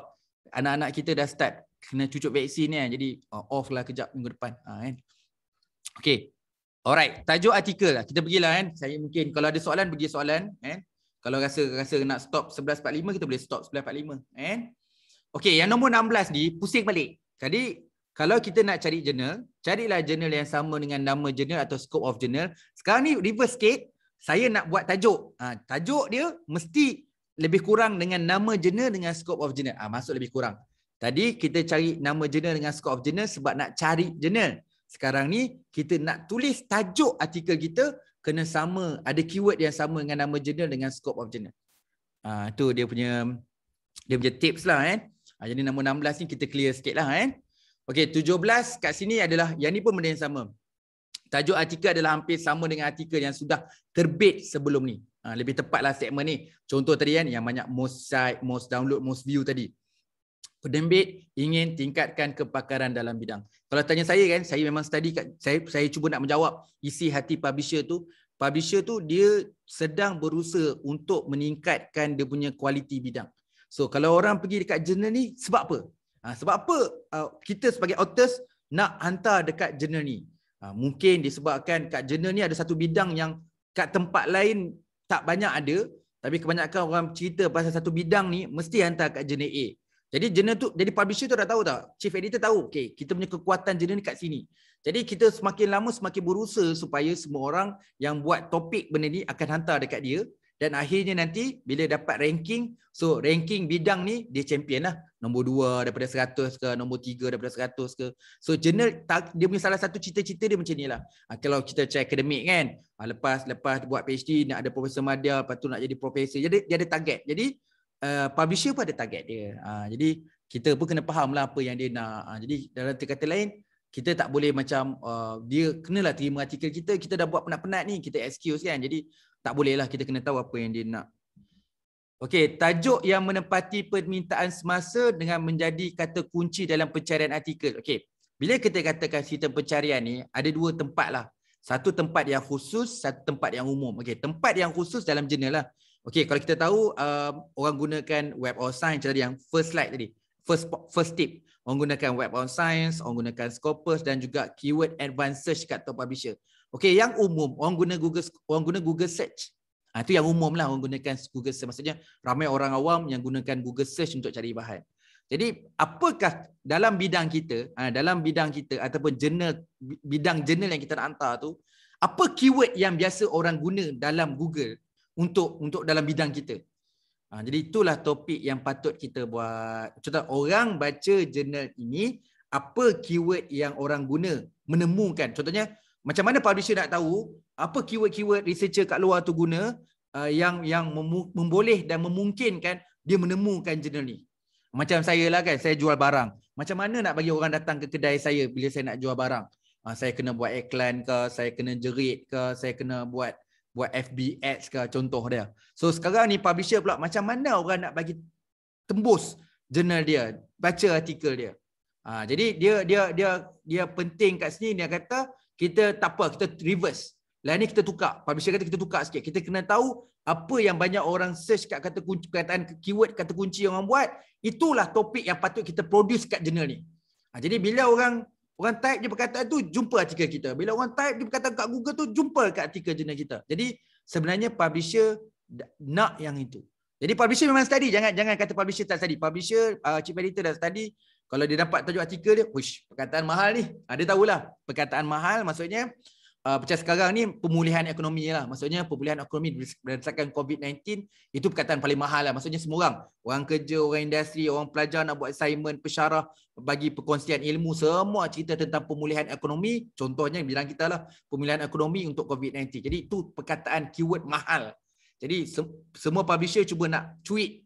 anak-anak kita dah start kena cucuk vaksin ni kan. Jadi oh, off lah kejap minggu depan. Ha, kan? Okay. Alright. Tajuk artikel lah. Kita pergilah kan. Saya mungkin kalau ada soalan, pergi soalan. Kan? Kalau rasa rasa nak stop 11.45, kita boleh stop 11.45. Kan? Okay. Yang nombor 16 ni, pusing balik. Jadi kalau kita nak cari jurnal, carilah jurnal yang sama dengan nama jurnal atau scope of jurnal. Sekarang ni reverse sikit. Saya nak buat tajuk. Ha, tajuk dia mesti lebih kurang dengan nama jenis dengan scope of jenis. Ah, masuk lebih kurang. Tadi kita cari nama jenis dengan scope of jenis sebab nak cari jenis. Sekarang ni kita nak tulis tajuk artikel kita kena sama, ada keyword yang sama dengan nama jenis dengan scope of jenis. Ah, tu dia punya dia punya tips lah eh. Ah, jadi nombor 16 ni kita clear sikit lah eh. Okay, 17 kat sini adalah, yang ni pun benda yang sama. Tajuk artikel adalah hampir sama dengan artikel yang sudah terbit sebelum ni. Ha, lebih tepatlah segmen ni. Contoh tadi kan yang banyak most site, most download, most view tadi. Pendembit ingin tingkatkan kepakaran dalam bidang. Kalau tanya saya kan, saya memang study, kat, saya, saya cuba nak menjawab isi hati publisher tu. Publisher tu dia sedang berusaha untuk meningkatkan dia punya kualiti bidang. So kalau orang pergi dekat jurnal ni, sebab apa? Ha, sebab apa uh, kita sebagai authors nak hantar dekat jurnal ni? Ha, mungkin disebabkan kat jurnal ni ada satu bidang yang kat tempat lain tak banyak ada tapi kebanyakan orang cerita pasal satu bidang ni mesti hantar kat jurnal A. Jadi jurnal tu jadi publisher tu dah tahu tak? Chief editor tahu. Okey, kita punya kekuatan jurnal ni kat sini. Jadi kita semakin lama semakin berusaha supaya semua orang yang buat topik benda ni akan hantar dekat dia. Dan akhirnya nanti bila dapat ranking, so ranking bidang ni dia champion lah. Nombor 2 daripada 100 ke, nombor 3 daripada 100 ke. So general dia punya salah satu cita-cita dia macam ni lah. Ha, kalau kita cakap akademik kan, ha, lepas lepas buat PhD nak ada Profesor Madia, lepas tu nak jadi Profesor. Jadi dia ada target. Jadi uh, publisher pun ada target dia. Ha, jadi kita pun kena faham lah apa yang dia nak. Ha, jadi dalam kata lain, kita tak boleh macam uh, dia kenalah terima artikel kita kita dah buat penat-penat ni kita excuse kan jadi tak bolehlah kita kena tahu apa yang dia nak. Okey, tajuk yang menepati permintaan semasa dengan menjadi kata kunci dalam pencarian artikel. Okey, bila kita katakan sistem pencarian ni, ada dua tempat lah. Satu tempat yang khusus, satu tempat yang umum. Okey, tempat yang khusus dalam jurnal lah. Okey, kalau kita tahu um, orang gunakan web of science tadi yang first slide tadi. First first tip. Orang gunakan web of science, orang gunakan Scopus dan juga keyword advanced search kat top publisher. Okey, yang umum orang guna Google orang guna Google search. Ha, itu yang umum lah orang gunakan Google search. Maksudnya ramai orang awam yang gunakan Google search untuk cari bahan. Jadi apakah dalam bidang kita, ha, dalam bidang kita ataupun jurnal, bidang jurnal yang kita nak hantar tu, apa keyword yang biasa orang guna dalam Google untuk untuk dalam bidang kita? Ha, jadi itulah topik yang patut kita buat. Contoh orang baca jurnal ini, apa keyword yang orang guna menemukan? Contohnya, macam mana publisher nak tahu apa keyword-keyword researcher kat luar tu guna uh, yang yang memboleh dan memungkinkan dia menemukan jurnal ni. Macam saya lah kan, saya jual barang. Macam mana nak bagi orang datang ke kedai saya bila saya nak jual barang? Uh, saya kena buat iklan ke, saya kena jerit ke, saya kena buat buat FB ads ke contoh dia. So sekarang ni publisher pula macam mana orang nak bagi tembus jurnal dia, baca artikel dia. Uh, jadi dia dia dia dia penting kat sini dia kata kita tak apa kita reverse lain ni kita tukar publisher kata kita tukar sikit kita kena tahu apa yang banyak orang search kat kata kunci perkataan keyword kata kunci yang orang buat itulah topik yang patut kita produce kat journal ni ha, jadi bila orang orang type je perkataan tu jumpa artikel kita bila orang type je perkataan kat Google tu jumpa kat artikel journal kita jadi sebenarnya publisher nak yang itu jadi publisher memang study jangan jangan kata publisher tak study publisher uh, chief editor dah study kalau dia dapat tajuk artikel dia, wish, perkataan mahal ni. Ha, dia tahulah, perkataan mahal maksudnya, uh, macam sekarang ni pemulihan ekonomi lah. Maksudnya pemulihan ekonomi berdasarkan COVID-19, itu perkataan paling mahal lah. Maksudnya semua orang, orang kerja, orang industri, orang pelajar nak buat assignment, pesyarah, bagi perkongsian ilmu, semua cerita tentang pemulihan ekonomi, contohnya bilang kita lah, pemulihan ekonomi untuk COVID-19. Jadi itu perkataan keyword mahal. Jadi se- semua publisher cuba nak tweet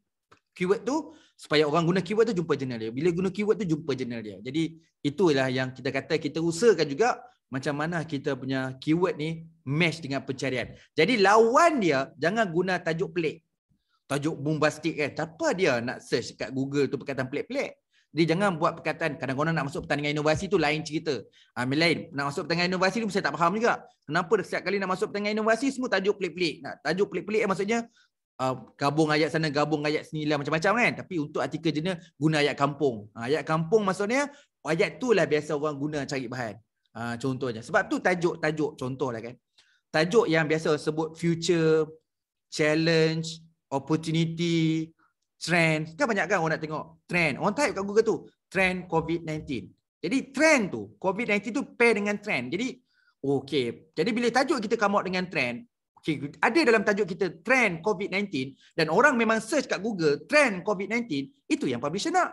keyword tu, supaya orang guna keyword tu jumpa jurnal dia. Bila guna keyword tu jumpa jurnal dia. Jadi itulah yang kita kata kita usahakan juga macam mana kita punya keyword ni match dengan pencarian. Jadi lawan dia jangan guna tajuk pelik. Tajuk bombastik kan. Tak apa dia nak search kat Google tu perkataan pelik-pelik. Jadi jangan buat perkataan kadang-kadang nak masuk pertandingan inovasi tu lain cerita. Ah lain nak masuk pertandingan inovasi tu saya tak faham juga. Kenapa setiap kali nak masuk pertandingan inovasi semua tajuk pelik-pelik? Nah, tajuk pelik-pelik maksudnya uh, gabung ayat sana gabung ayat sini lah macam-macam kan tapi untuk artikel jenis guna ayat kampung uh, ayat kampung maksudnya ayat tu lah biasa orang guna cari bahan uh, contohnya sebab tu tajuk-tajuk contoh lah kan tajuk yang biasa sebut future challenge opportunity trend kan banyak kan orang nak tengok trend orang type kat Google tu trend COVID-19 jadi trend tu COVID-19 tu pair dengan trend jadi Okey. Jadi bila tajuk kita come out dengan trend, Okay, ada dalam tajuk kita trend COVID-19 dan orang memang search kat Google trend COVID-19, itu yang publisher nak.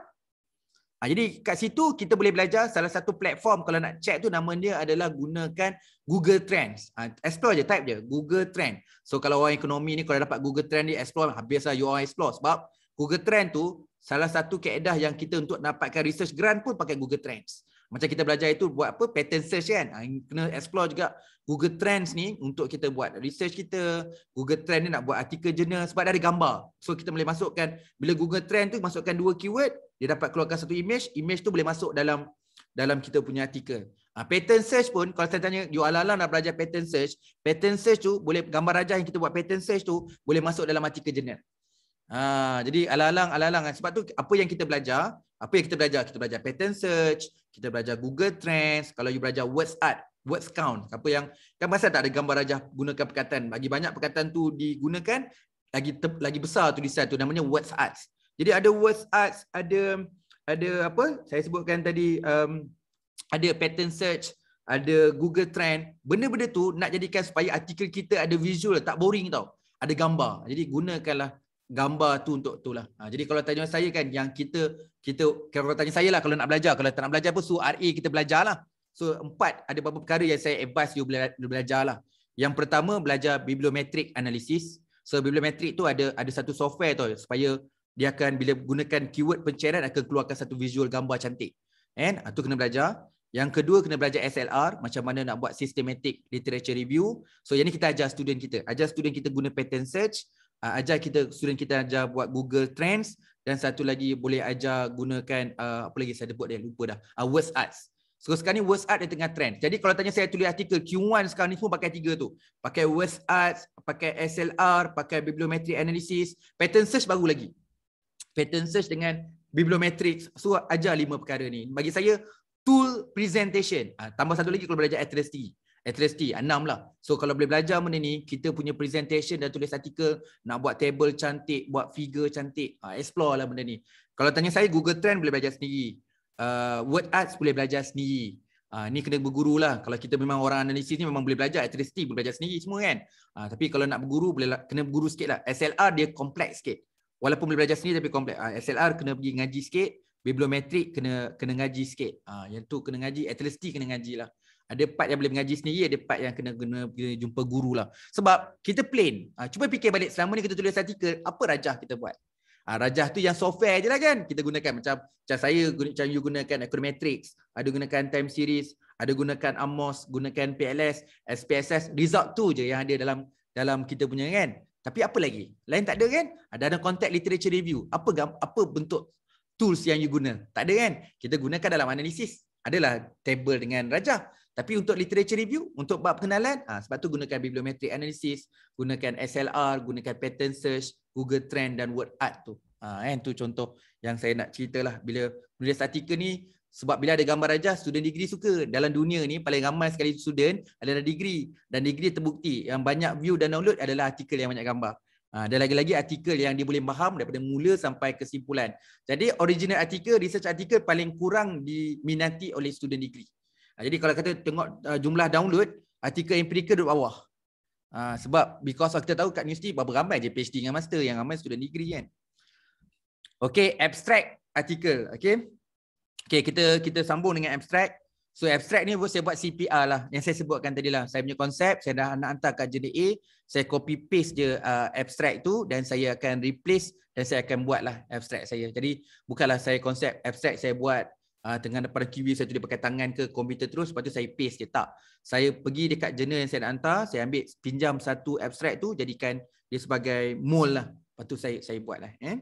Ha, jadi kat situ kita boleh belajar salah satu platform kalau nak check tu nama dia adalah gunakan Google Trends. Ha, explore je, type dia Google Trend. So kalau orang ekonomi ni kalau dapat Google Trend ni, explore. Lah. Habislah you all explore. Sebab Google Trend tu salah satu keedah yang kita untuk dapatkan research grant pun pakai Google Trends. Macam kita belajar itu buat apa? Pattern search kan? Ah, kena explore juga Google Trends ni untuk kita buat research kita. Google Trends ni nak buat artikel jurnal sebab dia ada gambar. So kita boleh masukkan, bila Google Trends tu masukkan dua keyword, dia dapat keluarkan satu image, image tu boleh masuk dalam dalam kita punya artikel. Ha, pattern search pun, kalau saya tanya, you alalang nak belajar pattern search, pattern search tu, boleh gambar rajah yang kita buat pattern search tu, boleh masuk dalam artikel jurnal. Ha, jadi alalang, alalang. Kan? Sebab tu apa yang kita belajar, apa yang kita belajar? Kita belajar pattern search, kita belajar Google Trends, kalau you belajar words art, words count, apa yang kan masa tak ada gambar rajah gunakan perkataan. Bagi banyak perkataan tu digunakan lagi te, lagi besar tu tulisan tu namanya words arts. Jadi ada words arts, ada ada apa? Saya sebutkan tadi um, ada pattern search, ada Google Trend. Benda-benda tu nak jadikan supaya artikel kita ada visual, tak boring tau. Ada gambar. Jadi gunakanlah gambar tu untuk tu lah. Ha, jadi kalau tanya saya kan yang kita kita kalau tanya saya lah kalau nak belajar kalau tak nak belajar pun so RA kita belajar lah. So empat ada beberapa perkara yang saya advise you bela- belajar lah. Yang pertama belajar bibliometric analysis. So bibliometric tu ada ada satu software tu supaya dia akan bila gunakan keyword pencarian akan keluarkan satu visual gambar cantik. And ha, tu kena belajar. Yang kedua kena belajar SLR macam mana nak buat systematic literature review. So yang ni kita ajar student kita. Ajar student kita guna pattern search uh, ajar kita student kita ajar buat Google Trends dan satu lagi boleh ajar gunakan uh, apa lagi saya sebut dia lupa dah uh, Words Arts. So sekarang ni Words Art dia tengah trend. Jadi kalau tanya saya tulis artikel Q1 sekarang ni pun pakai tiga tu. Pakai Words Arts, pakai SLR, pakai bibliometric analysis, pattern search baru lagi. Pattern search dengan bibliometric. So ajar lima perkara ni. Bagi saya tool presentation. Uh, tambah satu lagi kalau belajar atrestri at eh, enam lah. So kalau boleh belajar benda ni, kita punya presentation dan tulis artikel, nak buat table cantik, buat figure cantik, ah, explore lah benda ni. Kalau tanya saya, Google Trend boleh belajar sendiri. Uh, Word Arts boleh belajar sendiri. Uh, ni kena berguru lah. Kalau kita memang orang analisis ni memang boleh belajar. Atresti eh, boleh belajar sendiri semua kan. Uh, tapi kalau nak berguru, boleh lah, kena berguru sikit lah. SLR dia kompleks sikit. Walaupun boleh belajar sendiri tapi kompleks. Uh, SLR kena pergi ngaji sikit. Bibliometrik kena kena ngaji sikit. Uh, yang tu kena ngaji. Atresti eh, kena ngaji lah ada part yang boleh mengaji sendiri ada part yang kena kena, kena jumpa guru lah sebab kita plain uh, cuba fikir balik selama ni kita tulis artikel apa rajah kita buat uh, rajah tu yang software je lah kan kita gunakan macam macam saya macam you gunakan econometrics ada gunakan time series ada gunakan amos gunakan pls spss result tu je yang ada dalam dalam kita punya kan tapi apa lagi lain tak ada kan ada ah, ada contact literature review apa apa bentuk tools yang you guna tak ada kan kita gunakan dalam analisis adalah table dengan rajah tapi untuk literature review, untuk bab kenalan, ha, ah, sebab tu gunakan bibliometric analysis, gunakan SLR, gunakan pattern search, Google Trend dan Word Art tu. Ha, kan tu contoh yang saya nak ceritalah bila menulis artikel ni sebab bila ada gambar rajah, student degree suka. Dalam dunia ni, paling ramai sekali student adalah degree. Dan degree terbukti. Yang banyak view dan download adalah artikel yang banyak gambar. Ha, dan lagi-lagi artikel yang dia boleh faham daripada mula sampai kesimpulan. Jadi original artikel, research artikel paling kurang diminati oleh student degree. Ha, jadi kalau kata tengok uh, jumlah download, artikel empirical duduk bawah. Uh, sebab because kita tahu kat universiti berapa ramai je PhD dengan master yang ramai student degree kan. Okay, abstract artikel. Okay. Okay, kita kita sambung dengan abstract. So abstract ni saya buat CPR lah yang saya sebutkan tadi lah. Saya punya konsep, saya dah nak hantar kat jenis A. Saya copy paste je uh, abstract tu dan saya akan replace dan saya akan buat lah abstract saya. Jadi bukanlah saya konsep abstract saya buat uh, tengah daripada QB saya tulis pakai tangan ke komputer terus lepas tu saya paste je tak saya pergi dekat journal yang saya nak hantar saya ambil pinjam satu abstract tu jadikan dia sebagai mold lah lepas tu saya saya buat lah eh?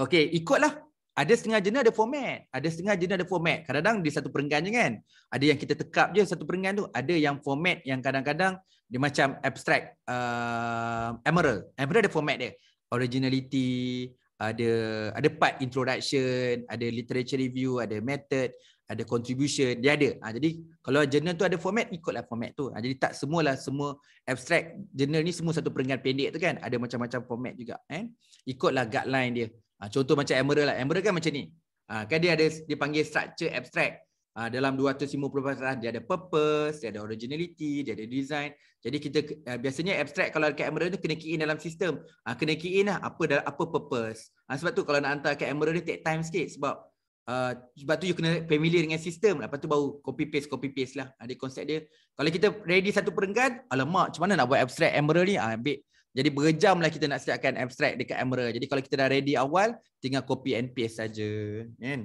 Okey, ikutlah. Ada setengah jenis ada format. Ada setengah jenis ada format. Kadang-kadang dia satu perenggan je kan. Ada yang kita tekap je satu perenggan tu. Ada yang format yang kadang-kadang dia macam abstract. Uh, emerald. Emerald ada format dia. Originality, ada ada part introduction, ada literature review, ada method, ada contribution, dia ada. Ha, jadi kalau journal tu ada format, ikutlah format tu. Ha, jadi tak semualah semua abstract journal ni semua satu perenggan pendek tu kan. Ada macam-macam format juga. Eh? Ikutlah guideline dia. Ha, contoh macam Emerald lah. Emerald kan macam ni. Ha, kan dia ada dipanggil structure abstract. Uh, dalam 250 pasal dia ada purpose, dia ada originality, dia ada design. Jadi kita uh, biasanya abstract kalau dekat emerald tu kena key in dalam sistem. Uh, kena key in lah apa dalam, apa purpose. Uh, sebab tu kalau nak hantar ke emerald ni take time sikit sebab uh, sebab tu you kena familiar dengan sistem. Lepas tu baru copy paste copy paste lah. Ada uh, konsep dia. Kalau kita ready satu perenggan, alamak macam mana nak buat abstract emerald ni? Uh, Jadi berjam lah kita nak siapkan abstract dekat emerald. Jadi kalau kita dah ready awal, tinggal copy and paste saja. Kan? Yeah.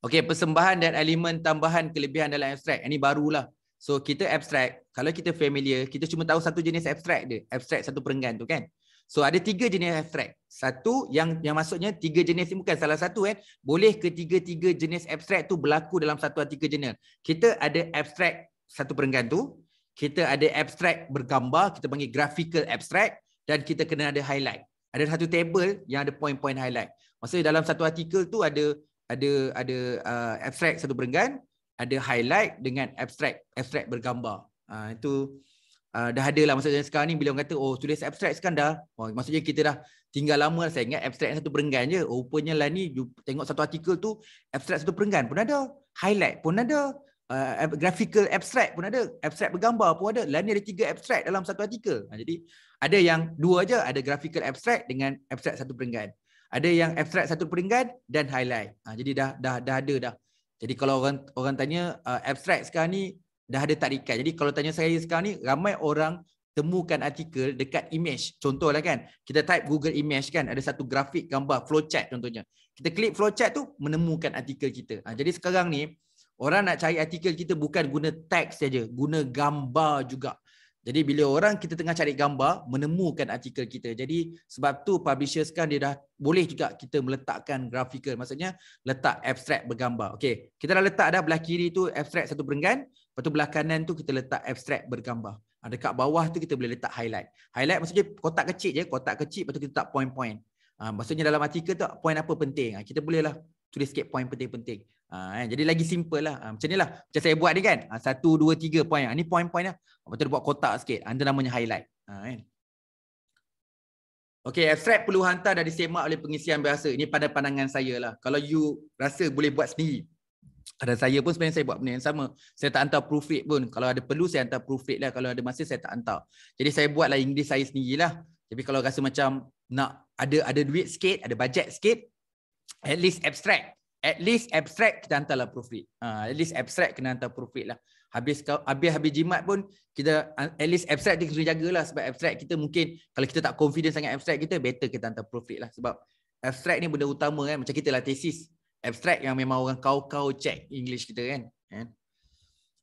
Okay, persembahan dan elemen tambahan kelebihan dalam abstract. Ini barulah. So kita abstract, kalau kita familiar, kita cuma tahu satu jenis abstract dia. Abstract satu perenggan tu kan. So ada tiga jenis abstract. Satu yang yang maksudnya tiga jenis ni bukan salah satu kan. Boleh ketiga-tiga jenis abstract tu berlaku dalam satu artikel. jenis. Kita ada abstract satu perenggan tu. Kita ada abstract bergambar, kita panggil graphical abstract. Dan kita kena ada highlight. Ada satu table yang ada point-point highlight. Maksudnya dalam satu artikel tu ada ada ada uh, abstract satu perenggan, ada highlight dengan abstract, abstract bergambar. Uh, itu uh, dah ada lah maksudnya sekarang ni bila orang kata oh tulis abstract sekarang dah. Oh, maksudnya kita dah tinggal lama lah. saya ingat abstract satu perenggan je. Oh, rupanya lah ni tengok satu artikel tu abstract satu perenggan pun ada, highlight pun ada, uh, graphical abstract pun ada, abstract bergambar pun ada. Lain ada tiga abstract dalam satu artikel. jadi ada yang dua aja, ada graphical abstract dengan abstract satu perenggan ada yang abstract satu peringkat dan highlight. Ha, jadi dah dah dah ada dah. Jadi kalau orang orang tanya uh, abstract sekarang ni dah ada tarikat. Jadi kalau tanya saya sekarang ni ramai orang temukan artikel dekat image. Contohlah kan, kita type Google image kan, ada satu grafik gambar flowchart contohnya. Kita klik flowchart tu menemukan artikel kita. Ha, jadi sekarang ni orang nak cari artikel kita bukan guna teks saja, guna gambar juga. Jadi bila orang kita tengah cari gambar, menemukan artikel kita. Jadi sebab tu publisher kan dia dah boleh juga kita meletakkan grafikal. Maksudnya letak abstrak bergambar. Okey, kita dah letak dah belah kiri tu abstrak satu perenggan. Lepas tu belah kanan tu kita letak abstrak bergambar. Ha, dekat bawah tu kita boleh letak highlight. Highlight maksudnya kotak kecil je. Kotak kecil lepas tu kita letak point-point. Ha, maksudnya dalam artikel tu point apa penting. Ha, kita bolehlah tulis sikit point penting-penting. Ha, kan? jadi lagi simple lah. Ha, macam ni lah. Macam saya buat ni kan. Ha, satu, dua, tiga poin. Ha, ni poin-poin lah. Lepas tu dia buat kotak sikit. Anda itu namanya highlight. Ha, kan? Okay, abstract perlu hantar dari disemak oleh pengisian biasa. Ini pada pandangan saya lah. Kalau you rasa boleh buat sendiri. Dan saya pun sebenarnya saya buat benda yang sama. Saya tak hantar proofread pun. Kalau ada perlu, saya hantar proofread lah. Kalau ada masa, saya tak hantar. Jadi saya buat buatlah English saya lah. Tapi kalau rasa macam nak ada ada duit sikit, ada budget sikit, at least abstract at least abstract kita hantarlah proofread. Ha, uh, at least abstract kena hantar proofread lah. Habis habis habis jimat pun kita at least abstract dia kena jagalah sebab abstract kita mungkin kalau kita tak confident sangat abstract kita better kita hantar proofread lah sebab abstract ni benda utama kan macam kita lah tesis. Abstract yang memang orang kau-kau check English kita kan. kan?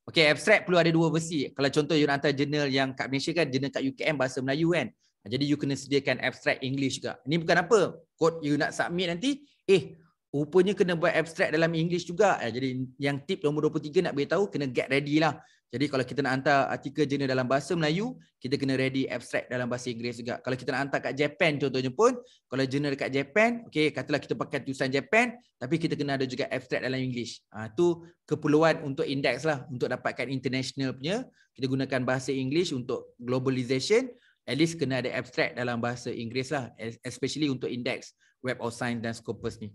Okay, abstract perlu ada dua versi. Kalau contoh you nak hantar jurnal yang kat Malaysia kan, jurnal kat UKM bahasa Melayu kan. Jadi you kena sediakan abstract English juga. Ni bukan apa. Code you nak submit nanti, eh rupanya kena buat abstract dalam English juga. Ah, jadi yang tip nombor 23 nak beritahu, kena get ready lah. Jadi kalau kita nak hantar artikel jurnal dalam bahasa Melayu, kita kena ready abstract dalam bahasa Inggeris juga. Kalau kita nak hantar kat Japan contohnya pun, kalau jurnal dekat Japan, okay, katalah kita pakai tulisan Japan, tapi kita kena ada juga abstract dalam English. Ha, tu keperluan untuk index lah, untuk dapatkan international punya. Kita gunakan bahasa English untuk globalisation. at least kena ada abstract dalam bahasa Inggeris lah, especially untuk index Web of Science dan Scopus ni.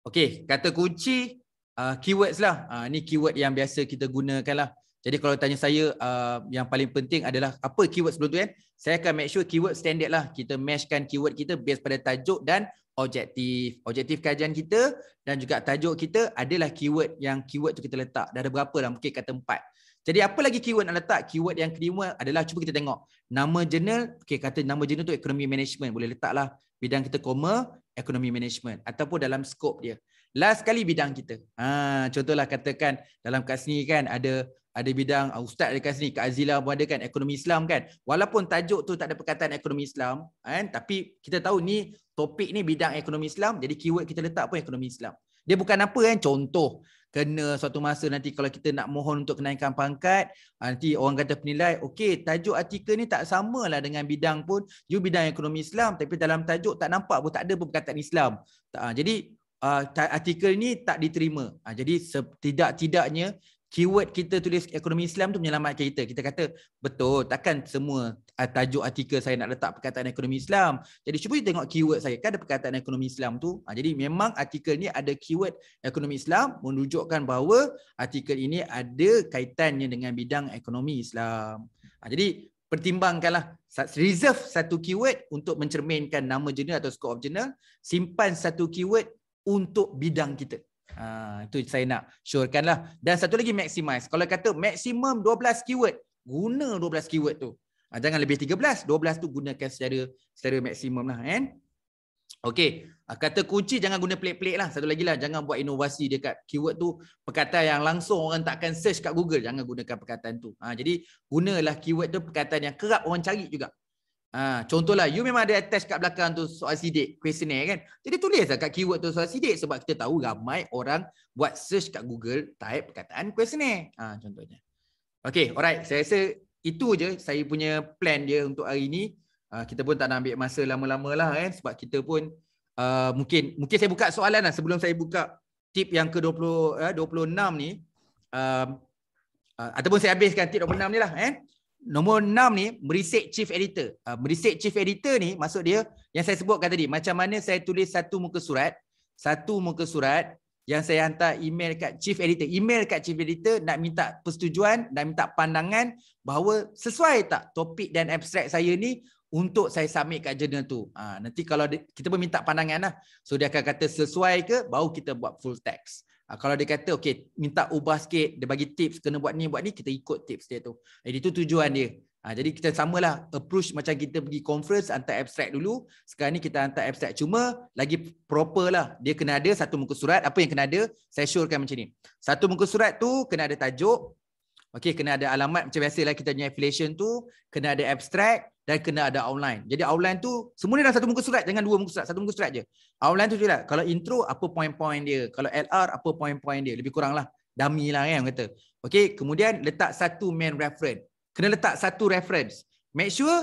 Okey, kata kunci uh, keywords lah. Uh, ni keyword yang biasa kita gunakan lah. Jadi kalau tanya saya uh, yang paling penting adalah apa keyword sebelum tu kan? Saya akan make sure keyword standard lah. Kita meshkan keyword kita based pada tajuk dan objektif. Objektif kajian kita dan juga tajuk kita adalah keyword yang keyword tu kita letak. Dah ada berapa lah? Mungkin kata empat. Jadi apa lagi keyword nak letak? Keyword yang kelima adalah cuba kita tengok. Nama jurnal, okay, kata nama jurnal tu ekonomi management. Boleh letak lah. Bidang kita koma, ekonomi management ataupun dalam skop dia. Last sekali bidang kita. Ha, contohlah katakan dalam kat sini kan ada ada bidang ah, ustaz dekat sini Kak Azila pun ada kan ekonomi Islam kan. Walaupun tajuk tu tak ada perkataan ekonomi Islam kan tapi kita tahu ni topik ni bidang ekonomi Islam jadi keyword kita letak pun ekonomi Islam. Dia bukan apa kan contoh kena suatu masa nanti kalau kita nak mohon untuk kenaikan pangkat ah, nanti orang kata penilai okey tajuk artikel ni tak samalah dengan bidang pun you bidang ekonomi Islam tapi dalam tajuk tak nampak pun tak ada pun perkataan Islam ah, jadi ah, artikel ni tak diterima jadi tidak tidaknya keyword kita tulis ekonomi Islam tu menyelamatkan kita. Kita kata betul takkan semua uh, tajuk artikel saya nak letak perkataan ekonomi Islam. Jadi cuba you tengok keyword saya. Kan ada perkataan ekonomi Islam tu. Ha, jadi memang artikel ni ada keyword ekonomi Islam menunjukkan bahawa artikel ini ada kaitannya dengan bidang ekonomi Islam. Ha, jadi pertimbangkanlah reserve satu keyword untuk mencerminkan nama jurnal atau scope of jurnal, simpan satu keyword untuk bidang kita. Ha, itu saya nak syorkan lah. Dan satu lagi maximize. Kalau kata maximum 12 keyword, guna 12 keyword tu. Ha, jangan lebih 13. 12 tu gunakan secara secara maksimum lah. Eh? Kan? Okay. Ha, kata kunci jangan guna pelik-pelik lah. Satu lagi lah. Jangan buat inovasi dekat keyword tu. Perkataan yang langsung orang takkan search kat Google. Jangan gunakan perkataan tu. Ha, jadi gunalah keyword tu perkataan yang kerap orang cari juga. Ha, contohlah, you memang ada attach kat belakang tu soal sidik, questionnaire kan? Jadi tulislah kat keyword tu soal sidik sebab kita tahu ramai orang buat search kat Google type perkataan questionnaire. Ha, contohnya. Okay, alright. Saya rasa itu je saya punya plan dia untuk hari ni. Ha, kita pun tak nak ambil masa lama-lama lah kan? Sebab kita pun uh, mungkin mungkin saya buka soalan lah sebelum saya buka tip yang ke-26 eh, ni. Um, uh, ataupun saya habiskan tip 26 ni lah. Eh? nombor enam ni merisik chief editor. Uh, ah, merisik chief editor ni maksud dia yang saya sebutkan tadi macam mana saya tulis satu muka surat, satu muka surat yang saya hantar email kat chief editor. Email kat chief editor nak minta persetujuan nak minta pandangan bahawa sesuai tak topik dan abstract saya ni untuk saya submit kat jurnal tu. Uh, nanti kalau di, kita pun minta pandangan lah. So dia akan kata sesuai ke baru kita buat full text. Ha, kalau dia kata okey minta ubah sikit, dia bagi tips kena buat ni buat ni, kita ikut tips dia tu. Jadi itu tujuan dia. Ha, jadi kita samalah approach macam kita pergi conference hantar abstract dulu. Sekarang ni kita hantar abstract cuma lagi proper lah. Dia kena ada satu muka surat. Apa yang kena ada? Saya surekan macam ni. Satu muka surat tu kena ada tajuk. Okay, kena ada alamat macam biasalah kita punya affiliation tu. Kena ada abstract dan kena ada outline. Jadi outline tu semua ni dalam satu muka surat jangan dua muka surat, satu muka surat je. Outline tu je lah. Kalau intro apa poin-poin dia, kalau LR apa poin-poin dia, lebih kuranglah. Dami lah kan kata. Okey, kemudian letak satu main reference. Kena letak satu reference. Make sure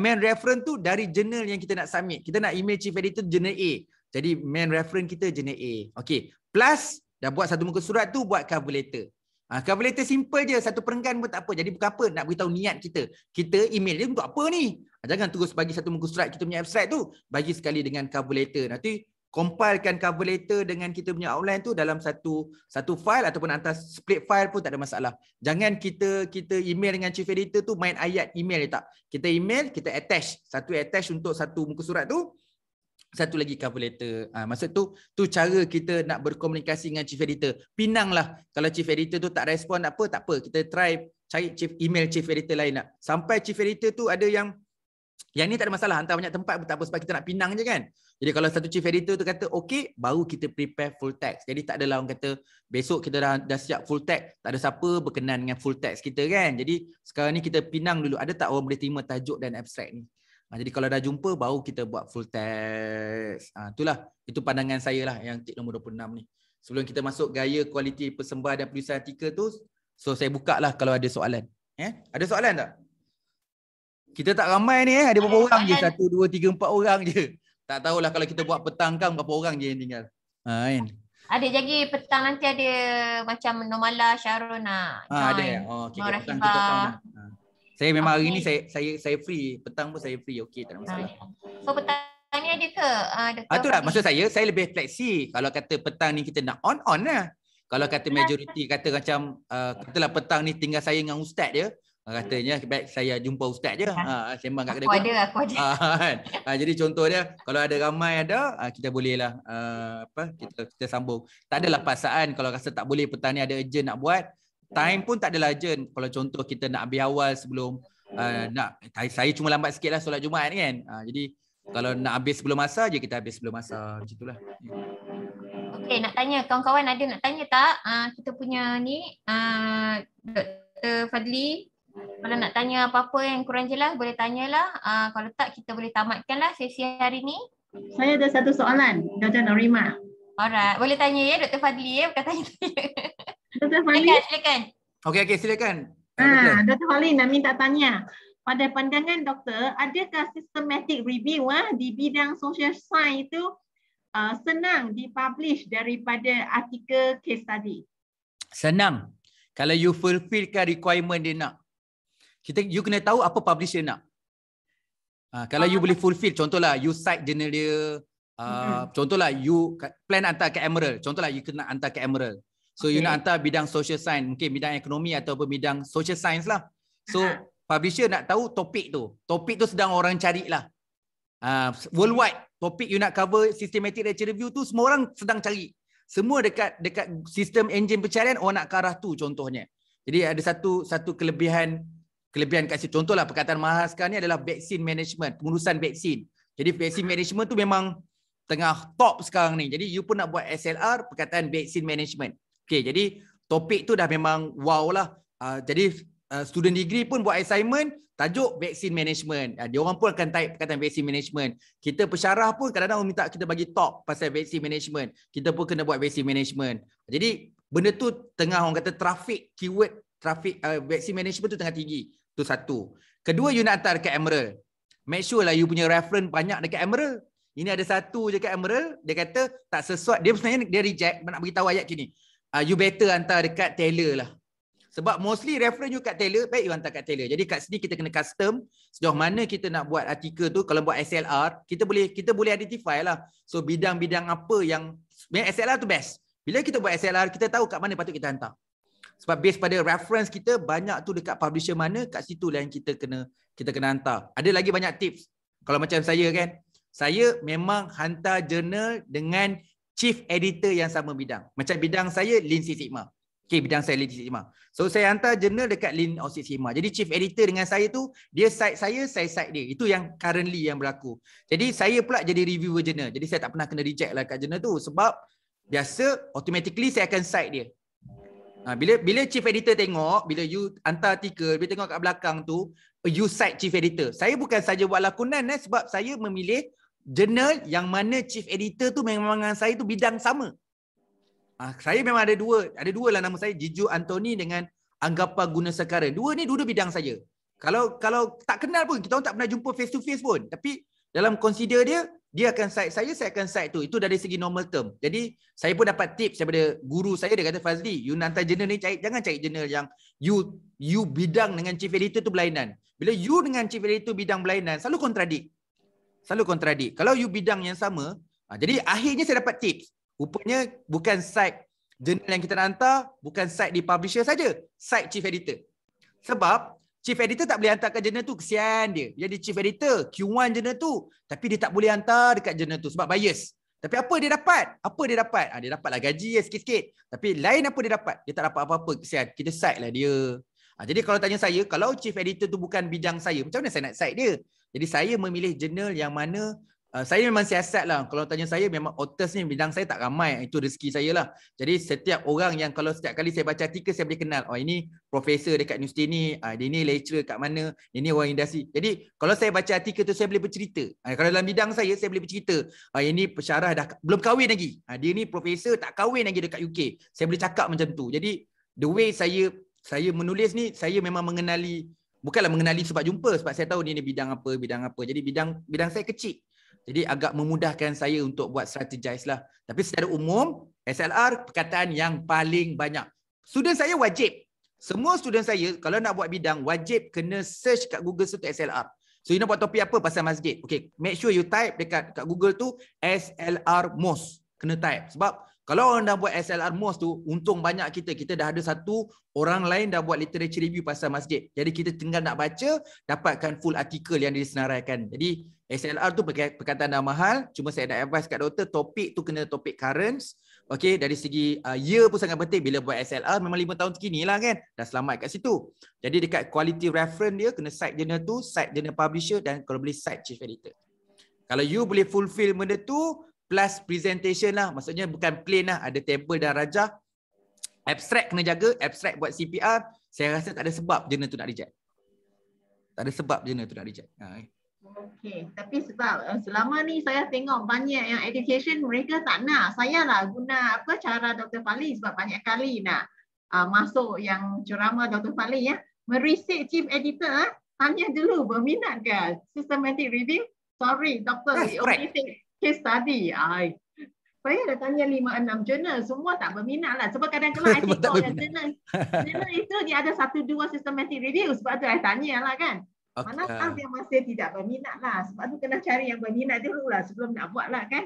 main reference tu dari journal yang kita nak submit. Kita nak email chief editor journal A. Jadi main reference kita journal A. Okey, plus dah buat satu muka surat tu buat cover letter. Ha, ah, calculator simple je satu perenggan pun tak apa. Jadi bukan apa nak beritahu niat kita. Kita email dia untuk apa ni? Ha, jangan terus bagi satu muka surat kita punya abstract tu. Bagi sekali dengan calculator. Nanti compilekan calculator dengan kita punya outline tu dalam satu satu file ataupun atas split file pun tak ada masalah. Jangan kita kita email dengan chief editor tu main ayat email dia tak. Kita email, kita attach. Satu attach untuk satu muka surat tu satu lagi cover letter. Ha, ah, masa tu, tu cara kita nak berkomunikasi dengan chief editor. Pinang lah. Kalau chief editor tu tak respon, tak apa, tak apa. Kita try cari chief email chief editor lain nak lah. Sampai chief editor tu ada yang, yang ni tak ada masalah. Hantar banyak tempat pun tak apa sebab kita nak pinang je kan. Jadi kalau satu chief editor tu kata okey, baru kita prepare full text. Jadi tak adalah orang kata besok kita dah, dah siap full text. Tak ada siapa berkenan dengan full text kita kan. Jadi sekarang ni kita pinang dulu. Ada tak orang boleh terima tajuk dan abstract ni? Ah, jadi kalau dah jumpa baru kita buat full test. Ha, itulah itu pandangan saya lah yang tip nombor 26 ni. Sebelum kita masuk gaya kualiti persembahan dan penulisan artikel tu, so saya buka lah kalau ada soalan. Eh? Ada soalan tak? Kita tak ramai ni eh, ada berapa ada orang soalan. je? Satu, dua, tiga, empat orang je. Tak tahulah kalau kita buat petang kan berapa orang je yang tinggal. Ha, kan? Ada jadi petang nanti ada macam Nomala, syarona. ha, Ada. Oh, okay. Petang kita tahu saya memang okay. hari ni saya saya saya free. Petang pun saya free. Okey, tak ada masalah. So petang ni ada ke? Uh, ah, uh, itulah maksud saya, saya lebih fleksi. Kalau kata petang ni kita nak on on lah. Kalau kata majoriti kata macam uh, katalah petang ni tinggal saya dengan ustaz dia, uh, katanya baik saya jumpa ustaz je. Ha, ha sembang kat kedai. Aku ada, aku ada. Ha, kan? ha, jadi contoh dia, kalau ada ramai ada, kita boleh lah uh, apa kita kita sambung. Tak adalah pasaan kalau rasa tak boleh petang ni ada urgent nak buat, time pun tak adalah urgent kalau contoh kita nak habis awal sebelum hmm. uh, nak saya cuma lambat sikitlah solat jumaat kan uh, jadi kalau nak habis sebelum masa je kita habis sebelum masa ah, macam itulah okey nak tanya kawan-kawan ada nak tanya tak uh, kita punya ni uh, Dr. Fadli kalau nak tanya apa-apa yang kurang jelas boleh tanyalah uh, kalau tak kita boleh tamatkanlah sesi hari ni saya ada satu soalan Dr. Norima Alright, boleh tanya ya Dr. Fadli ya, bukan tanya-tanya. Dr. Fali. Silakan. Okey okey silakan. Ah, Dr. Fali nak minta tanya. Pada pandangan doktor, adakah systematic review ah di bidang social science itu uh, senang dipublish daripada artikel case study? Senang. Kalau you fulfillkan requirement dia nak. Kita you kena tahu apa publisher nak. Uh, kalau ah. you boleh fulfill contohlah you cite journal dia Uh, hmm. Contohlah you plan hantar ke Emerald Contohlah you kena hantar ke Emerald So okay. you nak hantar bidang social science, mungkin bidang ekonomi atau bidang social science lah. So uh-huh. publisher nak tahu topik tu. Topik tu sedang orang cari lah. Uh, ah, worldwide, topik you nak cover systematic literature review tu semua orang sedang cari. Semua dekat dekat sistem engine pencarian orang nak ke arah tu contohnya. Jadi ada satu satu kelebihan kelebihan kat situ. Contohlah perkataan mahal sekarang ni adalah vaccine management, pengurusan vaksin. Jadi vaccine management tu memang tengah top sekarang ni. Jadi you pun nak buat SLR perkataan vaccine management. Okay, jadi topik tu dah memang wow lah. Uh, jadi uh, student degree pun buat assignment tajuk vaksin management. Uh, dia orang pun akan type perkataan vaksin management. Kita pesarah pun kadang-kadang minta kita bagi talk pasal vaksin management. Kita pun kena buat vaksin management. Jadi benda tu tengah orang kata traffic keyword traffic uh, vaccine management tu tengah tinggi. Tu satu. Kedua you nak hantar dekat Emerald. Make sure lah you punya reference banyak dekat Emerald. Ini ada satu je kat Emerald, dia kata tak sesuai. Dia sebenarnya dia reject, nak beritahu ayat macam ni uh, you better hantar dekat tailor lah. Sebab mostly reference you kat tailor, baik you hantar kat tailor. Jadi kat sini kita kena custom sejauh mana kita nak buat artikel tu. Kalau buat SLR, kita boleh kita boleh identify lah. So bidang-bidang apa yang, SLR tu best. Bila kita buat SLR, kita tahu kat mana patut kita hantar. Sebab based pada reference kita, banyak tu dekat publisher mana, kat situ lah yang kita kena kita kena hantar. Ada lagi banyak tips. Kalau macam saya kan, saya memang hantar journal dengan chief editor yang sama bidang. Macam bidang saya Lin Six Sigma. Okay, bidang saya Lin Six Sigma. So saya hantar jurnal dekat Lean Six Sigma. Jadi chief editor dengan saya tu, dia side saya, saya side dia. Itu yang currently yang berlaku. Jadi saya pula jadi reviewer jurnal. Jadi saya tak pernah kena reject lah kat jurnal tu sebab biasa automatically saya akan side dia. Ha, bila bila chief editor tengok, bila you hantar artikel, bila tengok kat belakang tu, you side chief editor. Saya bukan saja buat lakonan eh, sebab saya memilih journal yang mana chief editor tu memang dengan saya tu bidang sama. Ah, saya memang ada dua, ada dua lah nama saya, Jiju Anthony dengan Anggapa Gunasekara. Dua ni dua-dua bidang saya. Kalau kalau tak kenal pun, kita orang tak pernah jumpa face to face pun. Tapi dalam consider dia, dia akan side saya, saya akan side tu. Itu dari segi normal term. Jadi saya pun dapat tips daripada guru saya, dia kata Fazli, you nanti journal ni, cari, jangan cari journal yang you you bidang dengan chief editor tu berlainan. Bila you dengan chief editor bidang berlainan, selalu kontradik selalu kontradik. Kalau you bidang yang sama, ha, jadi akhirnya saya dapat tips. Rupanya bukan site jurnal yang kita nak hantar, bukan site di publisher saja, site chief editor. Sebab chief editor tak boleh ke jurnal tu, kesian dia. Dia di chief editor, Q1 jurnal tu. Tapi dia tak boleh hantar dekat jurnal tu sebab bias. Tapi apa dia dapat? Apa dia dapat? Ha, dia dapatlah gaji ya sikit-sikit. Tapi lain apa dia dapat? Dia tak dapat apa-apa, kesian. Kita site lah dia. Ha, jadi kalau tanya saya, kalau chief editor tu bukan bidang saya, macam mana saya nak site dia? Jadi saya memilih jurnal yang mana uh, saya memang siasat lah. Kalau tanya saya memang otters ni bidang saya tak ramai. Itu rezeki saya lah. Jadi setiap orang yang kalau setiap kali saya baca artikel saya boleh kenal. Oh ini profesor dekat universiti ni. Uh, dia ni lecturer kat mana. Ini orang industri. Jadi kalau saya baca artikel tu saya boleh bercerita. Uh, kalau dalam bidang saya saya boleh bercerita. Uh, ini pesarah dah belum kahwin lagi. Uh, dia ni profesor tak kahwin lagi dekat UK. Saya boleh cakap macam tu. Jadi the way saya saya menulis ni saya memang mengenali bukanlah mengenali sebab jumpa sebab saya tahu ni ni bidang apa bidang apa jadi bidang bidang saya kecil jadi agak memudahkan saya untuk buat strategize lah tapi secara umum SLR perkataan yang paling banyak student saya wajib semua student saya kalau nak buat bidang wajib kena search kat Google satu SLR so you nak buat topik apa pasal masjid okey make sure you type dekat kat Google tu SLR most kena type sebab kalau orang dah buat SLR mosque tu, untung banyak kita. Kita dah ada satu orang lain dah buat literature review pasal masjid. Jadi kita tinggal nak baca, dapatkan full artikel yang disenaraikan. Jadi SLR tu perkataan dah mahal. Cuma saya nak advice kat doktor, topik tu kena topik current. Okay, dari segi uh, year pun sangat penting. Bila buat SLR, memang lima tahun sekini lah kan. Dah selamat kat situ. Jadi dekat quality reference dia, kena site journal tu, site journal publisher dan kalau boleh site chief editor. Kalau you boleh fulfill benda tu, plus presentation lah. Maksudnya bukan plain lah. Ada table dan raja. Abstract kena jaga. Abstract buat CPR. Saya rasa tak ada sebab jurnal tu nak reject. Tak ada sebab jurnal tu nak reject. Ha, eh. Okay. Tapi sebab eh, selama ni saya tengok banyak yang education mereka tak nak. Saya lah guna apa cara Dr. Fali sebab banyak kali nak uh, masuk yang ceramah Dr. Fali ya. Merisik chief editor. Ah, tanya dulu berminat ke systematic review? Sorry, doktor case study. Ay. Saya dah tanya lima enam jurnal semua tak berminat lah. Sebab kadang-kadang saya tengok yang jurnal. jurnal itu dia ada satu dua systematic review sebab tu saya tanya lah kan. Okay. Mana tahu dia masih tidak berminat lah. Sebab tu kena cari yang berminat dulu lah sebelum nak buat lah kan.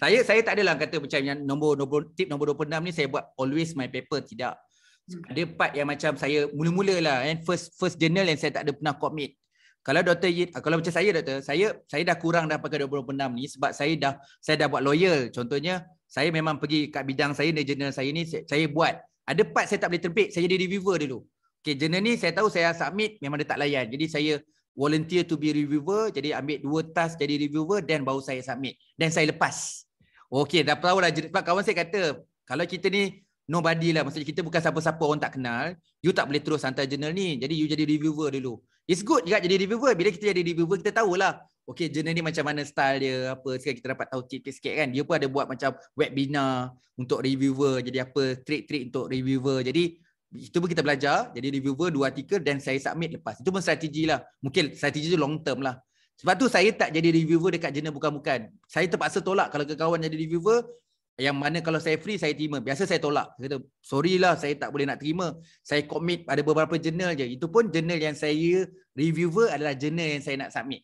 Saya saya tak adalah kata macam yang nombor, nombor tip nombor 26 ni saya buat always my paper tidak. Hmm. Ada part yang macam saya mula-mula lah and first first journal yang saya tak ada pernah commit kalau doktor Yid, ah, kalau macam saya doktor, saya saya dah kurang dah pakai 26 ni sebab saya dah saya dah buat loyal. Contohnya, saya memang pergi kat bidang saya, journal saya ni saya, saya buat. Ada part saya tak boleh terbit, saya jadi reviewer dulu. Okay, journal ni saya tahu saya submit memang dia tak layan. Jadi saya volunteer to be reviewer, jadi ambil dua task jadi reviewer dan baru saya submit. Dan saya lepas. Okey, dah tahu lah. Sebab kawan saya kata, kalau kita ni nobody lah, maksudnya kita bukan siapa-siapa orang tak kenal, you tak boleh terus hantar journal ni. Jadi you jadi reviewer dulu. It's good juga jadi reviewer Bila kita jadi reviewer Kita tahu lah, Okay journal ni macam mana style dia Apa sekarang kita dapat tahu tip sikit kan Dia pun ada buat macam webinar Untuk reviewer Jadi apa trik-trik untuk reviewer Jadi itu pun kita belajar Jadi reviewer dua artikel Dan saya submit lepas Itu pun strategi lah Mungkin strategi tu long term lah Sebab tu saya tak jadi reviewer dekat jurnal bukan-bukan Saya terpaksa tolak Kalau kawan jadi reviewer yang mana kalau saya free saya terima biasa saya tolak saya kata sorry lah saya tak boleh nak terima saya commit pada beberapa journal je itu pun journal yang saya reviewer adalah journal yang saya nak submit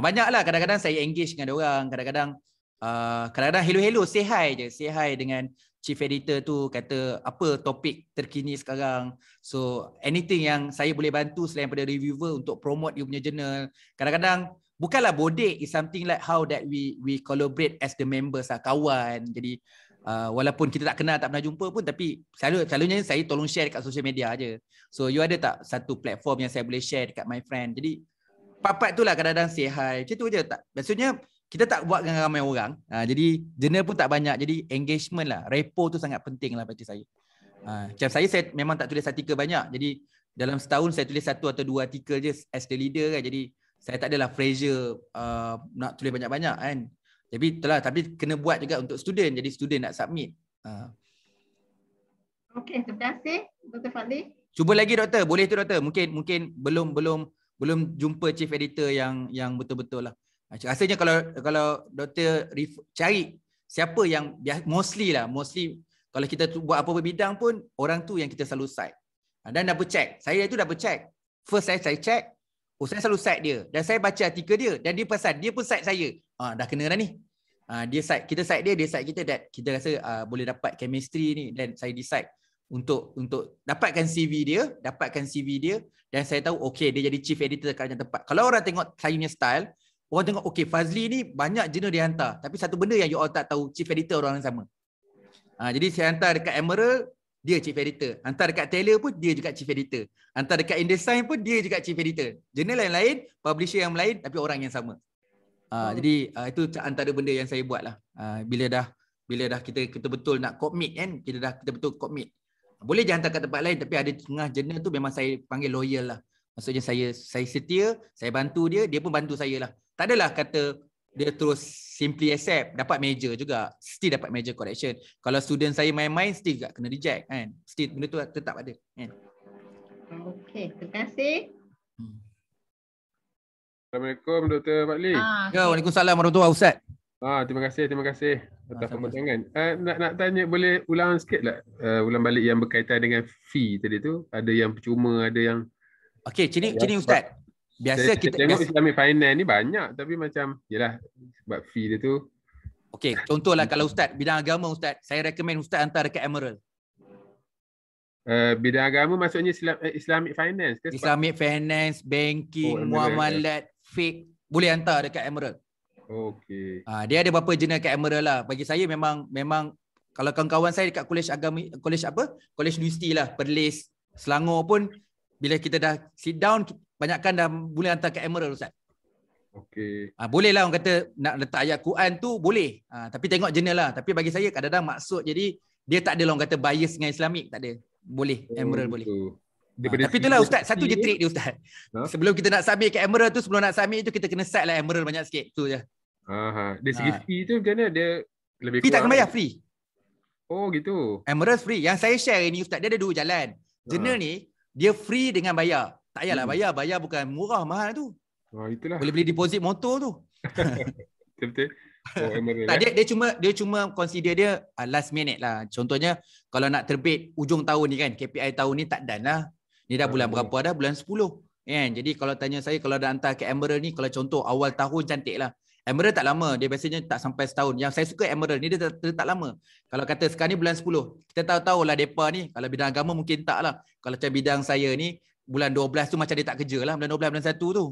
ah, banyaklah kadang-kadang saya engage dengan dia orang kadang-kadang uh, kadang-kadang hello hello say hi je say hi dengan chief editor tu kata apa topik terkini sekarang so anything yang saya boleh bantu selain pada reviewer untuk promote dia punya journal kadang-kadang bukanlah bodek is something like how that we we collaborate as the members lah kawan jadi uh, walaupun kita tak kenal tak pernah jumpa pun tapi selalu selalunya saya tolong share dekat social media aje so you ada tak satu platform yang saya boleh share dekat my friend jadi papat tu lah kadang-kadang say hi macam tu aje tak maksudnya kita tak buat dengan ramai orang uh, jadi jenis pun tak banyak jadi engagement lah repo tu sangat penting lah bagi saya uh, macam saya saya memang tak tulis artikel banyak jadi dalam setahun saya tulis satu atau dua artikel je as the leader kan jadi saya tak adalah pressure uh, nak tulis banyak-banyak kan. Tapi telah tapi kena buat juga untuk student. Jadi student nak submit. Uh. Okey, terima kasih Dr. Fadli. Cuba lagi doktor. Boleh tu doktor. Mungkin mungkin belum belum belum jumpa chief editor yang yang betul-betul lah. Rasanya kalau kalau doktor ref, cari siapa yang mostly lah, mostly kalau kita buat apa-apa bidang pun orang tu yang kita selalu cite. Ha, dan double check. Saya itu double check. First saya saya check Oh saya selalu side dia dan saya baca artikel dia dan dia pesan dia pun side saya. Ah dah kena dah ni. Ah dia side kita side dia dia side kita that kita rasa ah, boleh dapat chemistry ni dan saya decide untuk untuk dapatkan CV dia, dapatkan CV dia dan saya tahu okay dia jadi chief editor dekat yang tempat. Kalau orang tengok saya punya style, orang tengok okay Fazli ni banyak jenis dia hantar tapi satu benda yang you all tak tahu chief editor orang yang sama. Ah jadi saya hantar dekat Emerald dia chief editor. Hantar dekat Taylor pun dia juga chief editor. Hantar dekat InDesign pun dia juga chief editor. Jurnal yang lain, publisher yang lain tapi orang yang sama. Uh, oh. jadi uh, itu antara benda yang saya buatlah. lah. Uh, bila dah bila dah kita kita betul nak commit kan, kita dah kita betul commit. Boleh je hantar kat tempat lain tapi ada tengah jurnal tu memang saya panggil loyal lah. Maksudnya saya saya setia, saya bantu dia, dia pun bantu saya lah. Tak adalah kata dia terus simply accept dapat major juga still dapat major correction kalau student saya main-main still juga kena reject kan still benda tu tetap ada kan okey terima kasih hmm. Assalamualaikum Dr. Fadli. Ah, ya, Waalaikumsalam warahmatullahi wabarakatuh Ustaz. Ah, terima kasih, terima kasih atas pembentangan. Eh, nak, nak tanya boleh ulang sikit tak? Uh, ulang balik yang berkaitan dengan fee tadi tu. Ada yang percuma, ada yang... Okey, sini, sini Ustaz biasa saya, kita, kita tengok biasa. Islamic finance ni banyak tapi macam yalah sebab fee dia tu Okay, contohlah kalau Ustaz, bidang agama Ustaz, saya recommend Ustaz hantar dekat Emerald. Uh, bidang agama maksudnya Islam eh, Islamic Finance ke? Islamic Finance, Banking, oh, Muamalat, Fake, boleh hantar dekat Emerald. Okay. Uh, ha, dia ada berapa jenis dekat Emerald lah. Bagi saya memang, memang kalau kawan-kawan saya dekat college agama, college apa? College Universiti lah, Perlis, Selangor pun, bila kita dah sit down, banyakkan dah boleh hantar ke emerald ustaz. Okey. Ah boleh lah orang kata nak letak ayat Quran tu boleh. Ah tapi tengok jenis lah. Tapi bagi saya kadang-kadang maksud jadi dia tak ada orang kata bias dengan Islamik tak ada. Boleh oh, emerald itu. boleh. Ha, tapi itulah ustaz satu je trick dia ustaz. Huh? Ha? Sebelum kita nak submit ke emerald tu sebelum nak submit tu kita kena set lah emerald banyak sikit tu je. Aha. Ha, dia segi ha. fee tu macam mana dia lebih kurang. Fee tak bayar free. Oh gitu. Emerald free. Yang saya share ni ustaz dia ada dua jalan. Jenis ha. ni dia free dengan bayar. Tak payahlah hmm. bayar, bayar bukan murah mahal tu. Ha oh, itulah. Boleh beli deposit motor tu. Betul. Oh, tak, eh? dia, dia cuma dia cuma consider dia uh, last minute lah. Contohnya kalau nak terbit ujung tahun ni kan KPI tahun ni tak done lah. Ni dah bulan oh. berapa dah? Bulan 10. Kan? Jadi kalau tanya saya kalau dah hantar ke Emerald ni kalau contoh awal tahun cantik lah. Emerald tak lama. Dia biasanya tak sampai setahun. Yang saya suka Emerald ni dia tak, tak, tak lama. Kalau kata sekarang ni bulan 10. Kita tahu tahu lah mereka ni. Kalau bidang agama mungkin tak lah. Kalau macam bidang saya ni bulan 12 tu macam dia tak kerja lah bulan 12 bulan 1 tu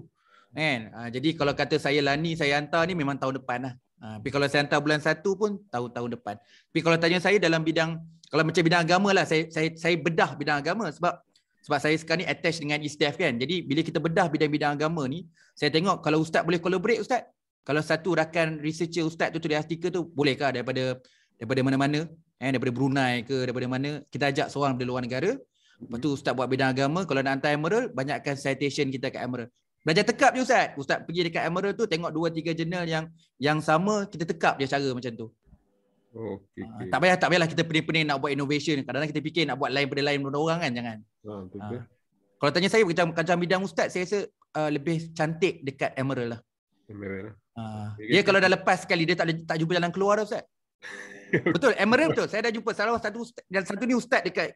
kan ha, jadi kalau kata saya lani saya hantar ni memang tahun depan lah ha, tapi kalau saya hantar bulan 1 pun tahun-tahun depan tapi kalau tanya saya dalam bidang kalau macam bidang agama lah saya, saya, saya bedah bidang agama sebab sebab saya sekarang ni attach dengan ISTEF kan jadi bila kita bedah bidang-bidang agama ni saya tengok kalau ustaz boleh collaborate ustaz kalau satu rakan researcher ustaz tu tulis artikel tu bolehkah daripada daripada mana-mana eh daripada Brunei ke daripada mana kita ajak seorang dari luar negara Lepas tu hmm. ustaz buat bidang agama, kalau nak hantar Emerald, banyakkan citation kita kat Emerald. Belajar tekap je ustaz. Ustaz pergi dekat Emerald tu tengok dua tiga jurnal yang yang sama kita tekap je cara macam tu. Okey. Ah, okay. Tak payah tak payahlah kita pening-pening nak buat innovation. Kadang-kadang kita fikir nak buat lain pada lain benda orang kan jangan. Ha, ha. Kalau tanya saya macam macam bidang ustaz saya rasa uh, lebih cantik dekat Emerald lah. Emerald lah. Ha. Ah. Okay, dia okay. kalau dah lepas sekali dia tak tak jumpa jalan keluar dah ustaz. betul, Emerald betul. Saya dah jumpa salah satu ustaz, dan satu ni ustaz dekat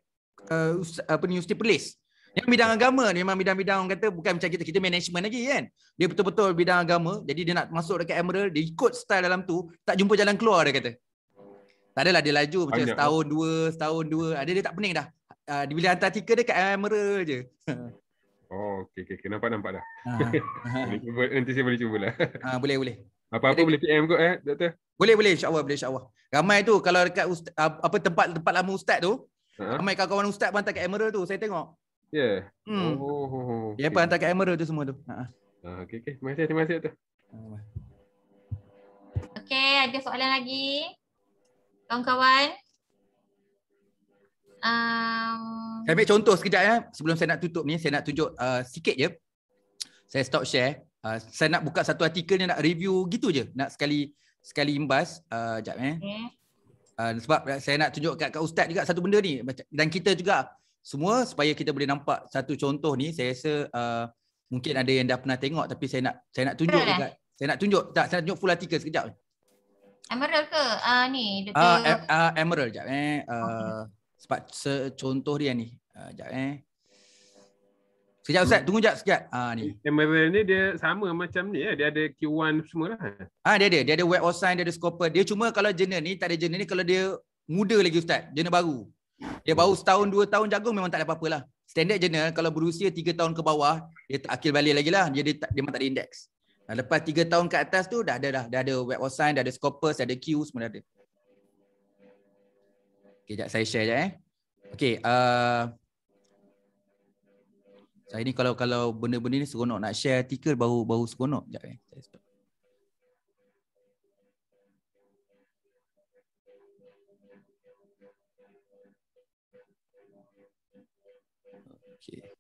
uh, apa ni universiti polis yang bidang agama ni memang bidang-bidang orang kata bukan macam kita kita management lagi kan dia betul-betul bidang agama jadi dia nak masuk dekat Emerald dia ikut style dalam tu tak jumpa jalan keluar dia kata tak adalah dia laju macam Banyak. setahun dua setahun dua ada ah, dia tak pening dah uh, ah, dia bila hantar tiket dekat Emerald je Oh, okey, okey. Okay. Nampak, nampak dah. Ha. Nanti saya boleh cubalah. Ha, boleh, boleh. Apa-apa Jadi, boleh PM kot eh, doktor? Boleh, boleh. InsyaAllah, boleh. InsyaAllah. Ramai tu, kalau dekat ustaz, apa tempat tempat lama ustaz tu, Uh-huh. Ramai kawan-kawan ustaz pun hantar kat emerald tu. Saya tengok. Ya. Yeah. Hmm. Oh, oh, oh, oh. Dia pun hantar kat emerald tu semua tu. Ha. Uh-huh. Okey okey. Terima kasih terima kasih tu. Okey, ada soalan lagi? Kawan-kawan. Um... Saya ambil contoh sekejap ya. Sebelum saya nak tutup ni, saya nak tunjuk uh, sikit je. Saya stop share. Uh, saya nak buka satu artikel ni nak review gitu je. Nak sekali sekali imbas. Uh, ya. Eh. Okay. Ah, sebab saya nak tunjuk kat, kat ustaz juga satu benda ni dan kita juga semua supaya kita boleh nampak satu contoh ni saya rasa uh, mungkin ada yang dah pernah tengok tapi saya nak saya nak tunjuk Berat dekat eh? saya nak tunjuk tak saya nak tunjuk full article sekejap Emerald ke uh, ni uh, em- uh, Emerald jap eh uh, okay. sebab se- contoh dia ni uh, jap eh Sekejap Ustaz, hmm. tunggu sekejap, sekejap. Ha, ni. Camera ni dia sama macam ni. Eh. Dia ada Q1 semua lah. Ha, dia ada. Dia ada web of dia ada scoper. Dia cuma kalau jurnal ni, tak ada jurnal ni kalau dia muda lagi Ustaz. Jurnal baru. Dia baru setahun, dua tahun jagung memang tak ada apa-apa lah. Standard jurnal kalau berusia tiga tahun ke bawah, dia tak akil balik lagi lah. Dia, dia, dia memang tak ada index. Nah, lepas tiga tahun ke atas tu, dah ada dah. dia ada web of dia ada scoper, dia ada Q, semua dah ada. Okay, sekejap saya share je eh. Okay, uh, saya ni kalau kalau benda-benda ni seronok nak share artikel baru baru seronok. Jap eh. Saya Okay.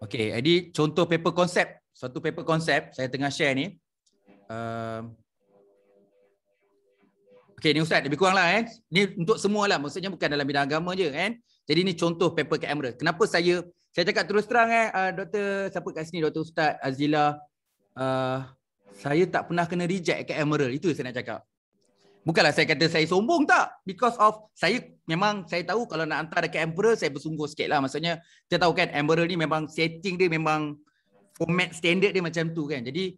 Okay, jadi contoh paper konsep. Satu paper konsep saya tengah share ni. Uh, Okay, ni ustaz lebih kuranglah eh. Ni untuk lah. maksudnya bukan dalam bidang agama je kan. Jadi ni contoh paper kamera. Kenapa saya saya cakap terus terang eh uh, doktor siapa kat sini doktor ustaz Azila uh, saya tak pernah kena reject Emerald. Itu saya nak cakap. Bukanlah saya kata saya sombong tak because of saya memang saya tahu kalau nak hantar dekat Emerald, saya bersungguh sikit lah maksudnya kita tahu kan Emerald ni memang setting dia memang format standard dia macam tu kan jadi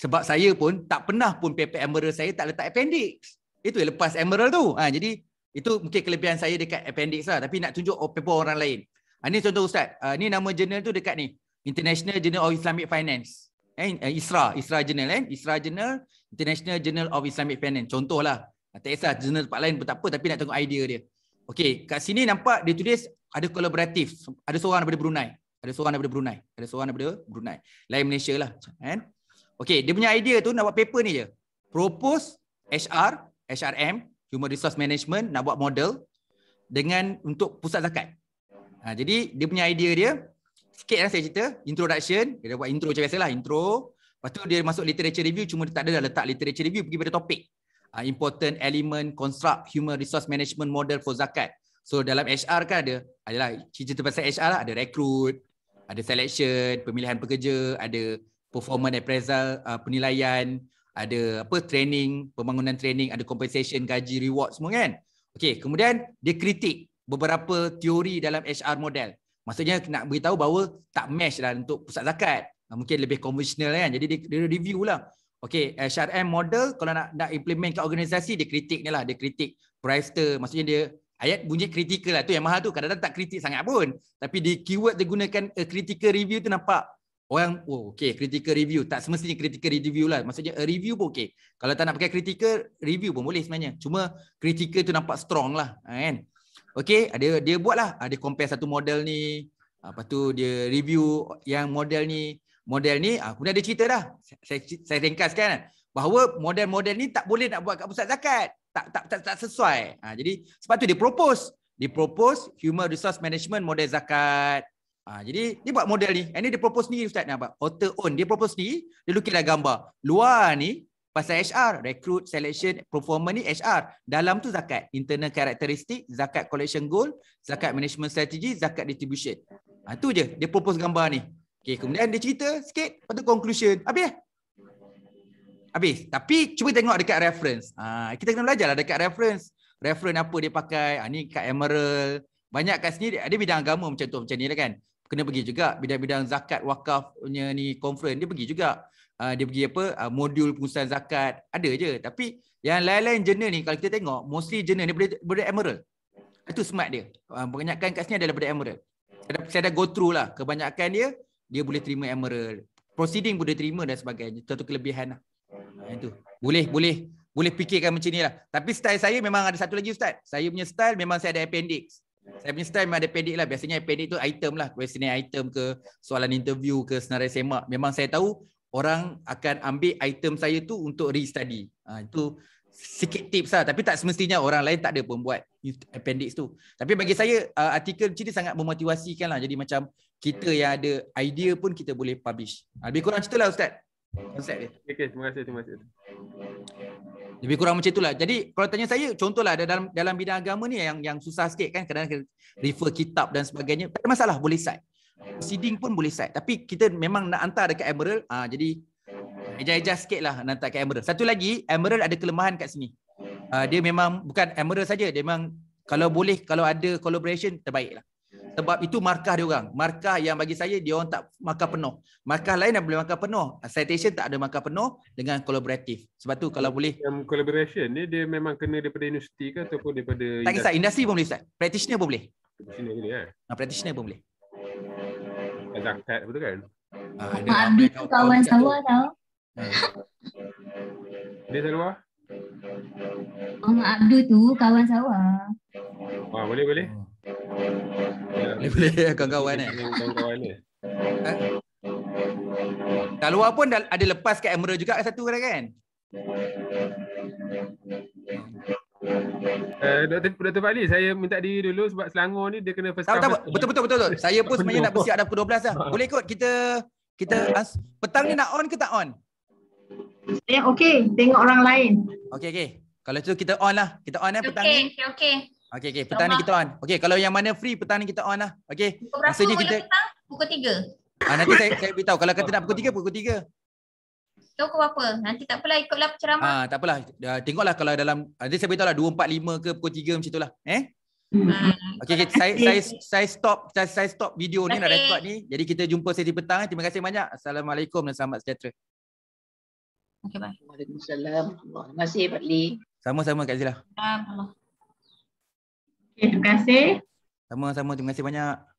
sebab saya pun tak pernah pun paper Emerald saya tak letak appendix itu yang lepas emerald tu. Ha, jadi itu mungkin kelebihan saya dekat appendix lah. Tapi nak tunjuk paper orang lain. Ha, ni contoh Ustaz. Uh, ni nama journal tu dekat ni. International Journal of Islamic Finance. Eh, eh, ISRA. ISRA Journal eh. ISRA Journal. International Journal of Islamic Finance. Contoh lah. Ha, tak kisah journal tempat lain pun tak apa. Tapi nak tengok idea dia. Okay. Kat sini nampak dia tulis ada kolaboratif. Ada seorang daripada Brunei. Ada seorang daripada Brunei. Ada seorang daripada Brunei. Lain Malaysia lah. Eh? Kan? Okay. Dia punya idea tu nak buat paper ni je. Propose HR HRM, Human Resource Management nak buat model dengan untuk pusat zakat. Ha, jadi dia punya idea dia, sikit lah saya cerita, introduction, dia buat intro macam biasa lah, intro. Lepas tu dia masuk literature review, cuma dia tak ada dah letak literature review, pergi pada topik. Ha, important element construct human resource management model for zakat. So dalam HR kan ada, adalah cerita pasal HR lah, ada recruit, ada selection, pemilihan pekerja, ada performance appraisal, uh, penilaian, ada apa training, pembangunan training, ada compensation, gaji, reward semua kan. Okey, kemudian dia kritik beberapa teori dalam HR model. Maksudnya nak beritahu bahawa tak match lah untuk pusat zakat. Mungkin lebih konvensional kan. Jadi dia, dia review lah. Okey, HRM model kalau nak nak implement kat organisasi dia kritik ni lah. Dia kritik Priester. Maksudnya dia ayat bunyi kritikal lah. Tu yang mahal tu kadang-kadang tak kritik sangat pun. Tapi di keyword dia gunakan a eh, critical review tu nampak Orang, oh okay, critical review. Tak semestinya critical review lah. Maksudnya a review pun okay. Kalau tak nak pakai critical, review pun boleh sebenarnya. Cuma critical tu nampak strong lah. Ha, kan? Okay, ada, dia buat lah. Dia compare satu model ni. Ah, lepas tu dia review yang model ni. Model ni, ah, kemudian dia cerita dah. Saya, saya ringkaskan kan. Bahawa model-model ni tak boleh nak buat kat pusat zakat. Tak tak tak, tak sesuai. Ah, jadi sebab tu dia propose. Dia propose human resource management model zakat. Ha, jadi dia buat model ni. Ini dia propose ni Ustaz ni apa? Author own. Dia propose ni, dia lukislah gambar. Luar ni pasal HR, recruit, selection, performance ni HR. Dalam tu zakat, internal characteristic, zakat collection goal, zakat management strategy, zakat distribution. Ha, tu je dia propose gambar ni. Okay, kemudian dia cerita sikit, lepas tu conclusion. Habis eh? Habis. Tapi cuba tengok dekat reference. Ha, kita kena belajar lah dekat reference. Reference apa dia pakai. Ha, ni kat Emerald. Banyak kat sini, ada bidang agama macam tu. Macam ni lah kan kena pergi juga bidang-bidang zakat wakafnya ni conference dia pergi juga uh, dia pergi apa uh, modul pengurusan zakat ada je tapi yang lain-lain jurnal ni kalau kita tengok mostly jurnal ni daripada emerald itu smart dia uh, ah, kebanyakan kat sini adalah daripada emerald saya dah, saya dah go through lah kebanyakan dia dia boleh terima emerald proceeding boleh terima dan sebagainya satu kelebihan lah yang itu boleh boleh boleh fikirkan macam ni lah. Tapi style saya memang ada satu lagi Ustaz. Saya punya style memang saya ada appendix. Saya punya style ada pedik lah. Biasanya pedik tu item lah. Questionnaire item ke soalan interview ke senarai semak. Memang saya tahu orang akan ambil item saya tu untuk re-study. Ha, itu sikit tips lah. Tapi tak semestinya orang lain tak ada pun buat appendix tu. Tapi bagi saya uh, artikel macam ni sangat memotivasikan lah. Jadi macam kita yang ada idea pun kita boleh publish. Ha, lebih kurang cerita lah Ustaz konsep dia. Okey, terima kasih, terima kasih. Lebih kurang macam itulah. Jadi kalau tanya saya, contohlah ada dalam dalam bidang agama ni yang yang susah sikit kan kadang kena refer kitab dan sebagainya. Tak ada masalah boleh set. Seeding pun boleh set. Tapi kita memang nak hantar dekat Emerald. ha, jadi eja-eja sikit lah nak hantar dekat Emerald. Satu lagi, Emerald ada kelemahan kat sini. Ha, dia memang bukan Emerald saja. Dia memang kalau boleh, kalau ada collaboration, terbaiklah sebab itu markah dia orang markah yang bagi saya dia orang tak markah penuh markah lain yang boleh markah penuh citation tak ada markah penuh dengan kolaboratif sebab tu kalau boleh yang collaboration ni dia memang kena daripada universiti ke ataupun daripada tak kisah industri pun boleh ustaz practitioner pun boleh practitioner boleh eh ha, practitioner pun boleh kadang tak betul kan ha, ah, ada kawan sama tau eh. dia seluar Mama Abdul tu kawan sawah. Ah, boleh boleh. Oh. Boleh boleh kawan-kawan eh. ni. Ha? Eh? Dah luar pun ada lepas kat Emerald juga satu kan kan? Uh, eh, Dr. Dr. Fali, saya minta diri dulu sebab Selangor ni dia kena first tak, Tak, tak, betul, betul, betul, betul. Saya pun sebenarnya nak bersiap dah pukul 12 lah. Boleh ikut kita, kita as, petang ni nak on ke tak on? Saya okay, tengok orang lain. Okay, okay. Kalau tu kita on lah. Kita on eh petang okay, ni. Okay, okay. Okey okey petang ni kita on. Okey kalau yang mana free petang ni kita on lah. Okey. Maksudnya kita pukul 3. Ah nanti saya saya beritahu kalau kata nak pukul 3 pukul 3. Tahu ke apa? Nanti tak apalah ikutlah ceramah. Ah tak apalah. Ah, tengoklah kalau dalam ah, nanti saya beritahu lah 2.45 ke pukul 3 macam itulah. Eh? Hmm. Okey okay, saya saya saya stop saya, saya stop video ni nak record ni. Jadi kita jumpa sesi petang. Eh. Terima kasih banyak. Assalamualaikum dan selamat sejahtera. Okey bye. Waalaikumsalam. Terima kasih Pak Lee. Sama-sama Kak Zila. Assalamualaikum. Okay, terima kasih. Sama-sama. Terima kasih banyak.